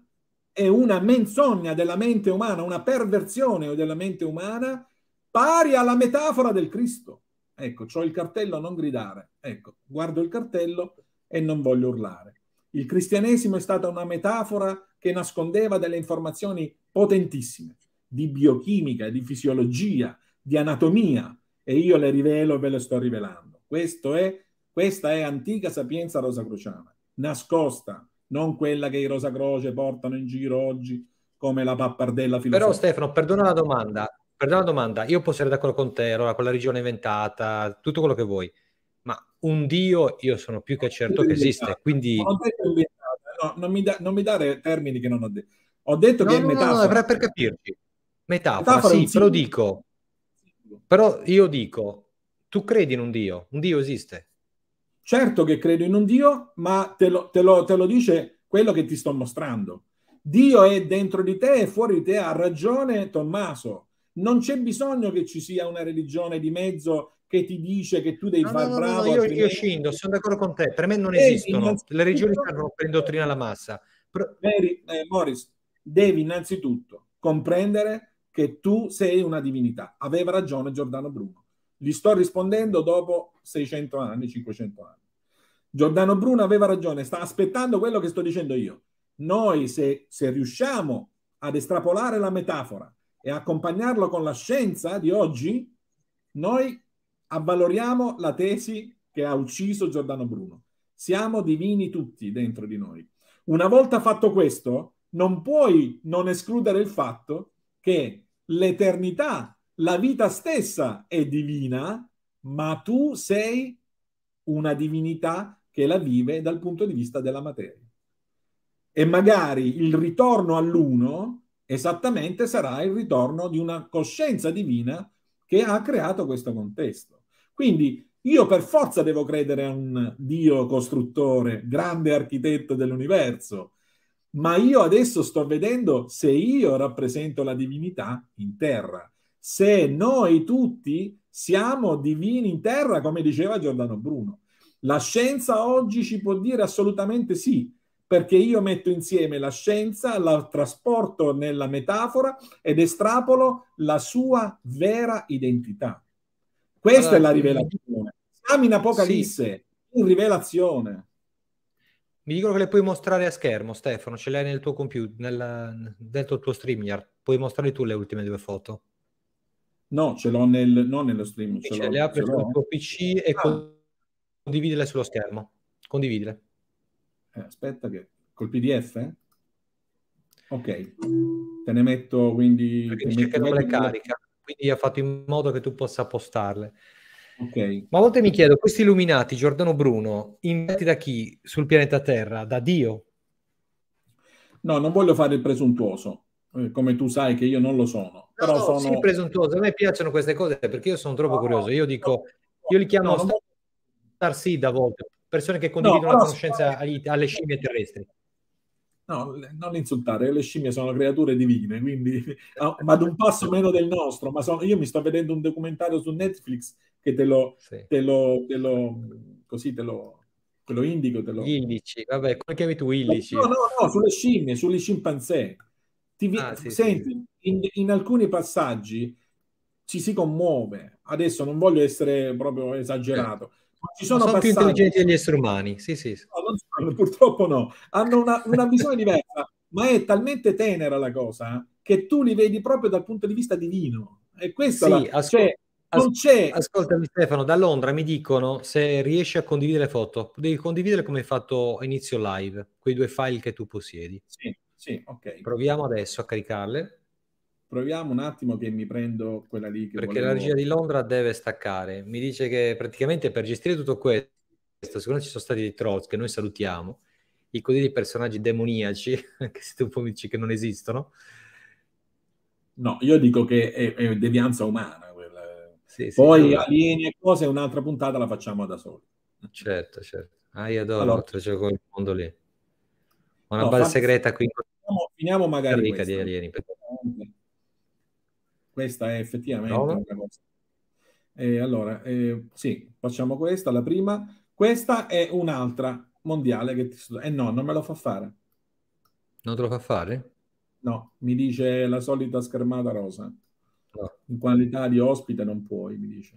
è una menzogna della mente umana, una perversione della mente umana pari alla metafora del Cristo. Ecco, ho il cartello a non gridare. Ecco, guardo il cartello e non voglio urlare. Il cristianesimo è stata una metafora che nascondeva delle informazioni potentissime di biochimica, di fisiologia, di anatomia e io le rivelo e ve le sto rivelando. È, questa è antica sapienza rosacruciana, nascosta, non quella che i rosacroce portano in giro oggi come la pappardella filosofica. Però Stefano, perdona la domanda, Perdona una domanda, io posso essere d'accordo con te, allora, con la regione inventata, tutto quello che vuoi, ma un Dio io sono più che certo che esiste, quindi... Non, no, non, mi, da, non mi dare termini che non ho detto. Ho detto no, che no, è metafora. No, no, era per capirci. Metafora, metafora sì, te lo dico. Però io dico, tu credi in un Dio, un Dio esiste. Certo che credo in un Dio, ma te lo, te lo, te lo dice quello che ti sto mostrando. Dio è dentro di te e fuori di te, ha ragione Tommaso non c'è bisogno che ci sia una religione di mezzo che ti dice che tu devi no, fare no, no, bravo. No, io, io scindo, sono d'accordo con te. Per me non devi eh, esistono. Le regioni stanno per indottrina la massa. Però... Mary, eh, Morris, devi innanzitutto comprendere che tu sei una divinità. Aveva ragione Giordano Bruno. Gli sto rispondendo dopo 600 anni, 500 anni. Giordano Bruno aveva ragione, sta aspettando quello che sto dicendo io. Noi, se, se riusciamo ad estrapolare la metafora e accompagnarlo con la scienza di oggi, noi avvaloriamo la tesi che ha ucciso Giordano Bruno. Siamo divini tutti dentro di noi. Una volta fatto questo, non puoi non escludere il fatto che l'eternità, la vita stessa è divina, ma tu sei una divinità che la vive dal punto di vista della materia. E magari il ritorno all'uno esattamente sarà il ritorno di una coscienza divina che ha creato questo contesto. Quindi io per forza devo credere a un Dio costruttore, grande architetto dell'universo, ma io adesso sto vedendo se io rappresento la divinità in terra, se noi tutti siamo divini in terra, come diceva Giordano Bruno. La scienza oggi ci può dire assolutamente sì, perché io metto insieme la scienza, la trasporto nella metafora ed estrapolo la sua vera identità. Questa allora, è la rivelazione. Siamo in Apocalisse, sì. in rivelazione. Mi dicono che le puoi mostrare a schermo, Stefano, ce l'hai nel tuo computer, nel, dentro il tuo StreamYard. Puoi mostrare tu le ultime due foto? No, ce l'ho nel, non nello stream. Ce, ce le apri sul tuo PC e ah. condividile sullo schermo. Condividile eh, aspetta che col PDF? Ok, te ne metto quindi... Perché che non le carica, quindi ha fatto in modo che tu possa postarle. Okay. Ma a volte mi chiedo, questi illuminati, Giordano Bruno, inventati da chi sul pianeta Terra? Da Dio? No, non voglio fare il presuntuoso, eh, come tu sai che io non lo sono. No, no sono... sì, presuntuoso, a me piacciono queste cose perché io sono troppo no, curioso. Io dico, io li chiamo no, Star Seed a volte, persone che condividono no, la conoscenza agli, alle scimmie terrestri. No, non insultare, le scimmie sono creature divine, quindi ma oh, ad un passo meno del nostro. Ma sono, io mi sto vedendo un documentario su Netflix che te lo, sì. te lo, te lo così te lo, te lo indico. Te lo... Indici, vabbè, come chiami tu indici? No, no, no, sulle scimmie, sugli scimpanzé. Ti, ah, sì, senti, sì. In, in, alcuni passaggi ci si commuove. Adesso non voglio essere proprio esagerato, ci sono, sono più intelligenti degli esseri umani, sì, sì. No, sono, purtroppo no, hanno una, una visione diversa, ma è talmente tenera la cosa che tu li vedi proprio dal punto di vista divino. E questo sì, la... ascol- cioè, as- non c'è. Ascoltami Stefano, da Londra mi dicono se riesci a condividere foto, devi condividere come hai fatto a inizio live, quei due file che tu possiedi. Sì, sì, ok. Proviamo adesso a caricarle. Proviamo un attimo che mi prendo quella lì. Perché volevo... la regia di Londra deve staccare. Mi dice che praticamente per gestire tutto questo, siccome ci sono stati dei trolls che noi salutiamo, i cosiddetti personaggi demoniaci, che siete un po' dici che non esistono. No, io dico che è, è devianza umana. Quella... Sì, Poi sì, alieni e cose, un'altra puntata la facciamo da soli. Certo, certo. Ah, io adoro allora, c'è quel mondo lì. Una no, base segreta qui. Finiamo, finiamo magari. Di alieni, perché... Questa è effettivamente no. una cosa. Eh, allora, eh, sì, facciamo questa, la prima. Questa è un'altra mondiale che ti E eh no, non me lo fa fare. Non te lo fa fare? No, mi dice la solita schermata rosa. No. In qualità di ospite non puoi, mi dice.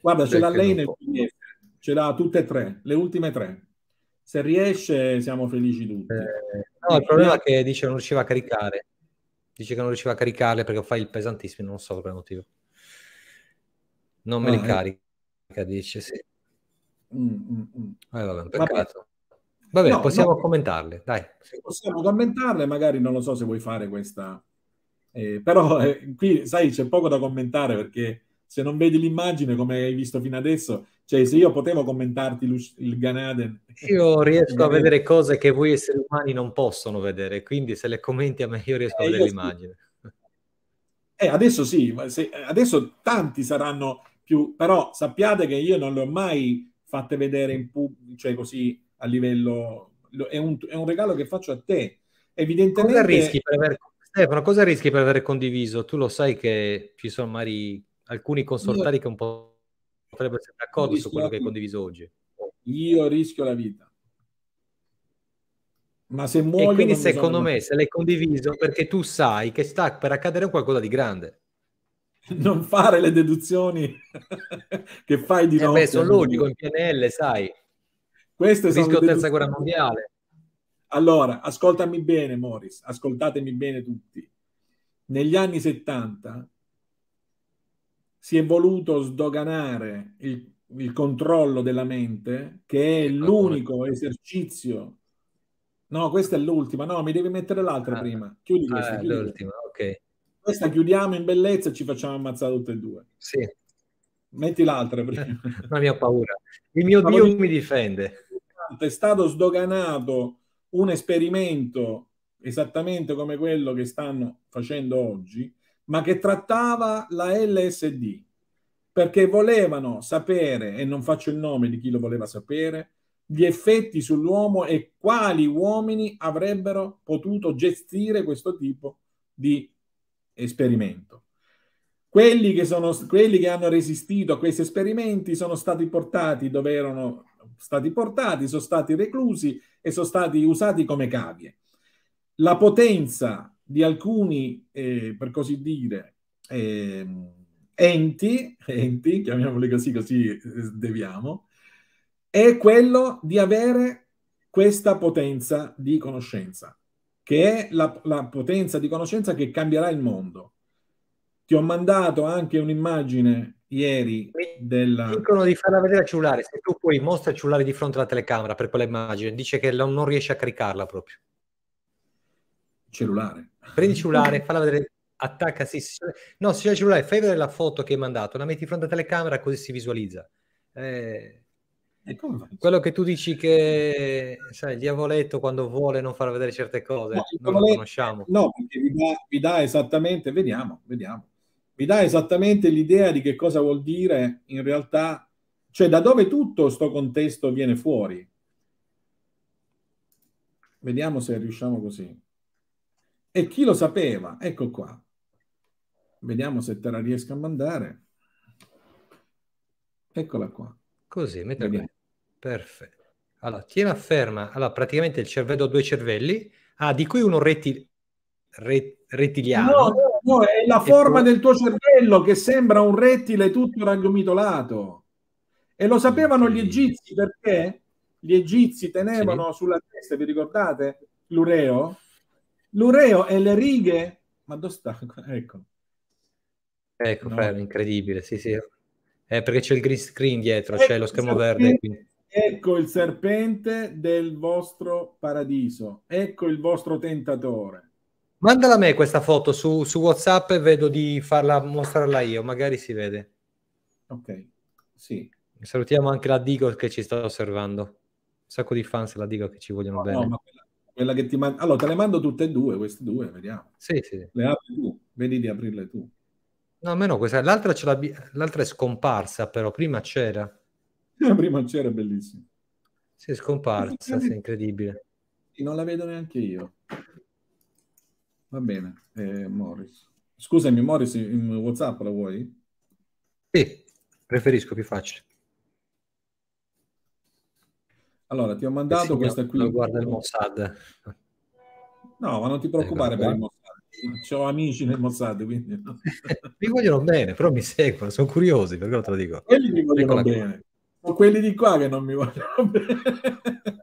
Guarda, Perché ce l'ha lei nel PDF, ce l'ha tutte e tre, le ultime tre. Se riesce siamo felici tutti. Eh, no, il problema è che dice non riusciva a caricare. Dice che non riusciva a caricarle perché fa il pesantissimo non so per quale motivo. Non me ah, li eh. carica, dice, sì. Mm, mm, mm. Eh, vabbè, peccato. Vabbè, no, possiamo no. commentarle, dai. Possiamo commentarle, magari non lo so se vuoi fare questa... Eh, però eh, qui, sai, c'è poco da commentare perché se non vedi l'immagine come hai visto fino adesso cioè, se io potevo commentarti il Ganaden... Io riesco a vedere cose che voi esseri umani non possono vedere, quindi se le commenti a me io riesco eh, a vedere l'immagine. Eh, adesso sì, se, adesso tanti saranno più... Però sappiate che io non le ho mai fatte vedere in pubblico, cioè così a livello... È un, è un, regalo che faccio a te. Evidentemente... Cosa rischi per aver... Stefano, cosa rischi per aver condiviso? Tu lo sai che ci sono magari alcuni consortari io... che un po' potrebbero essere d'accordo su quello che hai condiviso oggi. Io rischio la vita. Ma se muoio... E quindi secondo me se l'hai condiviso perché tu sai che sta per accadere qualcosa di grande. Non fare le deduzioni che fai di eh Beh, sono logico in PNL, sai. Questo è rischio terza guerra mondiale. Allora, ascoltami bene, Morris, ascoltatemi bene tutti. Negli anni 70 si è voluto sdoganare il, il controllo della mente, che è l'unico esercizio. No, questa è l'ultima, no, mi devi mettere l'altra ah, prima. Chiudi ah, questa. Ah, l'ultima, ok. Questa chiudiamo in bellezza e ci facciamo ammazzare tutte e due. Sì. Metti l'altra prima. Ma mia paura. Il mio Dio mi difende. È stato sdoganato un esperimento esattamente come quello che stanno facendo oggi, ma che trattava la LSD, perché volevano sapere, e non faccio il nome di chi lo voleva sapere, gli effetti sull'uomo e quali uomini avrebbero potuto gestire questo tipo di esperimento. Quelli che, sono, quelli che hanno resistito a questi esperimenti sono stati portati dove erano stati portati, sono stati reclusi e sono stati usati come cavie. La potenza di alcuni, eh, per così dire, eh, enti, enti, chiamiamoli così, così eh, deviamo, è quello di avere questa potenza di conoscenza, che è la, la potenza di conoscenza che cambierà il mondo. Ti ho mandato anche un'immagine ieri della... dicono di farla vedere al cellulare, se tu puoi mostra il cellulare di fronte alla telecamera per quella immagine, dice che non riesce a caricarla proprio. Cellulare. Prendi il cellulare, falla vedere, attacca, sì, sì. no, se c'è il cellulare, fai vedere la foto che hai mandato, la metti in fronte alla telecamera così si visualizza. Eh, quello che tu dici che sai, il diavoletto quando vuole non far vedere certe cose, no, non lo conosciamo. No, perché vi dà, vi dà esattamente, vediamo, vediamo, mi dà esattamente l'idea di che cosa vuol dire in realtà, cioè da dove tutto questo contesto viene fuori. Vediamo se riusciamo così. E chi lo sapeva? Ecco qua. Vediamo se te la riesco a mandare. Eccola qua. Così, metterla qui. Perfetto. Allora, tiena ferma. Allora, praticamente il cervello ha due cervelli, ah, di cui uno retil- re- rettiliano. No, no, no, è la forma poi... del tuo cervello che sembra un rettile tutto raggomitolato. E lo sapevano gli egizi perché? Gli egizi tenevano sì. sulla testa, vi ricordate? L'ureo? L'ureo e le righe, ma dove sta? Ecco. Ecco, no. Ferro, incredibile, sì, sì. Eh, perché c'è il green screen dietro, ecco c'è lo schermo verde. Quindi. Ecco il serpente del vostro paradiso, ecco il vostro tentatore. Mandala a me questa foto su, su WhatsApp e vedo di farla mostrarla io, magari si vede. Ok, sì. Salutiamo anche la Digo che ci sta osservando. Un sacco di fans la Digo che ci vogliono no, bene. No, ma quella, quella che ti mando. Allora, te le mando tutte e due, queste due, vediamo. Sì, sì. Le apri tu, vedi di aprirle tu. No, meno questa. L'altra, l'altra è scomparsa, però prima c'era. La prima c'era, bellissima. Si è scomparsa, è incredibile. Non la vedo neanche io. Va bene, eh, Morris. Scusami, Morris, in WhatsApp la vuoi? Sì, preferisco, più facile. Allora, ti ho mandato questa qui. Non guarda il Mossad. No, ma non ti preoccupare eh, per il Mossad. Ho amici nel Mossad, quindi... mi vogliono bene, però mi seguono, sono curiosi, perché quello te lo dico. Quelli mi vogliono Eccola bene. Sono quelli di qua che non mi vogliono bene.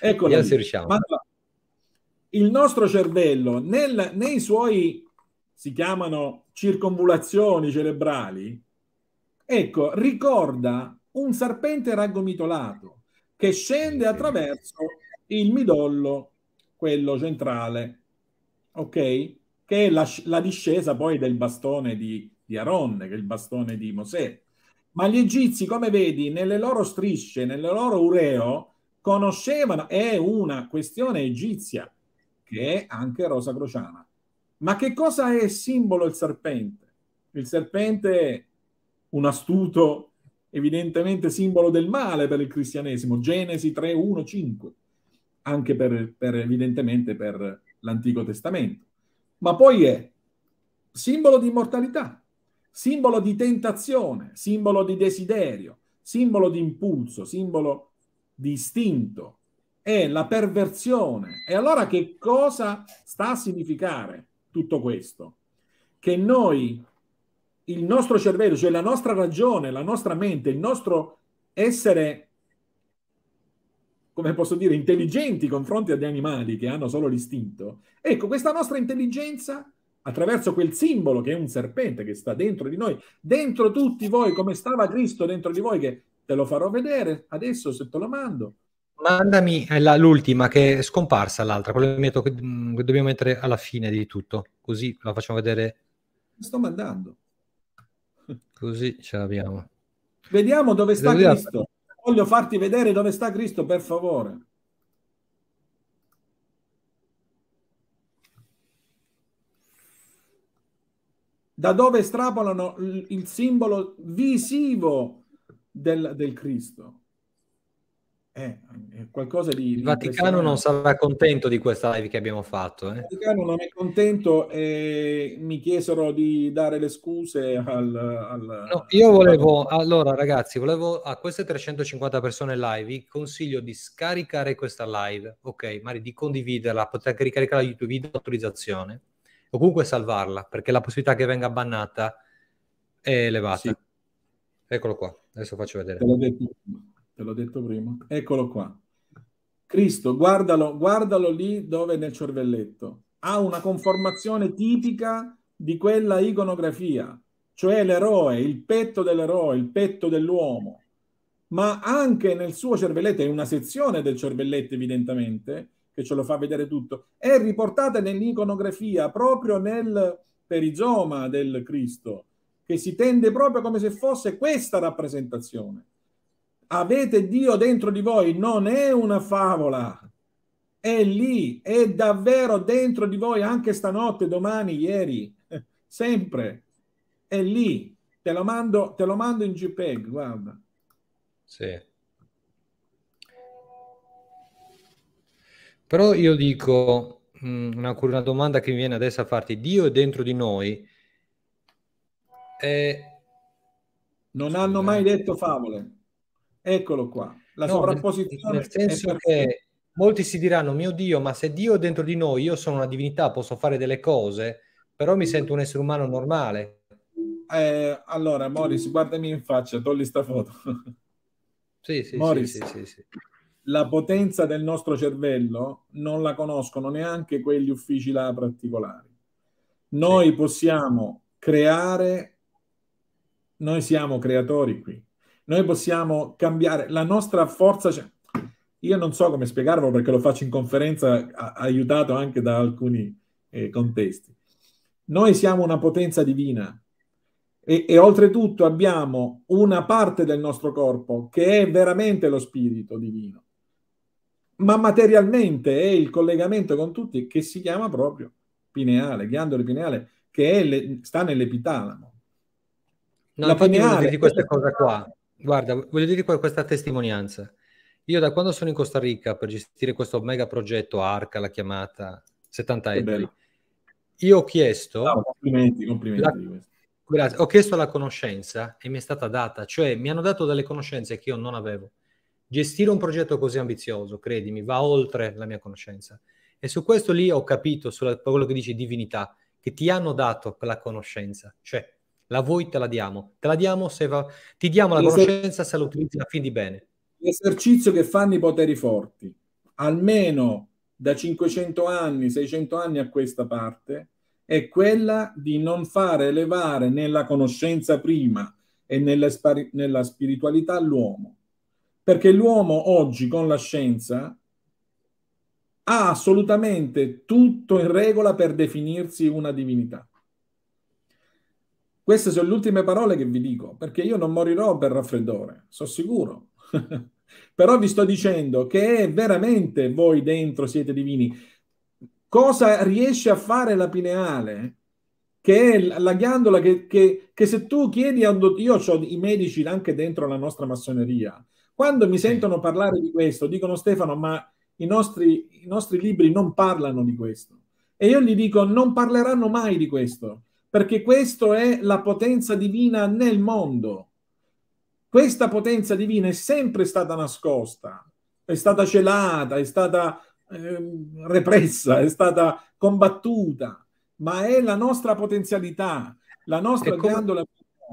Eccola. Se riusciamo. Ma il nostro cervello, nel, nei suoi, si chiamano circonvolazioni cerebrali, ecco, ricorda un serpente raggomitolato che scende attraverso il midollo, quello centrale, ok? Che è la, la discesa poi del bastone di, di Aronne, che è il bastone di Mosè. Ma gli egizi, come vedi, nelle loro strisce, nelle loro ureo, conoscevano, è una questione egizia, che è anche rosa crociana. Ma che cosa è simbolo il serpente? Il serpente è un astuto evidentemente simbolo del male per il cristianesimo, Genesi 3, 1, 5, anche per, per, evidentemente per l'Antico Testamento. Ma poi è simbolo di immortalità, simbolo di tentazione, simbolo di desiderio, simbolo di impulso, simbolo di istinto, è la perversione. E allora che cosa sta a significare tutto questo? Che noi il nostro cervello, cioè la nostra ragione, la nostra mente, il nostro essere, come posso dire, intelligenti confronti agli animali che hanno solo l'istinto, ecco, questa nostra intelligenza attraverso quel simbolo che è un serpente che sta dentro di noi, dentro tutti voi, come stava Cristo dentro di voi, che te lo farò vedere adesso se te lo mando. Mandami eh, la, l'ultima che è scomparsa, l'altra, quello mm, che dobbiamo mettere alla fine di tutto, così la facciamo vedere. Sto mandando. Così ce l'abbiamo. Vediamo dove sta Cristo. Dire... Voglio farti vedere dove sta Cristo, per favore. Da dove estrapolano il simbolo visivo del, del Cristo? Eh, è qualcosa di... Il Vaticano non sarà contento di questa live che abbiamo fatto. Eh? Il Vaticano non è contento e mi chiesero di dare le scuse al... al no, io volevo, allora ragazzi, volevo a queste 350 persone live, vi consiglio di scaricare questa live, ok, Mari, di condividerla, potete la YouTube video autorizzazione o comunque salvarla, perché la possibilità che venga bannata è elevata. Sì. Eccolo qua, adesso faccio vedere. Te l'ho detto te l'ho detto prima. Eccolo qua. Cristo, guardalo, guardalo lì dove nel cervelletto. Ha una conformazione tipica di quella iconografia, cioè l'eroe, il petto dell'eroe, il petto dell'uomo. Ma anche nel suo cervelletto, è una sezione del cervelletto evidentemente, che ce lo fa vedere tutto, è riportata nell'iconografia, proprio nel perizoma del Cristo, che si tende proprio come se fosse questa rappresentazione. Avete Dio dentro di voi, non è una favola, è lì, è davvero dentro di voi anche stanotte, domani, ieri, sempre, è lì. Te lo mando, te lo mando in JPEG, guarda. Sì. Però io dico mm, una, una, domanda che mi viene adesso a farti: Dio è dentro di noi. È... Non hanno mai detto favole. Eccolo qua, la no, sovrapposizione. Nel senso che molti si diranno, mio Dio, ma se Dio è dentro di noi, io sono una divinità, posso fare delle cose, però mi sento un essere umano normale. Eh, allora, Morris, guardami in faccia, togli sta foto. Sì, sì, Morris, sì, sì, sì, La potenza del nostro cervello non la conoscono neanche quegli uffici là particolari. Noi sì. possiamo creare, noi siamo creatori qui. Noi possiamo cambiare la nostra forza. Cioè, io non so come spiegarvelo perché lo faccio in conferenza, a- aiutato anche da alcuni eh, contesti. Noi siamo una potenza divina e-, e oltretutto abbiamo una parte del nostro corpo che è veramente lo spirito divino, ma materialmente è il collegamento con tutti che si chiama proprio pineale, ghiandole pineale, che le, sta nell'epitalamo. Non la pineale di questa cosa qua. Guarda, voglio dire questa testimonianza. Io da quando sono in Costa Rica per gestire questo mega progetto Arca, la chiamata 70 ettari, io ho chiesto... No, complimenti, complimenti. La, grazie, ho chiesto la conoscenza e mi è stata data, cioè mi hanno dato delle conoscenze che io non avevo. Gestire un progetto così ambizioso, credimi, va oltre la mia conoscenza. E su questo lì ho capito, su quello che dici divinità, che ti hanno dato la conoscenza, cioè la voi te la diamo. Te la diamo se va... ti diamo la conoscenza se la utilizzi a fin di bene. L'esercizio che fanno i poteri forti, almeno da 500 anni, 600 anni a questa parte, è quella di non fare elevare nella conoscenza prima e nella, nella spiritualità l'uomo. Perché l'uomo oggi con la scienza ha assolutamente tutto in regola per definirsi una divinità. Queste sono le ultime parole che vi dico, perché io non morirò per raffreddore, sono sicuro. Però vi sto dicendo che veramente voi dentro siete divini. Cosa riesce a fare la pineale? Che è la ghiandola che, che, che se tu chiedi a un dottore, io ho i medici anche dentro la nostra massoneria, quando mi sentono parlare di questo, dicono Stefano, ma i nostri, i nostri libri non parlano di questo. E io gli dico, non parleranno mai di questo, perché questa è la potenza divina nel mondo. Questa potenza divina è sempre stata nascosta, è stata celata, è stata eh, repressa, è stata combattuta, ma è la nostra potenzialità, la nostra come, ghiandola.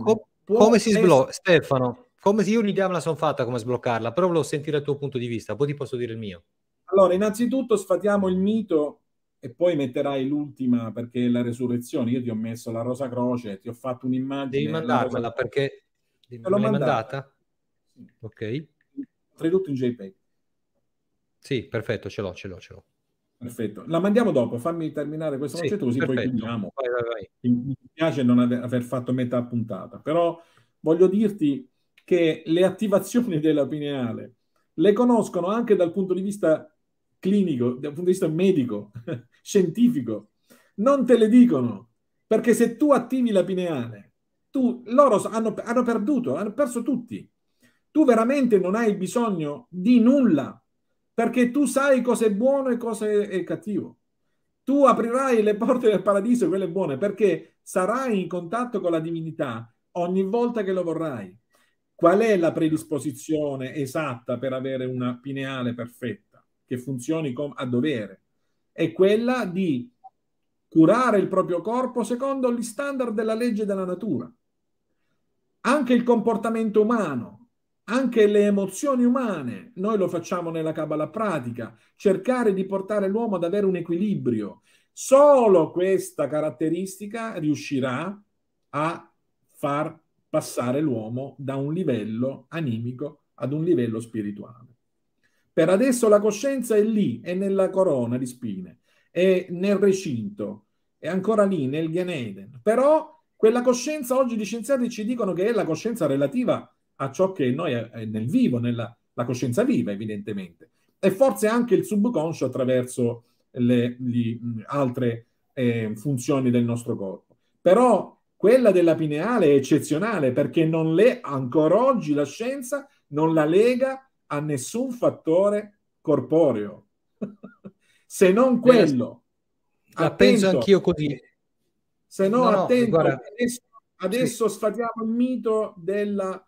Com- come si sblocca, Stefano? Come se io l'idea me la sono fatta come sbloccarla, però volevo sentire il tuo punto di vista, poi ti posso dire il mio. Allora, innanzitutto sfatiamo il mito e poi metterai l'ultima perché è la resurrezione. Io ti ho messo la Rosa Croce, ti ho fatto un'immagine. Devi mandarmela perché Te l'ho mandata. mandata. Sì. Ok. Tradotto in JPEG. Sì, perfetto, ce l'ho, ce l'ho, ce l'ho. Perfetto, la mandiamo dopo, fammi terminare questo sì, concetto così perfetto. poi chiudiamo. Vai, vai, vai. Mi piace non aver fatto metà puntata, però voglio dirti che le attivazioni della pineale le conoscono anche dal punto di vista clinico, dal punto di vista medico scientifico. Non te le dicono, perché se tu attivi la pineale, tu, loro hanno, hanno perduto, hanno perso tutti. Tu veramente non hai bisogno di nulla, perché tu sai cosa è buono e cosa è, è cattivo. Tu aprirai le porte del paradiso, quelle buone, perché sarai in contatto con la divinità ogni volta che lo vorrai. Qual è la predisposizione esatta per avere una pineale perfetta che funzioni com- a dovere? è quella di curare il proprio corpo secondo gli standard della legge della natura. Anche il comportamento umano, anche le emozioni umane, noi lo facciamo nella Kabbalah pratica, cercare di portare l'uomo ad avere un equilibrio. Solo questa caratteristica riuscirà a far passare l'uomo da un livello animico ad un livello spirituale. Per adesso la coscienza è lì, è nella corona di spine, è nel recinto, è ancora lì, nel Geneden. Però quella coscienza oggi gli scienziati ci dicono che è la coscienza relativa a ciò che noi eh, è nel vivo, nella la coscienza viva evidentemente, e forse anche il subconscio attraverso le, le altre eh, funzioni del nostro corpo. Però quella della pineale è eccezionale perché non le, ancora oggi la scienza non la lega a a nessun fattore corporeo, se non quello. La attento, penso anch'io così. Se no, no attento, no, adesso, adesso sì. sfatiamo il mito della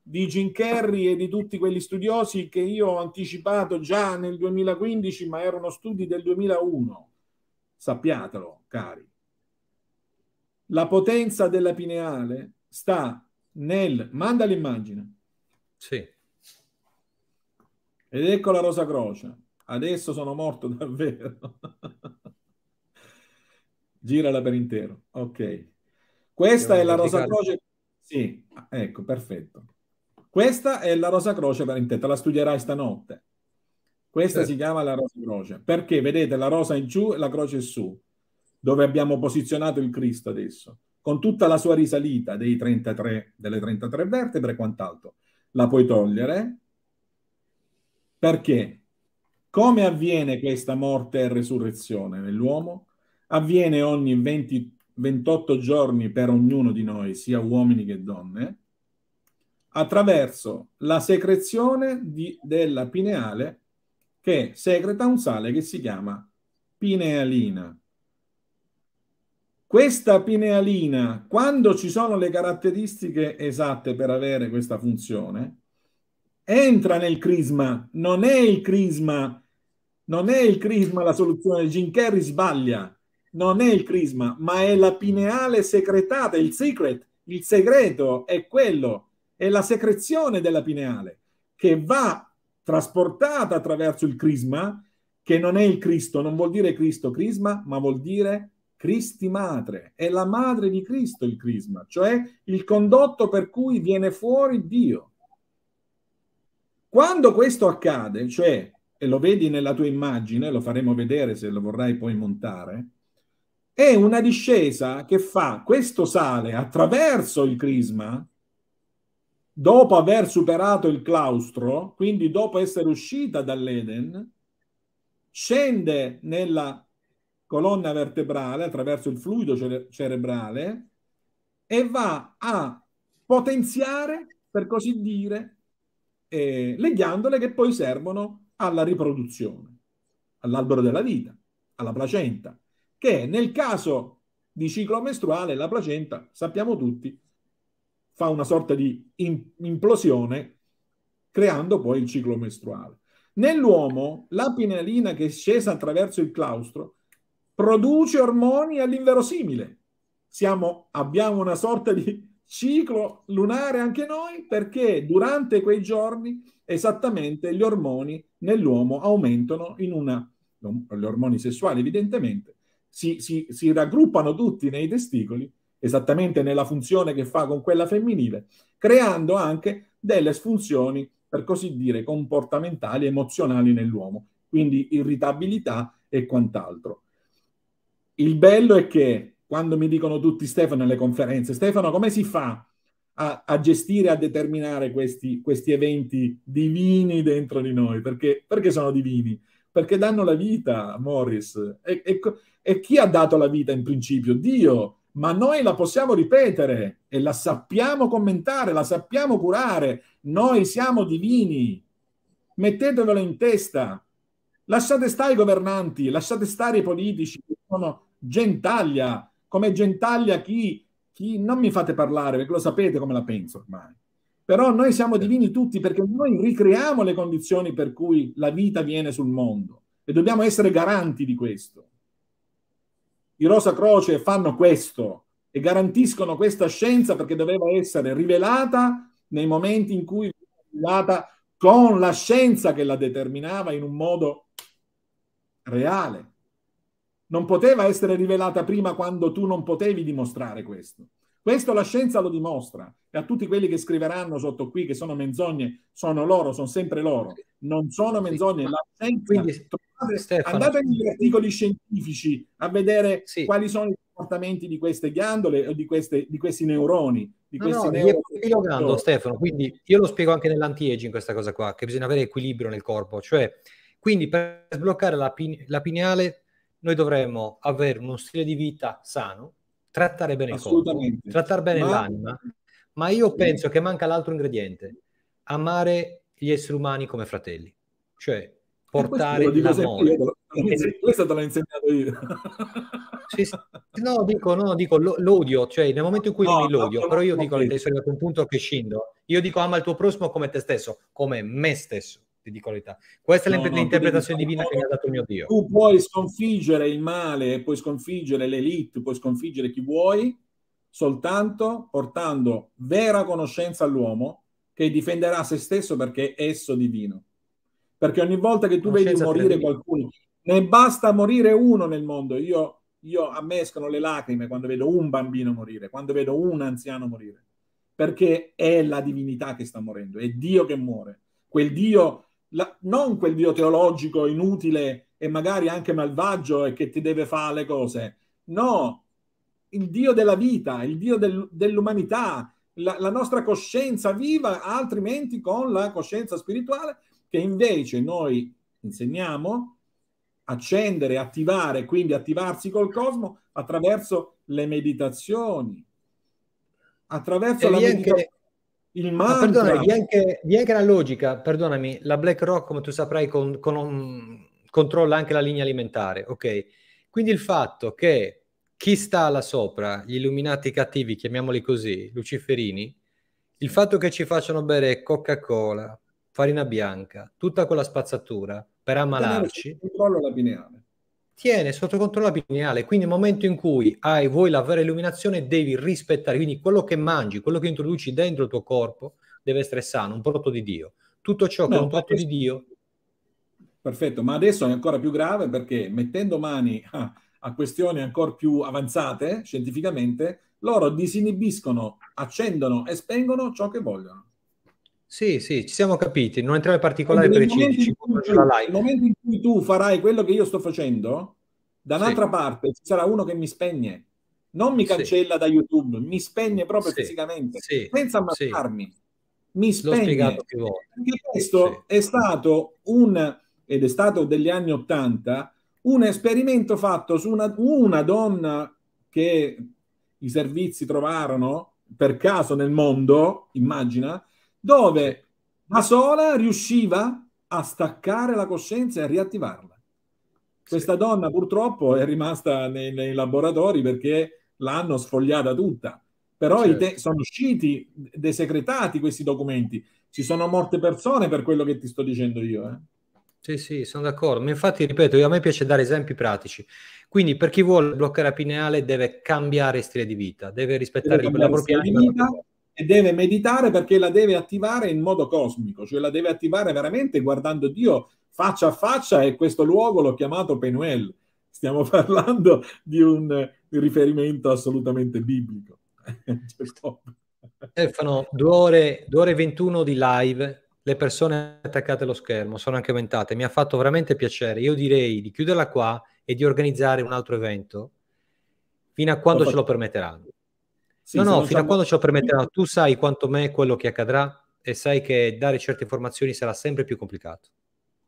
di Jim Carrey e di tutti quegli studiosi che io ho anticipato già nel 2015, ma erano studi del 2001. Sappiatelo, cari. La potenza della pineale sta nel... Manda l'immagine. Sì. Ed ecco la Rosa Croce. Adesso sono morto davvero. Girala per intero. Ok. Questa è la Rosa Croce. Sì, ecco, perfetto. Questa è la Rosa Croce per intero. La studierai stanotte. Questa certo. si chiama la Rosa Croce. Perché vedete la rosa in giù e la croce in su, dove abbiamo posizionato il Cristo adesso, con tutta la sua risalita dei 33, delle 33 vertebre e quant'altro. La puoi togliere perché? Come avviene questa morte e resurrezione nell'uomo? Avviene ogni 20, 28 giorni per ognuno di noi, sia uomini che donne, attraverso la secrezione di, della pineale che secreta un sale che si chiama pinealina. Questa pinealina, quando ci sono le caratteristiche esatte per avere questa funzione, entra nel crisma, non è il crisma, non è il crisma la soluzione. Jim Carrey sbaglia, non è il crisma, ma è la pineale secretata, il secret, il segreto è quello, è la secrezione della pineale che va trasportata attraverso il crisma, che non è il Cristo, non vuol dire Cristo crisma, ma vuol dire Cristi madre, è la madre di Cristo il crisma, cioè il condotto per cui viene fuori Dio. Quando questo accade, cioè, e lo vedi nella tua immagine, lo faremo vedere se lo vorrai poi montare, è una discesa che fa questo sale attraverso il crisma, dopo aver superato il claustro, quindi dopo essere uscita dall'Eden, scende nella colonna vertebrale attraverso il fluido cere- cerebrale e va a potenziare, per così dire, eh, le ghiandole che poi servono alla riproduzione, all'albero della vita, alla placenta, che nel caso di ciclo mestruale la placenta, sappiamo tutti, fa una sorta di implosione creando poi il ciclo mestruale. Nell'uomo la pinelina che è scesa attraverso il claustro produce ormoni all'inverosimile. Siamo, abbiamo una sorta di ciclo lunare anche noi perché durante quei giorni esattamente gli ormoni nell'uomo aumentano in una, gli ormoni sessuali evidentemente, si, si, si raggruppano tutti nei testicoli, esattamente nella funzione che fa con quella femminile, creando anche delle sfunzioni, per così dire, comportamentali, emozionali nell'uomo, quindi irritabilità e quant'altro. Il bello è che quando mi dicono tutti Stefano nelle conferenze, Stefano come si fa a, a gestire, a determinare questi, questi, eventi divini dentro di noi? Perché, perché, sono divini? Perché danno la vita, Morris. E, e, e chi ha dato la vita in principio? Dio. Ma noi la possiamo ripetere e la sappiamo commentare, la sappiamo curare. Noi siamo divini. Mettetevelo in testa. Lasciate stare i governanti, lasciate stare i politici, sono gentaglia, come Gentaglia chi, chi, non mi fate parlare perché lo sapete come la penso ormai. Però noi siamo divini tutti perché noi ricreiamo le condizioni per cui la vita viene sul mondo e dobbiamo essere garanti di questo. I Rosa Croce fanno questo e garantiscono questa scienza perché doveva essere rivelata nei momenti in cui con la scienza che la determinava in un modo reale non poteva essere rivelata prima quando tu non potevi dimostrare questo. Questo la scienza lo dimostra e a tutti quelli che scriveranno sotto qui che sono menzogne, sono loro, sono sempre loro, non sono menzogne. Sì, la scienza, quindi, trovate, Stefano, andate negli articoli scientifici a vedere sì. quali sono i comportamenti di queste ghiandole o di, di questi neuroni. Di no, questi no, neuroni. Epilogando, Stefano, quindi io lo spiego anche nell'anti-aging questa cosa qua, che bisogna avere equilibrio nel corpo, cioè quindi per sbloccare la, pin- la pineale noi dovremmo avere uno stile di vita sano, trattare bene il corpo, trattare bene ma... l'anima, ma io penso che manca l'altro ingrediente, amare gli esseri umani come fratelli, cioè portare l'amore. Questa te l'ho insegnato io. Sì, sì. No, dico, no, dico l'odio, cioè nel momento in cui no, l'odio, no, però io no, dico, adesso è arrivato un punto che scindo, io dico ama il tuo prossimo come te stesso, come me stesso ti dico la Questa è no, l'interpretazione no, divina no, che mi ha dato mio Dio. Tu puoi sconfiggere il male, puoi sconfiggere l'elite, puoi sconfiggere chi vuoi, soltanto portando vera conoscenza all'uomo che difenderà se stesso perché è esso divino. Perché ogni volta che tu vedi morire qualcuno, ne basta morire uno nel mondo. Io, io a me le lacrime quando vedo un bambino morire, quando vedo un anziano morire perché è la divinità che sta morendo, è Dio che muore. Quel Dio la, non quel Dio teologico inutile e magari anche malvagio e che ti deve fare le cose. No, il Dio della vita, il Dio del, dell'umanità, la, la, nostra coscienza viva, altrimenti con la coscienza spirituale che invece noi insegniamo accendere, attivare, quindi attivarsi col cosmo attraverso le meditazioni, attraverso e la meditazione. Anche il mantra... Ma perdonami, vi è, anche, vi è anche la logica, perdonami, la BlackRock, come tu saprai, con, con un, controlla anche la linea alimentare, ok? Quindi il fatto che chi sta là sopra, gli illuminati cattivi, chiamiamoli così, luciferini, il fatto che ci facciano bere Coca-Cola, farina bianca, tutta quella spazzatura per ammalarci. Controllo la lineare tiene sotto controllo la pineale, quindi nel momento in cui hai vuoi la vera illuminazione devi rispettare, quindi quello che mangi, quello che introduci dentro il tuo corpo deve essere sano, un prodotto di Dio. Tutto ciò no, che è un prodotto di Dio... Perfetto, ma adesso è ancora più grave perché mettendo mani a, a questioni ancora più avanzate scientificamente, loro disinibiscono, accendono e spengono ciò che vogliono. Sì, sì, ci siamo capiti, non entrare in particolare per i 5 Nel momento in cui tu farai quello che io sto facendo, da un'altra sì. parte ci sarà uno che mi spegne, non mi cancella sì. da YouTube, mi spegne proprio sì. fisicamente, senza ammazzarmi. Mi spegne. Perché questo è stato un, ed è stato degli anni Ottanta, un esperimento fatto su una, una donna che i servizi trovarono per caso nel mondo, immagina, dove la sola riusciva a staccare la coscienza e a riattivarla. Questa sì. donna purtroppo è rimasta nei, nei laboratori perché l'hanno sfogliata tutta, però certo. sono usciti desecretati questi documenti, ci sono morte persone per quello che ti sto dicendo io. Eh. Sì, sì, sono d'accordo, infatti ripeto, a me piace dare esempi pratici. Quindi per chi vuole bloccare la pineale deve cambiare stile di vita, deve rispettare deve la propria vita. Anima e deve meditare perché la deve attivare in modo cosmico, cioè la deve attivare veramente guardando Dio faccia a faccia e questo luogo l'ho chiamato Penuel. Stiamo parlando di un riferimento assolutamente biblico. Cioè, Stefano, eh, due ore, 2 ore 21 di live, le persone attaccate allo schermo sono anche aumentate, mi ha fatto veramente piacere. Io direi di chiuderla qua e di organizzare un altro evento fino a quando ce lo permetteranno. Sì, no, no, fino a quando ce lo permetterà. Tu sai quanto me quello che accadrà e sai che dare certe informazioni sarà sempre più complicato.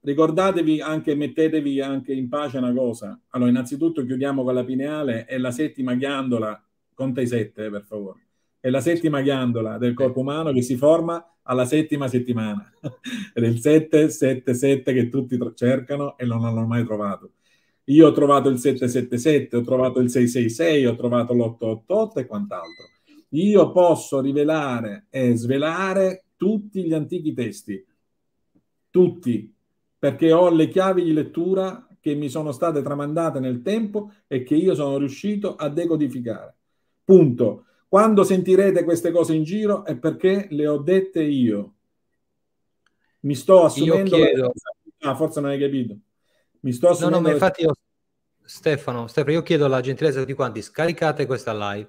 Ricordatevi anche, mettetevi anche in pace una cosa. Allora, innanzitutto chiudiamo con la pineale e la settima ghiandola, conta i sette eh, per favore, è la settima ghiandola del corpo umano che si forma alla settima settimana. Ed è il 777 che tutti cercano e non hanno mai trovato. Io ho trovato il 777, ho trovato il 666, ho trovato l'888 e quant'altro. Io posso rivelare e svelare tutti gli antichi testi, tutti, perché ho le chiavi di lettura che mi sono state tramandate nel tempo e che io sono riuscito a decodificare. Punto. Quando sentirete queste cose in giro è perché le ho dette io. Mi sto assumendo... Io chiedo... Ah, forse non hai capito. Mi sto assumendo... No, no, ma infatti io Stefano, Stefano, io chiedo alla gentilezza di quanti scaricate questa live,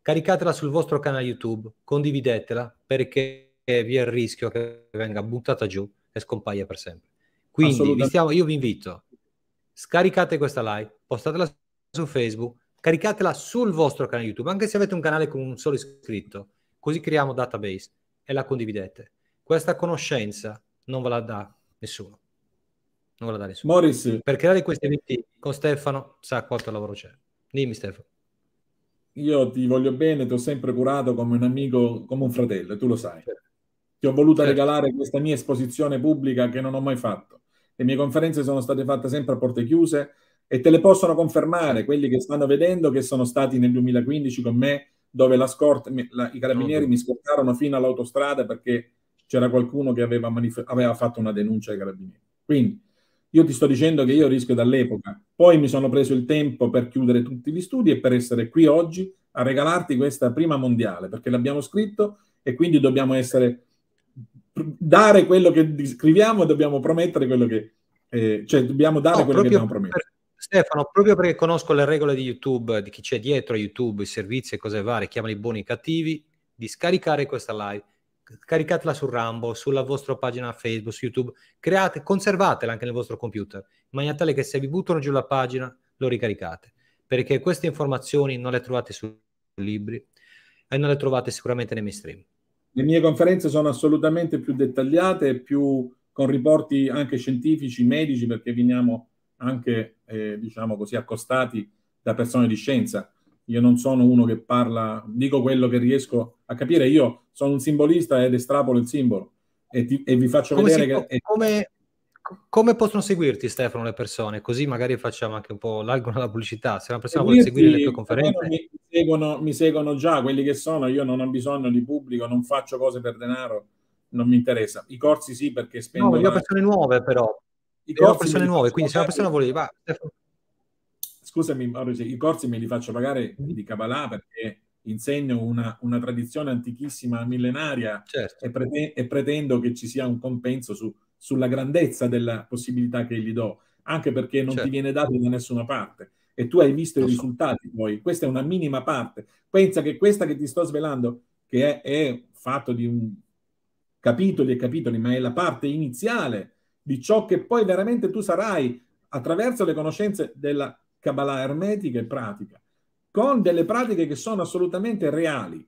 caricatela sul vostro canale YouTube, condividetela perché vi è il rischio che venga buttata giù e scompaia per sempre. Quindi vi stiamo, io vi invito, scaricate questa live, postatela su Facebook, caricatela sul vostro canale YouTube, anche se avete un canale con un solo iscritto, così creiamo database e la condividete. Questa conoscenza non ve la dà nessuno. Non la guardare su. Morris. Per creare questi eventi con Stefano sa quanto lavoro c'è. Dimmi Stefano. Io ti voglio bene, ti ho sempre curato come un amico, come un fratello, e tu lo sai. Certo. Ti ho voluto certo. regalare questa mia esposizione pubblica che non ho mai fatto. Le mie conferenze sono state fatte sempre a porte chiuse e te le possono confermare certo. quelli che stanno vedendo che sono stati nel 2015 con me dove la scorta, la, i carabinieri no. mi scortarono fino all'autostrada perché c'era qualcuno che aveva, manif- aveva fatto una denuncia ai carabinieri. Quindi io ti sto dicendo che io rischio dall'epoca. Poi mi sono preso il tempo per chiudere tutti gli studi e per essere qui oggi a regalarti questa prima mondiale, perché l'abbiamo scritto e quindi dobbiamo essere dare quello che scriviamo e dobbiamo promettere quello che eh, cioè dobbiamo dare no, quello che abbiamo promesso. Per, Stefano, proprio perché conosco le regole di YouTube, di chi c'è dietro a YouTube, i servizi e cose varie, chiamali buoni e cattivi, di scaricare questa live caricatela su Rambo, sulla vostra pagina Facebook, su YouTube, create, conservatela anche nel vostro computer, in maniera tale che se vi buttano giù la pagina lo ricaricate, perché queste informazioni non le trovate su libri e non le trovate sicuramente nei miei stream. Le mie conferenze sono assolutamente più dettagliate più con riporti anche scientifici, medici, perché veniamo anche, eh, diciamo così, accostati da persone di scienza io non sono uno che parla, dico quello che riesco a capire, io sono un simbolista ed estrapolo il simbolo e, ti, e vi faccio come vedere si, che... Come, come, possono seguirti Stefano le persone? Così magari facciamo anche un po' l'algo alla pubblicità, se una persona vuole seguire le tue conferenze... Mi seguono, mi seguono già quelli che sono, io non ho bisogno di pubblico, non faccio cose per denaro, non mi interessa. I corsi sì perché spendo... No, voglio persone nuove però. I corsi persone nuove, quindi se una persona voleva scusami Maurizio, i corsi me li faccio pagare mm-hmm. di Kabbalah perché insegno una, una tradizione antichissima, millenaria certo. e, prete- e, pretendo che ci sia un compenso su, sulla grandezza della possibilità che gli do, anche perché non certo. ti viene dato da nessuna parte e tu hai visto Lo i so. risultati poi, questa è una minima parte. Pensa che questa che ti sto svelando, che è, è fatto di un capitoli e capitoli, ma è la parte iniziale di ciò che poi veramente tu sarai attraverso le conoscenze della Kabbalah ermetica e pratica, con delle pratiche che sono assolutamente reali.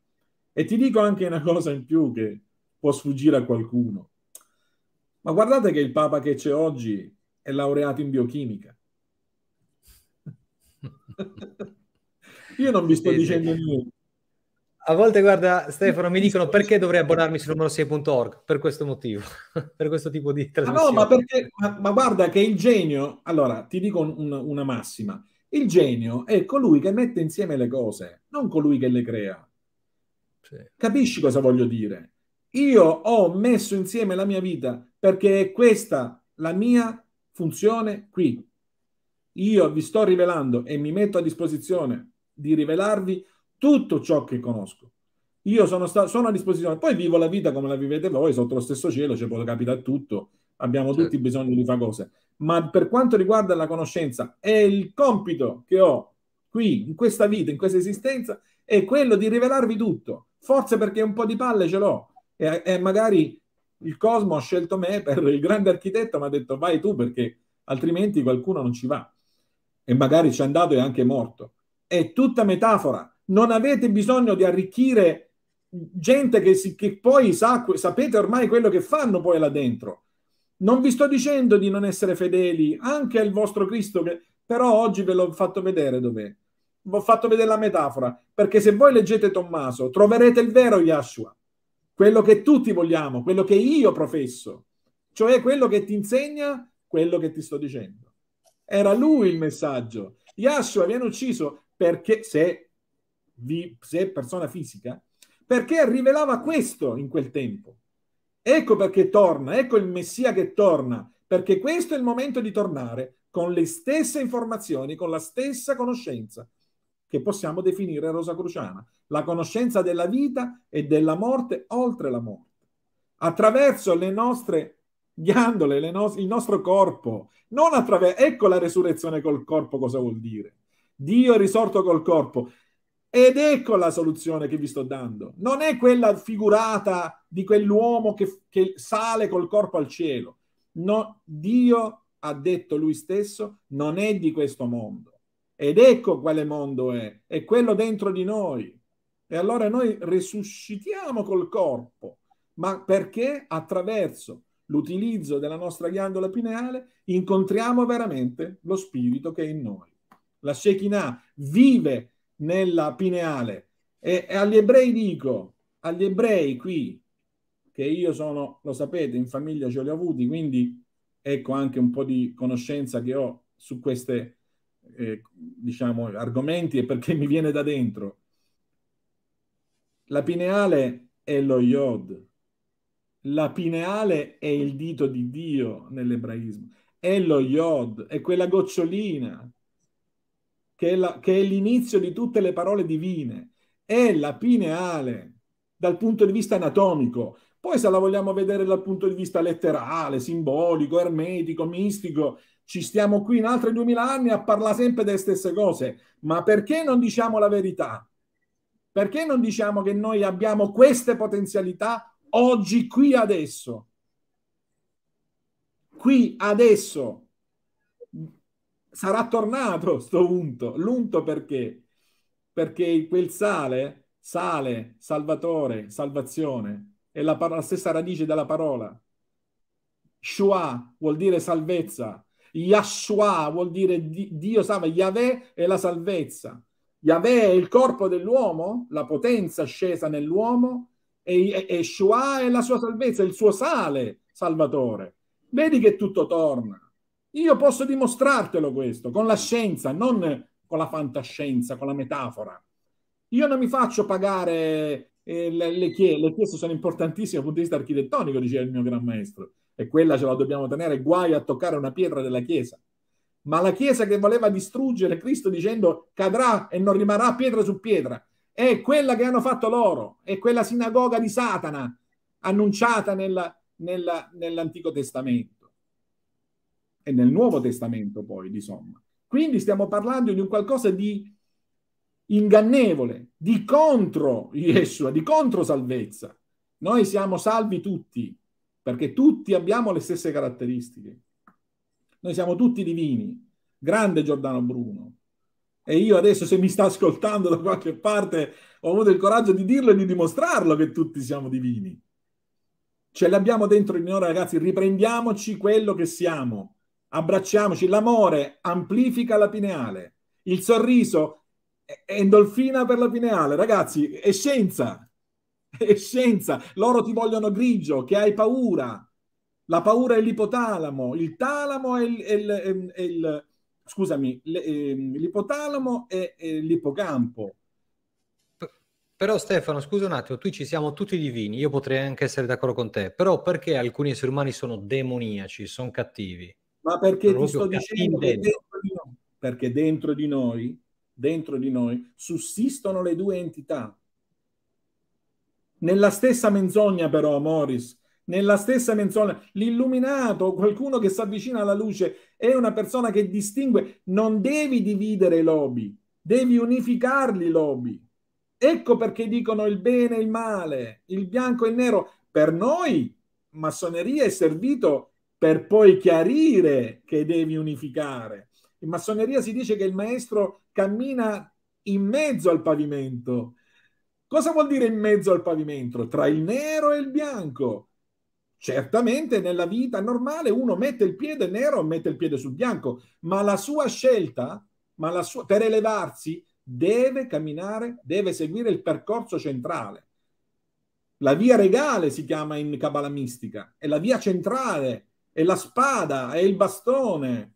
E ti dico anche una cosa in più che può sfuggire a qualcuno. Ma guardate che il Papa che c'è oggi è laureato in biochimica. Io non vi sto dicendo niente. A volte, guarda, Stefano, mi dicono perché dovrei abbonarmi su numero6.org per questo motivo, per questo tipo di trasmissione. Ah no, ma, perché, ma, ma, guarda che il genio, allora ti dico un, una massima, il genio è colui che mette insieme le cose, non colui che le crea. Sì. Capisci cosa voglio dire? Io ho messo insieme la mia vita perché è questa la mia funzione qui. Io vi sto rivelando e mi metto a disposizione di rivelarvi tutto ciò che conosco. Io sono, sta- sono a disposizione, poi vivo la vita come la vivete voi, sotto lo stesso cielo, ci cioè può capitare tutto, abbiamo certo. tutti bisogno di fare cose ma per quanto riguarda la conoscenza, è il compito che ho qui, in questa vita, in questa esistenza, è quello di rivelarvi tutto. Forse perché un po' di palle ce l'ho e, e magari il cosmo ha scelto me per il grande architetto, mi ha detto vai tu perché altrimenti qualcuno non ci va. E magari ci è andato e anche morto. È tutta metafora. Non avete bisogno di arricchire gente che, si, che poi sa, sapete ormai quello che fanno poi là dentro non vi sto dicendo di non essere fedeli anche al vostro Cristo, che però oggi ve l'ho fatto vedere dov'è. Vi ho fatto vedere la metafora, perché se voi leggete Tommaso troverete il vero Yahshua, quello che tutti vogliamo, quello che io professo, cioè quello che ti insegna quello che ti sto dicendo. Era lui il messaggio. Yahshua viene ucciso perché se, vi, se persona fisica, perché rivelava questo in quel tempo. Ecco perché torna, ecco il Messia che torna, perché questo è il momento di tornare con le stesse informazioni, con la stessa conoscenza che possiamo definire Rosa rosacruciana, la conoscenza della vita e della morte oltre la morte, attraverso le nostre ghiandole, le no- il nostro corpo, non attraverso... Ecco la resurrezione col corpo cosa vuol dire. Dio è risorto col corpo. Ed ecco la soluzione che vi sto dando. Non è quella figurata di quell'uomo che, che sale col corpo al cielo. No, Dio ha detto lui stesso, non è di questo mondo. Ed ecco quale mondo è, è quello dentro di noi. E allora noi risuscitiamo col corpo, ma perché attraverso l'utilizzo della nostra ghiandola pineale incontriamo veramente lo spirito che è in noi. La Shekinah vive nella pineale. E, e agli ebrei dico, agli ebrei qui, che io sono, lo sapete, in famiglia ce li ho avuti, quindi ecco anche un po' di conoscenza che ho su questi eh, diciamo, argomenti e perché mi viene da dentro. La pineale è lo yod. La pineale è il dito di Dio nell'ebraismo. È lo yod, è quella gocciolina che è, l'inizio di tutte le parole divine, è la pineale dal punto di vista anatomico. Poi se la vogliamo vedere dal punto di vista letterale, simbolico, ermetico, mistico, ci stiamo qui in altri duemila anni a parlare sempre delle stesse cose. Ma perché non diciamo la verità? Perché non diciamo che noi abbiamo queste potenzialità oggi, qui, adesso? Qui, adesso, sarà tornato sto unto. L'unto perché? Perché quel sale, sale, salvatore, salvazione, è la, la stessa radice della parola. Shua vuol dire salvezza. Yahshua vuol dire di, Dio salva. Yahweh è la salvezza. Yahweh è il corpo dell'uomo, la potenza scesa nell'uomo, e, e, e Shua è la sua salvezza, il suo sale salvatore. Vedi che tutto torna. Io posso dimostrartelo questo con la scienza, non con la fantascienza, con la metafora. Io non mi faccio pagare eh, le, le, chiese, le chiese sono importantissime dal punto di vista architettonico, diceva il mio gran maestro, e quella ce la dobbiamo tenere, guai a toccare una pietra della chiesa. Ma la chiesa che voleva distruggere Cristo dicendo cadrà e non rimarrà pietra su pietra, è quella che hanno fatto loro, è quella sinagoga di Satana annunciata nella, nella, nell'Antico Testamento e nel Nuovo Testamento poi, di somma. Quindi stiamo parlando di un qualcosa di ingannevole, di contro Yeshua, di contro salvezza. Noi siamo salvi tutti, perché tutti abbiamo le stesse caratteristiche. Noi siamo tutti divini. Grande Giordano Bruno. E io adesso, se mi sta ascoltando da qualche parte, ho avuto il coraggio di dirlo e di dimostrarlo che tutti siamo divini. Ce l'abbiamo dentro di noi, ragazzi. Riprendiamoci quello che siamo abbracciamoci, l'amore amplifica la pineale, il sorriso è endolfina per la pineale, ragazzi, è scienza, è scienza, loro ti vogliono grigio, che hai paura, la paura è l'ipotalamo, il talamo è il, è il, è il scusami, ehm, l'ipotalamo è, è l'ippocampo. Però Stefano, scusa un attimo, tu ci siamo tutti divini, io potrei anche essere d'accordo con te, però perché alcuni esseri umani sono demoniaci, sono cattivi? Ma perché ti sto dicendo che dentro di noi, perché dentro di noi, dentro di noi sussistono le due entità. Nella stessa menzogna però, Morris, nella stessa menzogna, l'illuminato, qualcuno che si avvicina alla luce, è una persona che distingue, non devi dividere i lobby, devi unificarli i lobby. Ecco perché dicono il bene e il male, il bianco e il nero. Per noi massoneria è servito per poi chiarire che devi unificare. In massoneria si dice che il maestro cammina in mezzo al pavimento. Cosa vuol dire in mezzo al pavimento? Tra il nero e il bianco. Certamente nella vita normale uno mette il piede nero mette il piede sul bianco, ma la sua scelta ma la sua, per elevarsi deve camminare, deve seguire il percorso centrale. La via regale si chiama in cabala mistica, è la via centrale è la spada, è il bastone,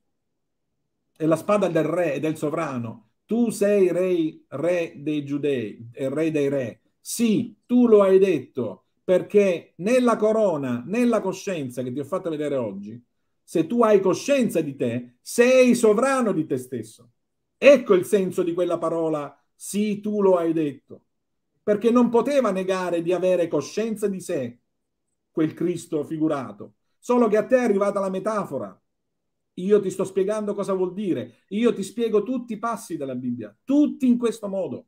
è la spada del re, e del sovrano. Tu sei re, re dei giudei, e eh, re dei re. Sì, tu lo hai detto, perché nella corona, nella coscienza che ti ho fatto vedere oggi, se tu hai coscienza di te, sei sovrano di te stesso. Ecco il senso di quella parola, sì, tu lo hai detto, perché non poteva negare di avere coscienza di sé quel Cristo figurato, Solo che a te è arrivata la metafora. Io ti sto spiegando cosa vuol dire. Io ti spiego tutti i passi della Bibbia, tutti in questo modo.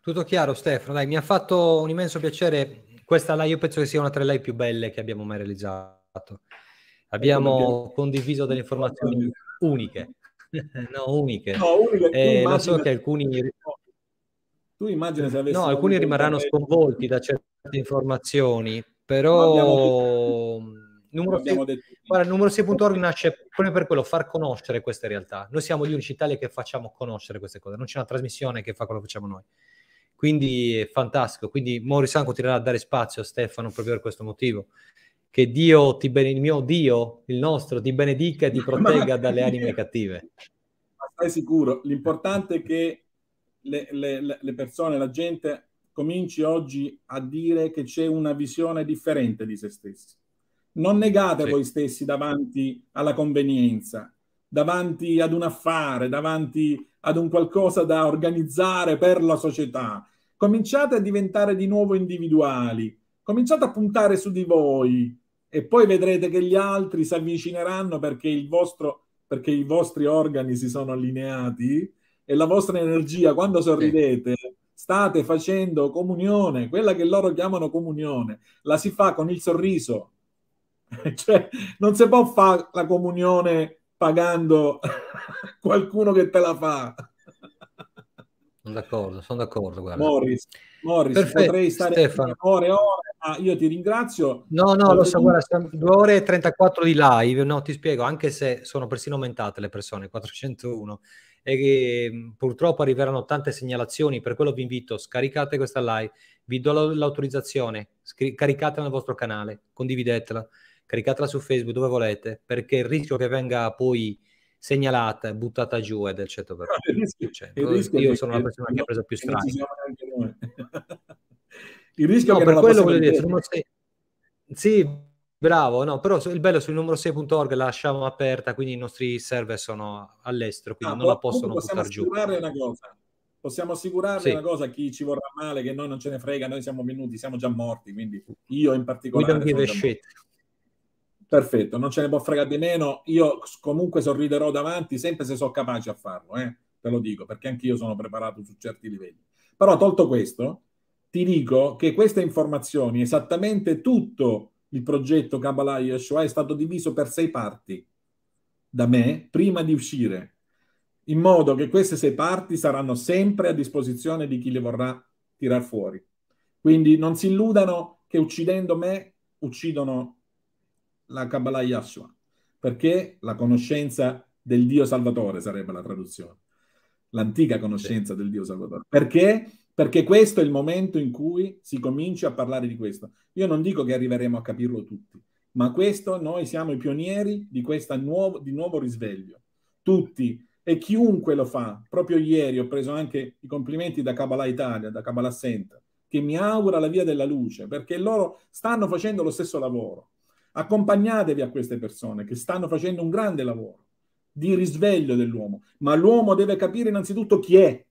Tutto chiaro, Stefano. Dai, mi ha fatto un immenso piacere. Questa live, io penso che sia una tra le live più belle che abbiamo mai realizzato. Abbiamo eh, condiviso delle informazioni uniche. no, uniche. No, uniche. Eh, ma so che alcuni... Tu immagini se avessi... No, alcuni rimarranno sconvolti da certi tante informazioni, però... Mm, numero, guarda, numero 6.org nasce proprio per quello, far conoscere queste realtà. Noi siamo gli unici italiani che facciamo conoscere queste cose, non c'è una trasmissione che fa quello che facciamo noi. Quindi è fantastico. Quindi Morisan continuerà a dare spazio a Stefano proprio per questo motivo. Che Dio ti benedica, il mio Dio, il nostro, ti benedica e ti protegga dalle anime cattive. Ma stai sicuro, l'importante è che le, le, le persone, la gente cominci oggi a dire che c'è una visione differente di se stessi. Non negate sì. voi stessi davanti alla convenienza, davanti ad un affare, davanti ad un qualcosa da organizzare per la società. Cominciate a diventare di nuovo individuali, cominciate a puntare su di voi e poi vedrete che gli altri si avvicineranno perché, vostro, perché i vostri organi si sono allineati e la vostra energia quando sorridete sì state facendo comunione, quella che loro chiamano comunione, la si fa con il sorriso. cioè, non si può fare la comunione pagando qualcuno che te la fa. Sono d'accordo, sono d'accordo. Guarda. Morris, Morris Perfetto, potrei stare Stefano. ore e ore, ma io ti ringrazio. No, no, lo so, guarda, siamo 2 ore e 34 di live, no, ti spiego, anche se sono persino aumentate le persone, 401 e che purtroppo arriveranno tante segnalazioni, per quello vi invito, scaricate questa live, vi do l'autorizzazione, scri- caricatela nel vostro canale, condividetela, caricatela su Facebook dove volete, perché il rischio che venga poi segnalata e buttata giù è del 100%. No, cioè, io sono la persona che ha preso più strada. Il rischio no, che per quello voglio dire, se Sì, Bravo, no, però il bello sul numero 6.org la lasciamo aperta, quindi i nostri server sono all'estero, quindi no, non la possono buttare giù. Possiamo Una cosa. Possiamo assicurarvi sì. una cosa a chi ci vorrà male, che noi non ce ne frega, noi siamo venuti, siamo già morti, quindi io in particolare... Perfetto, non ce ne può fregare di meno, io comunque sorriderò davanti, sempre se sono capace a farlo, eh? te lo dico, perché anch'io sono preparato su certi livelli. Però tolto questo, ti dico che queste informazioni, esattamente tutto il progetto Kabbalah Yeshua è stato diviso per sei parti da me prima di uscire, in modo che queste sei parti saranno sempre a disposizione di chi le vorrà tirar fuori. Quindi non si illudano che uccidendo me uccidono la Kabbalah Yeshua, perché la conoscenza del Dio Salvatore sarebbe la traduzione, l'antica conoscenza sì. del Dio Salvatore, perché perché questo è il momento in cui si comincia a parlare di questo. Io non dico che arriveremo a capirlo tutti, ma questo noi siamo i pionieri di questo nuovo, di nuovo risveglio. Tutti e chiunque lo fa. Proprio ieri ho preso anche i complimenti da Kabbalah Italia, da Kabbalah Senta, che mi augura la via della luce, perché loro stanno facendo lo stesso lavoro. Accompagnatevi a queste persone che stanno facendo un grande lavoro di risveglio dell'uomo, ma l'uomo deve capire innanzitutto chi è,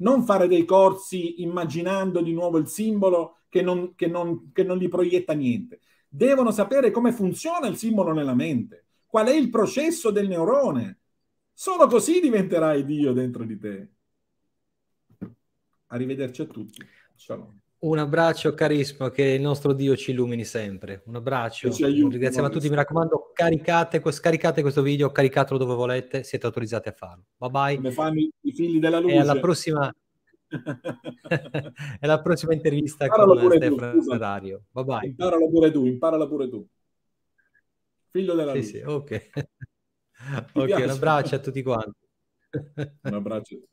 non fare dei corsi immaginando di nuovo il simbolo che non, che non, che non gli proietta niente. Devono sapere come funziona il simbolo nella mente, qual è il processo del neurone. Solo così diventerai Dio dentro di te. Arrivederci a tutti. Shalom. Un abbraccio carissimo, che il nostro Dio ci illumini sempre. Un abbraccio, aiuti, ringraziamo a tutti, mi raccomando, caricate, scaricate questo video, caricatelo dove volete, siete autorizzati a farlo. Bye bye. Come fanno i figli della luce. E alla prossima, e alla prossima intervista imparalo con Stefano Ferrario. Bye bye. Imparalo pure tu, imparalo pure tu. Figlio della sì, luce. Sì, ok. ok, piace? un abbraccio a tutti quanti. un abbraccio